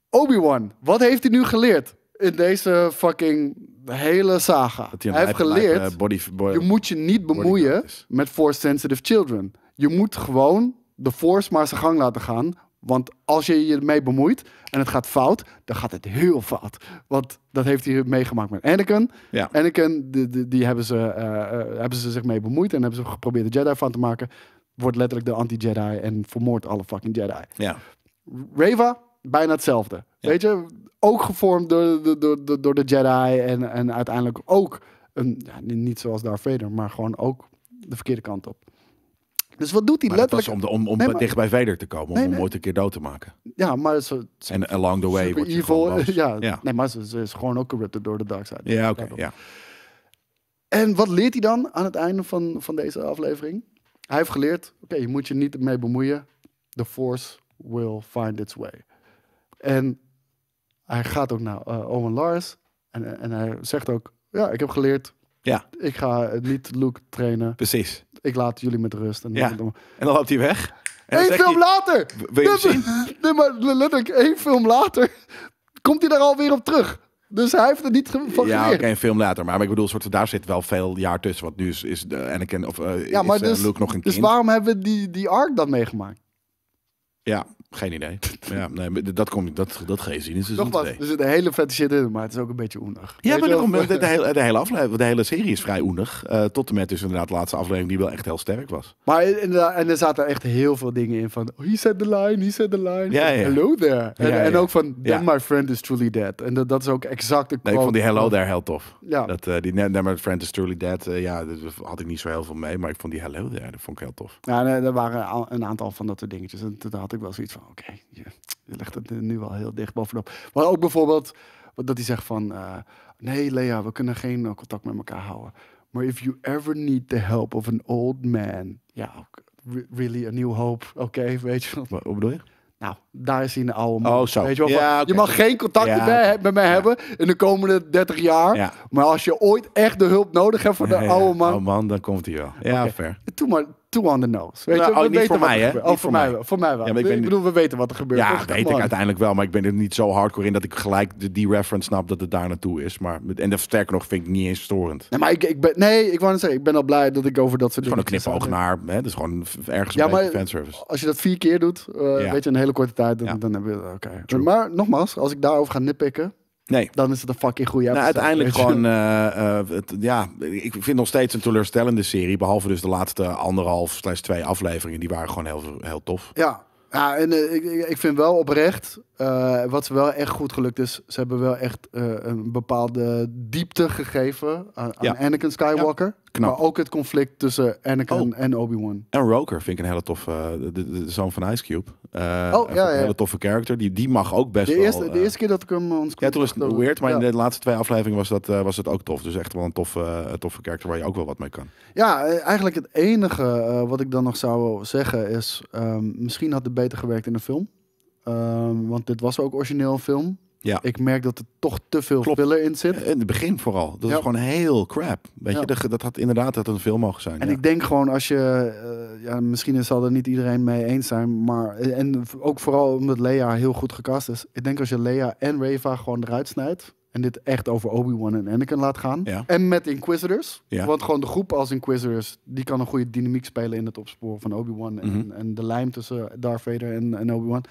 Obi-Wan, wat heeft hij nu geleerd in deze fucking hele saga? Hij, heeft geleerd, body, body, je moet je niet bemoeien met force-sensitive children. Je moet gewoon de force maar zijn gang laten gaan. Want als je je ermee bemoeit en het gaat fout, dan gaat het heel fout. Want dat heeft hij meegemaakt met Anakin. Anakin, die, die hebben, ze, eh, eh, hebben ze zich mee bemoeid en hebben ze geprobeerd de Jedi van te maken. Wordt letterlijk de anti-Jedi en vermoordt alle fucking Jedi. Ja. Reva, bijna hetzelfde. Weet je, ook gevormd door, door, door de Jedi en, en uiteindelijk ook, een, ja, niet zoals Darth Vader, maar gewoon ook de verkeerde kant op. Dus wat doet hij letterlijk? om, de, om, om dicht bij Vader te komen, om hem ooit een keer dood te maken. Ja, maar en along the way wordt evil. ja, ja, nee, maar ze, is gewoon ook corrupted door de dark side. Ja, oké. ja. En wat leert hij dan aan het einde van, van deze aflevering? Hij heeft geleerd: oké, je moet je niet mee bemoeien. The force will find its way. En hij gaat ook naar eh, Owen Lars en, en hij zegt ook: ja, ik heb geleerd. Ja. Ik ga niet Luke trainen. Precies ik laat jullie met rust. En, ja. dan, en dan loopt hij weg. Eén film later! Wil je zien nee, maar letterlijk, één film later komt hij daar alweer op terug. Dus hij heeft er niet van Ja, oké, een film later. Maar, ik bedoel, soort, daar zit wel veel jaar tussen. Want nu is, is uh, Anakin of eh, ja, maar is, eh, dus, Luke nog een dus Dus waarom hebben we die, die arc dan meegemaakt? Ja, geen idee. ja, nee, dat, komt dat, dat geen zin. Dus Nogmaals, er zit een hele vette in, maar het is ook een beetje oenig. Ja, maar daarom, de, hele, hele aflevering, de hele serie is vrij oenig. Eh, tot en met dus inderdaad de laatste aflevering die wel echt heel sterk was. Maar en en er zaten echt heel veel dingen in van... Oh, he said the line, he said the line. Ja, Hello there. En, en ook van, then my friend is truly dead. En dat, dat is ook exact de nee, Ik vond die hello there heel tof. Ja. Dat, uh, die then my friend is truly dead, eh, ja, dat had ik niet zo heel veel mee. Maar ik vond die hello there, dat vond ik heel tof. Ja, er waren een aantal van dat soort dingetjes. En toen had ik wel zoiets oké, je, legt het nu al heel dicht bovenop. Maar ook bijvoorbeeld dat hij zegt van, eh, nee Lea, we kunnen geen eh, contact met elkaar houden. Maar if you ever need the help of an old man, ja, really a new hope, oké, weet je. Wat, wat bedoel je? Nou, daar is hij een oude man. Oh, zo. Weet je, wel, ja, je mag geen contact ja, met mij, hebben in de komende 30 jaar. Maar als je ooit echt de hulp nodig hebt van de oude man... man, dan komt hij wel. Ja, fair. Toen maar, too on the nose. Weet nou, oh, niet oh, voor mij, hè? Oh, voor mij wel. Voor mij wel. ik, bedoel, we weten wat er gebeurt. Ja, dat weet ik uiteindelijk wel. Maar ik ben er niet zo hardcore in dat ik gelijk de, die reference snap dat het daar naartoe is. Maar, en de sterker nog vind ik niet eens storend. Nee, maar ik, ik ben, nee, ik wou net zeggen, ik ben al blij dat ik over dat soort dingen... Gewoon een knipoog naar, hè? Dus gewoon ergens ja, maar, fanservice. Als je dat vier keer doet, uh, weet je, een hele korte tijd, dan, dan heb je... Oké. Maar nogmaals, als ik daarover ga nippikken... Nee. Dan is het een fucking goede nou, uiteindelijk gewoon, uh, ja, ik vind nog steeds een teleurstellende serie. Behalve dus de laatste anderhalf slechts twee afleveringen. Die waren gewoon heel, heel tof. Ja, ja en eh, ik, ik vind wel oprecht, wat ze wel echt goed gelukt is. Ze hebben wel echt een bepaalde diepte gegeven aan, Anakin Skywalker. maar ook het conflict tussen Anakin oh. en Obi-Wan. En Roker vind ik een hele tof, de zoon van Ice Cube. Uh, oh, ja, Een hele toffe character. Die, die mag ook best de eerste, wel, De eh, eerste keer dat ik hem eh, ons Ja, toen was het weird, maar in de laatste twee afleveringen was dat, was dat ook tof. Dus echt wel een toffe, toffe character waar je ook wel wat mee kan. Ja, eigenlijk het enige wat ik dan nog zou zeggen is... Ehm, misschien had het beter gewerkt in een film. Ehm, want dit was ook origineel film. Ja. Ik merk dat er toch te veel Klopt. in zit. In het begin vooral. Dat is gewoon heel crap. Weet je, dat, had inderdaad dat een film mogen zijn. En ik denk gewoon als je... Eh, ja, misschien zal er niet iedereen mee eens zijn, maar... Eh, en ook vooral omdat Leia heel goed gecast is. Ik denk als je Leia en Reva gewoon eruit snijdt... En dit echt over Obi-Wan en Anakin laat gaan. En met Inquisitors. Want gewoon de groep als Inquisitors... die kan een goede dynamiek spelen in het opsporen van Obi-Wan. en, mhm. en, de lijm tussen Darth Vader en Obi-Wan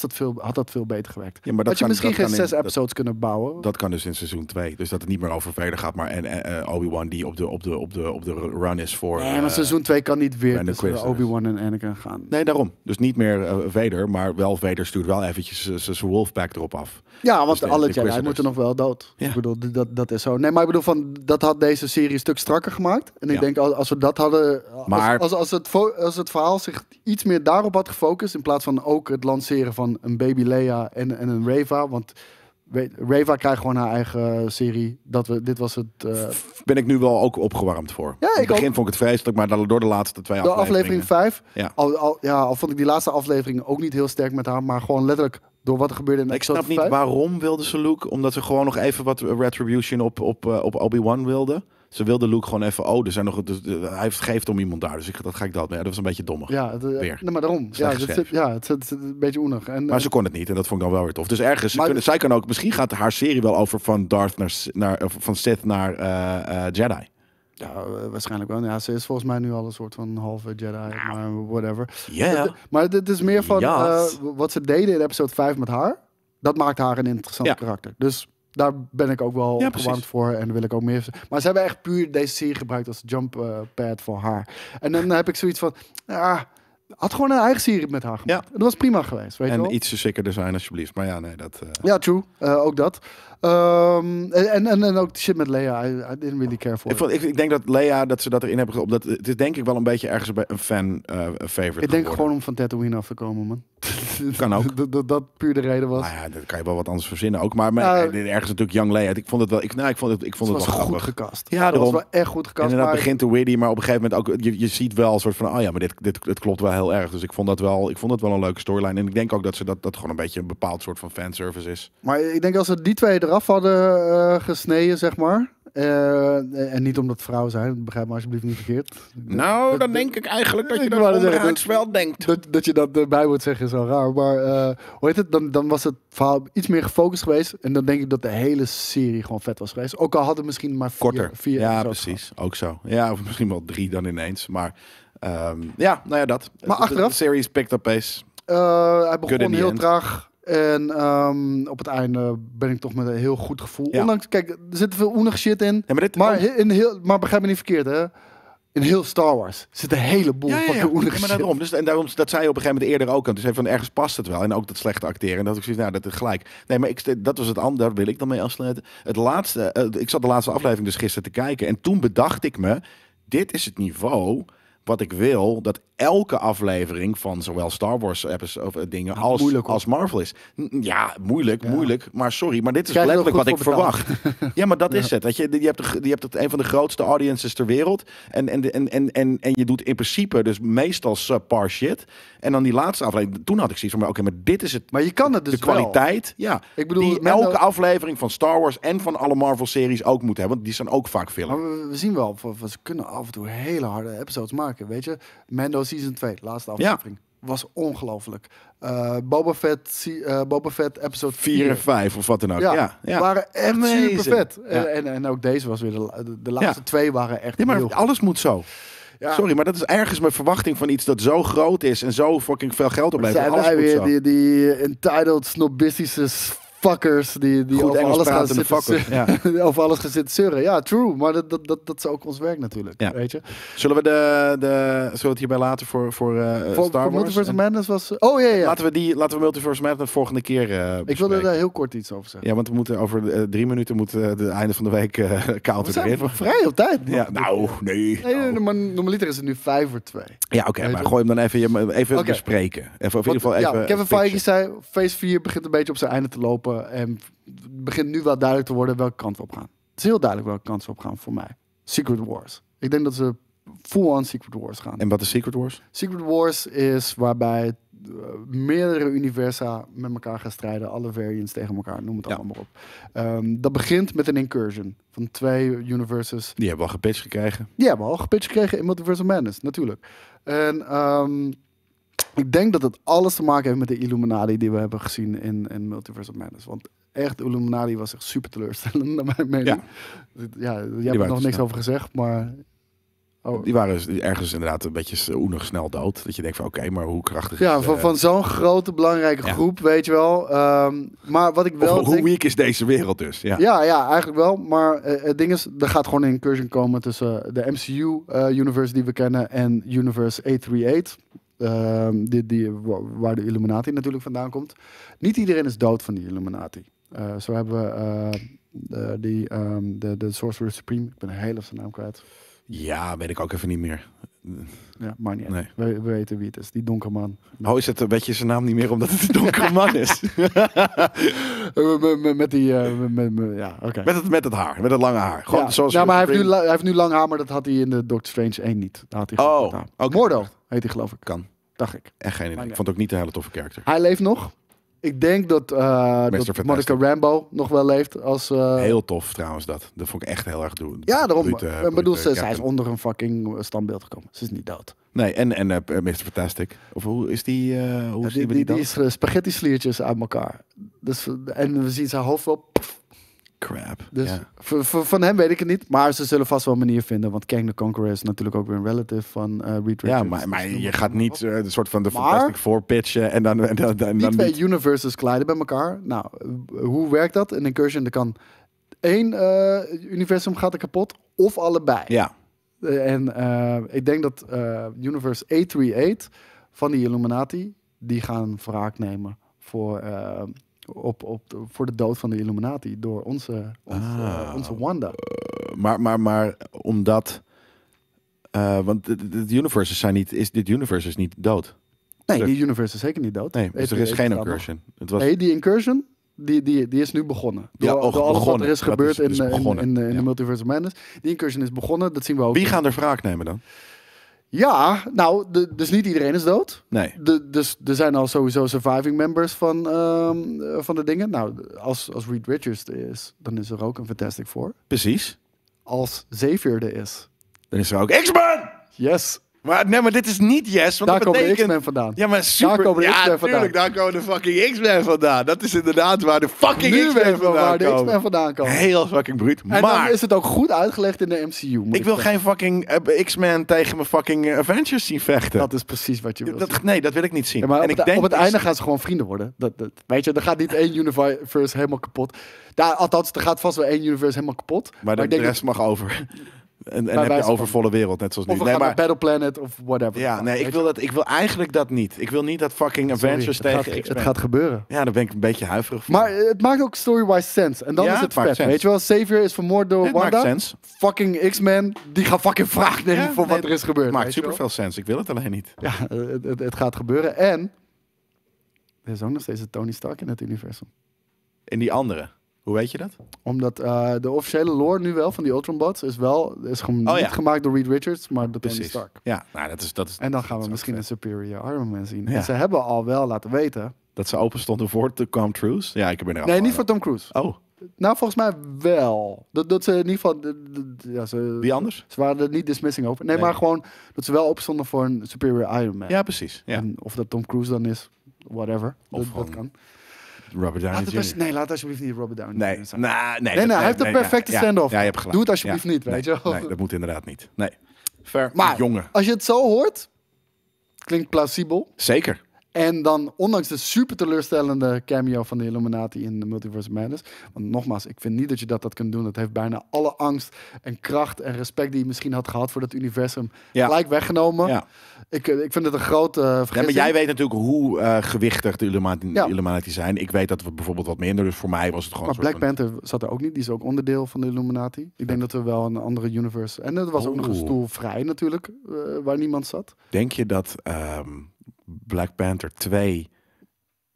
dat veel, had dat veel beter gewerkt. dat had je misschien geen zes episodes kunnen bouwen. Dat kan dus in seizoen 2. Dus dat het niet meer over Vader gaat, maar en, eh, Obi-Wan die op de, op, de, op, de, op de run is voor... Nee, maar eh, seizoen 2 kan niet weer tussen Obi-Wan en Anakin gaan. Nee, daarom. Dus niet meer eh, Vader, maar wel Vader stuurt wel eventjes zijn Wolfpack erop af. Ja, want dus alle Jedi moeten nog wel dood. Ja. Ik bedoel, dat, dat is zo. Nee, maar ik bedoel, van, dat had deze serie een stuk strakker gemaakt. En ik denk, als, we dat hadden... Maar... Als, als, het als het verhaal zich iets meer daarop had gefocust... in plaats van ook het lanceren van een baby Leia en, en een Reva... want Reva krijgt gewoon haar eigen serie. Dat we, dit was het. Eh, ben ik nu wel ook opgewarmd voor. Ja, ik In het begin vond ik het vreselijk, maar door de laatste twee afleveringen. De aflevering 5. Ja. Al, ja, al vond ik die laatste aflevering ook niet heel sterk met haar. Maar gewoon letterlijk door wat er gebeurde in Ik snap niet waarom wilden ze Luke. Omdat ze gewoon nog even wat retribution op, op, eh, op Obi-Wan wilden. Ze wilden Luke gewoon even... Oh, er zijn nog, dus, eh, hij heeft geeft om iemand daar. Dus ik, dat ga ik dat mee. dat was een beetje dommig. Ja, eh, weer. maar daarom. ja, het, ja het, een beetje oenig. maar ze kon het niet. En dat vond ik dan wel weer tof. Dus ergens... kunnen, zij kan ook... Misschien gaat haar serie wel over van Darth naar... naar van Sith naar Jedi. Ja, eh, waarschijnlijk wel. Ja, ze is volgens mij nu al een soort van halve Jedi, nou. maar whatever. Ja. Maar dit is meer van yes. Eh, wat ze deden in episode 5 met haar. Dat maakt haar een interessant ja. karakter. Dus daar ben ik ook wel ja, gewarmd voor en wil ik ook meer. Maar ze hebben echt puur deze serie gebruikt als jump pad voor haar. En dan heb ik zoiets van, ja ah, had gewoon een eigen serie met haar dat was prima geweest, weet en je wel. iets zekerder zijn alsjeblieft. Maar ja, nee, dat... Eh. Ja, true. Eh, ook dat. Ehm, en, en, en ook die shit met Lea. I, didn't really care for ik, ik, denk dat Lea, dat ze dat erin hebben... Omdat, het is denk ik wel een beetje ergens een fan uh, favorite Ik denk gewoon om van Tatooine af te komen, man. kan ook. Dat, dat, puur de reden was. Nou ja, dat kan je wel wat anders verzinnen ook. Maar, nou, ergens natuurlijk Young Lee. Ik vond het wel, ik, nou, ik vond het, ik vond het, wel goed gecast. gekast. Ja, dat was wel echt goed gekast. En inderdaad begint de Widdy, maar op een gegeven moment ook, je, je ziet wel een soort van, oh ja, maar dit, dit, dit klopt wel heel erg. Dus ik vond dat wel, ik vond het wel een leuke storyline. En ik denk ook dat ze dat, dat gewoon een beetje een bepaald soort van fanservice is. Maar ik denk als ze die twee eraf hadden eh, gesneden, zeg maar eh, en niet omdat vrouwen zijn, begrijp me alsjeblieft niet verkeerd. Nou, dan denk ik eigenlijk dat je dat wel denkt. Dat, dat je dat erbij moet zeggen is raar. Maar uh, hoe heet het? Dan, dan was het verhaal iets meer gefocust geweest. En dan denk ik dat de hele serie gewoon vet was geweest. Ook al hadden misschien maar vier, vier Ja, precies. Ook zo. Ja, of misschien wel drie dan ineens. Maar ehm, ja, nou ja, dat. Maar de, achteraf? De series picked up pace. Uh, hij begon heel traag. En ehm, op het einde ben ik toch met een heel goed gevoel. Ondanks, kijk, er zit veel oenig shit in. maar, dit, maar, in heel, maar begrijp me niet verkeerd, hè in heel Star Wars zit een heleboel ja, ja, ja. ja maar daarom, dus, en daarom, dat zei je op een gegeven moment eerder ook. En dus van ergens past het wel. En ook dat slechte acteren. En dat ik zoiets, nou, dat is gelijk. Nee, maar ik, dat was het andere. Daar wil ik dan mee afsluiten. Het laatste, eh, ik zat de laatste aflevering dus gisteren te kijken. En toen bedacht ik me, dit is het niveau wat ik wil dat elke aflevering van zowel Star Wars episode, of, eh, dingen als, moeilijk, als Marvel is. Ja, moeilijk, moeilijk. Maar sorry, maar dit is letterlijk wat ik verwacht. ja, maar dat is het. Dat je, je, hebt, je hebt het, een van de grootste audiences ter wereld. En, en, en, en, en, en je doet in principe dus meestal subpar shit. En dan die laatste aflevering, toen had ik zoiets van, oké, maar dit is het. Maar je kan het dus De kwaliteit, ja. Ik bedoel, die elke aflevering van Star Wars en van alle Marvel-series ook moet hebben. Want die zijn ook vaak film. we, we zien wel, we, we kunnen af en toe hele harde episodes maken, weet je. Mendo's Season 2, laatste aflevering. Was ongelooflijk. Eh, Boba, Fett, eh, Boba Fett episode 4. en 5 of wat dan ook. Ja, ja, waren echt super vet. En, en, ook deze was weer de, de, laatste twee waren echt. Ja, maar alles moet zo. Ja. Sorry, maar dat is ergens mijn verwachting van iets dat zo groot is en zo fucking veel geld oplevert. Zijn wij weer die, die entitled snobistische fuckers die, die over, alles gaan zitten fuckers. ja. over alles gaan zitten zeuren. Ja, true. Maar dat, dat, dat, is ook ons werk natuurlijk. Weet je? Zullen we, de, de, zullen we het hierbij laten voor, voor, eh, Star Wars? Voor Multiverse Madness was... Oh ja, ja. Laten we, die, laten we Multiverse Madness de volgende keer uh, Ik wilde daar heel kort iets over zeggen. Ja, want we moeten over eh, drie minuten moet de einde van de week uh, erin. we vrij op tijd. Ja, nou, nee. nee, normaliter is het nu vijf voor twee. Ja, oké. maar gooi hem dan even, even okay. bespreken. Even, of in ieder geval even... Ja, Kevin Feige zei, Phase 4 begint een beetje op zijn einde te lopen. En het begint nu wel duidelijk te worden welke kant we op gaan. Het is heel duidelijk welke kant we op gaan voor mij. Secret Wars. Ik denk dat ze full aan Secret Wars gaan. En wat is Secret Wars? Secret Wars is waarbij eh, meerdere universa met elkaar gaan strijden. Alle variants tegen elkaar, noem het allemaal maar op. Ehm, dat begint met een incursion van twee universes. Die hebben we al gepitcht gekregen. Die hebben we al gepitcht gekregen in Multiversal Madness, natuurlijk. En... Um, ik denk dat het alles te maken heeft met de Illuminati die we hebben gezien in, in Multiverse of Madness. Want echt, de Illuminati was echt super teleurstellend, naar mijn mening. Ja, ja je hebt er nog niks over gezegd, maar... Oh. Die waren dus ergens inderdaad een beetje oenig snel dood. Dat je denkt van oké, maar hoe krachtig ja, is... Van, eh, van zo'n grote belangrijke groep, weet je wel. Ehm, maar wat ik wel... denk... hoe weak is deze wereld dus? Ja, ja, eigenlijk wel. Maar eh, het ding is, er gaat gewoon een incursion komen tussen eh, de MCU-universe die we kennen en Universe 838. Ehm, die, waar de Illuminati natuurlijk vandaan komt. Niet iedereen is dood van die Illuminati. Eh, zo hebben we eh, de, die, ehm, de, de Sorcerer Supreme. Ik ben heel even zijn naam kwijt. Ja, weet ik ook even niet meer. Ja, maar niet we, weten wie het is, die donkere man. Oh, is het een eh, beetje zijn naam niet meer omdat het een donkere man is? met die, uh, met, met, ja, oké. Met, het, met het haar, met het lange haar. Gewoon ja. zoals ja, maar hij heeft, nu, hij heeft nu lang haar, maar dat had hij in de Doctor Strange 1 niet. had hij oh, okay. Mordo heet hij geloof ik. Kan. Dacht ik. Echt geen Ik vond het ook niet een hele toffe karakter. Hij leeft nog. Ik denk dat, uh, Monica Rambo nog wel leeft als... Eh, heel tof trouwens dat. Dat vond ik echt heel erg doen. Ja, daarom. Eh, ik bedoel, ze, zij is onder een fucking standbeeld gekomen. Ze is niet dood. Nee, en, en Mr. Fantastic. Of hoe is die... hoe ja, die, die, die, die, is spaghetti sliertjes aan elkaar. Dus, en we zien zijn hoofd wel... Crap. Dus ja. van hem weet ik het niet. Maar ze zullen vast wel een manier vinden. Want Kang the Conqueror is natuurlijk ook weer een relative van uh, Ja, maar, maar je gaat niet uh, eh, een soort van de maar, Fantastic Four pitchen. En dan, en dan, dan die twee universes kleiden bij elkaar. Nou, hoe werkt dat? Een incursion, er kan één uh, universum gaat er kapot. Of allebei. Ja. En ik denk dat universe 838 van die Illuminati... die gaan wraak nemen voor op, op voor de dood van de Illuminati door onze, onze, ah. Wanda. Eh, maar, maar, maar omdat. Uh, want het universes zijn niet, is, dit universe is niet dood. Nee, die universe is zeker niet dood. Nee, dus er is geen incursion. Het was... Nee, die incursion die, die, die is nu begonnen. Door, ja, oh, al door alles begonnen. wat er is gebeurd in, in, de Multiverse Madness. Die incursion is begonnen, dat zien we ook. Wie gaan er wraak nemen dan? Ja, nou, dus niet iedereen is dood. Nee. De, dus er zijn al sowieso surviving members van, ehm, eh, van de dingen. Nou, als, als Reed Richards er is, dan is er ook een Fantastic Four. Precies. Als Xavier er is. Dan is er ook X-Men! Yes. Maar, nee, maar dit is niet yes. Want daar dat betekent... komen de X-Men vandaan. Ja, maar super. Daar komen de ja, x daar komen de fucking X-Men vandaan. Dat is inderdaad waar de fucking X-Men vandaan, vandaan komen. de X-Men vandaan komen. Heel fucking bruut. Maar... is het ook goed uitgelegd in de MCU. Ik, wil geen fucking eh, X-Men tegen mijn fucking eh, Avengers zien vechten. Dat is precies wat je wil Nee, dat wil ik niet zien. en op, ik denk op het dus- einde gaan ze gewoon vrienden worden. Dat, dat, weet je, er gaat niet één universe helemaal kapot. Daar, althans, er gaat vast wel één universe helemaal kapot. Maar, de rest mag over. En, heb je overvolle wereld, net zoals nu. nee, maar, Battle Planet of whatever. Ja, nee, ik wil, dat, ik wil eigenlijk dat niet. Ik wil niet dat fucking Avengers het tegen gaat, Het gaat gebeuren. Ja, daar ben ik een beetje huiverig voor. Maar eh, het maakt ook story-wise sense. En dan is het, het vet. Weet je wel, Xavier is vermoord door het Maakt sense. Fucking X-Men, die gaan fucking vraag nemen voor wat er is gebeurd. Het maakt super veel sens. Ik wil het alleen niet. Ja, het, het, het gaat gebeuren. En er is ook nog steeds een Tony Stark in het universum. In die andere? Hoe weet je dat? Omdat eh, de officiële lore nu wel van die bots is wel is oh, niet gemaakt door Reed Richards, maar door Tony Stark. Ja, nou, dat is, dat is, en dan gaan we misschien een superior Iron Man zien. En ze hebben al wel laten weten... Dat ze open stonden voor Tom Cruise? Ja, ik ben er Nee, niet voor Tom Cruise. Oh. Nou, volgens mij wel. Dat, dat ze in ieder geval... Ja, ze, Wie anders? Ze waren er niet dismissing over. Nee, maar gewoon dat ze wel opstonden voor een superior Iron Man. Ja, precies. Ja. En of dat Tom Cruise dan is, whatever. Of dat, dat kan. Robert Downey Jr. nee, laat alsjeblieft niet Robert Downey nee. Nou, nee, nee, hij heeft de perfecte stand-off. hebt gelijk. Doe het alsjeblieft niet, weet je wel. Nee, dat moet inderdaad niet. Nee. Fair. Maar jongen. als je het zo hoort, klinkt plausibel. Zeker. En dan, ondanks de super teleurstellende cameo van de Illuminati in de Multiverse Madness. Want nogmaals, ik vind niet dat je dat, dat kunt doen. Dat heeft bijna alle angst en kracht en respect die je misschien had gehad voor dat universum gelijk weggenomen. Ja. Ik, eh, ik vind het een grote uh, maar jij weet natuurlijk hoe eh, gewichtig de Illuminati, Illuminati, zijn. Ik weet dat we bijvoorbeeld wat minder. Dus voor mij was het gewoon. Maar Black Panther zat er ook niet. Die is ook onderdeel van de Illuminati. Ik denk dat we wel een andere universe. En dat was ook nog een stoel vrij natuurlijk, waar niemand zat. Denk je dat. Ehm, Black Panther 2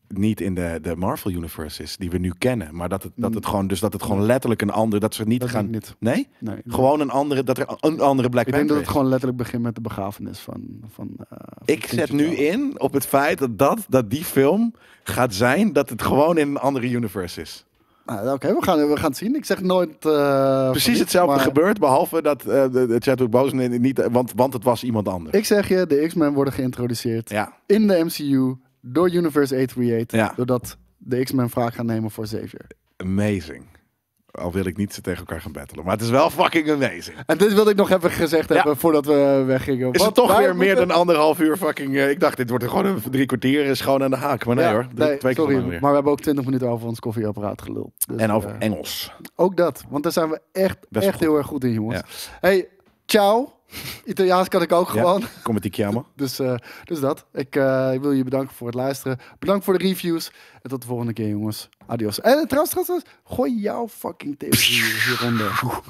niet in de, de Marvel Universe is, die we nu kennen. Maar dat het, dat het mm. gewoon, dus dat het gewoon letterlijk een ander, dat ze niet gaan. Nee? Gewoon een andere, dat er een andere Black Ik Panther denk dat het gewoon letterlijk begint met de begrafenis van. van, eh, Ik zet nu in op het feit dat, dat, dat die film gaat zijn, dat het gewoon in een andere universe is. Nou, oké, we, gaan, we gaan het zien. Ik zeg nooit. Eh, Precies hetzelfde gebeurt, behalve dat uh, de Chadwick Boseman niet. Want, want het was iemand anders. Ik zeg je, de X-Men worden geïntroduceerd in de MCU door Universe 838. Ja. Doordat de X-Men vraag gaan nemen voor Xavier. Amazing al wil ik niet tegen elkaar gaan battelen. Maar het is wel fucking amazing. En dit wilde ik nog even gezegd hebben voordat we weggingen. Is het toch weer meer dan anderhalf uur fucking... Eh, ik dacht, dit wordt er gewoon een drie kwartier is gewoon aan de haak. Maar nee hoor, twee sorry, Maar we hebben ook twintig minuten over ons koffieapparaat geluld. Dus, en over eh, Engels. Ook dat, want daar zijn we echt, echt heel erg goed in, jongens. Hey, ciao. Italiaans kan ik ook gewoon. Kom het jammer. dus, eh, dus dat. Ik, eh, ik wil je bedanken voor het luisteren. Bedankt voor de reviews. En tot de volgende keer, jongens. Adios. En eh, trouwens, trouwens, gooi jouw fucking theorie hieronder.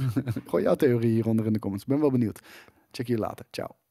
gooi jouw theorie hieronder in de comments. Ik Ben wel benieuwd. Check je later. Ciao.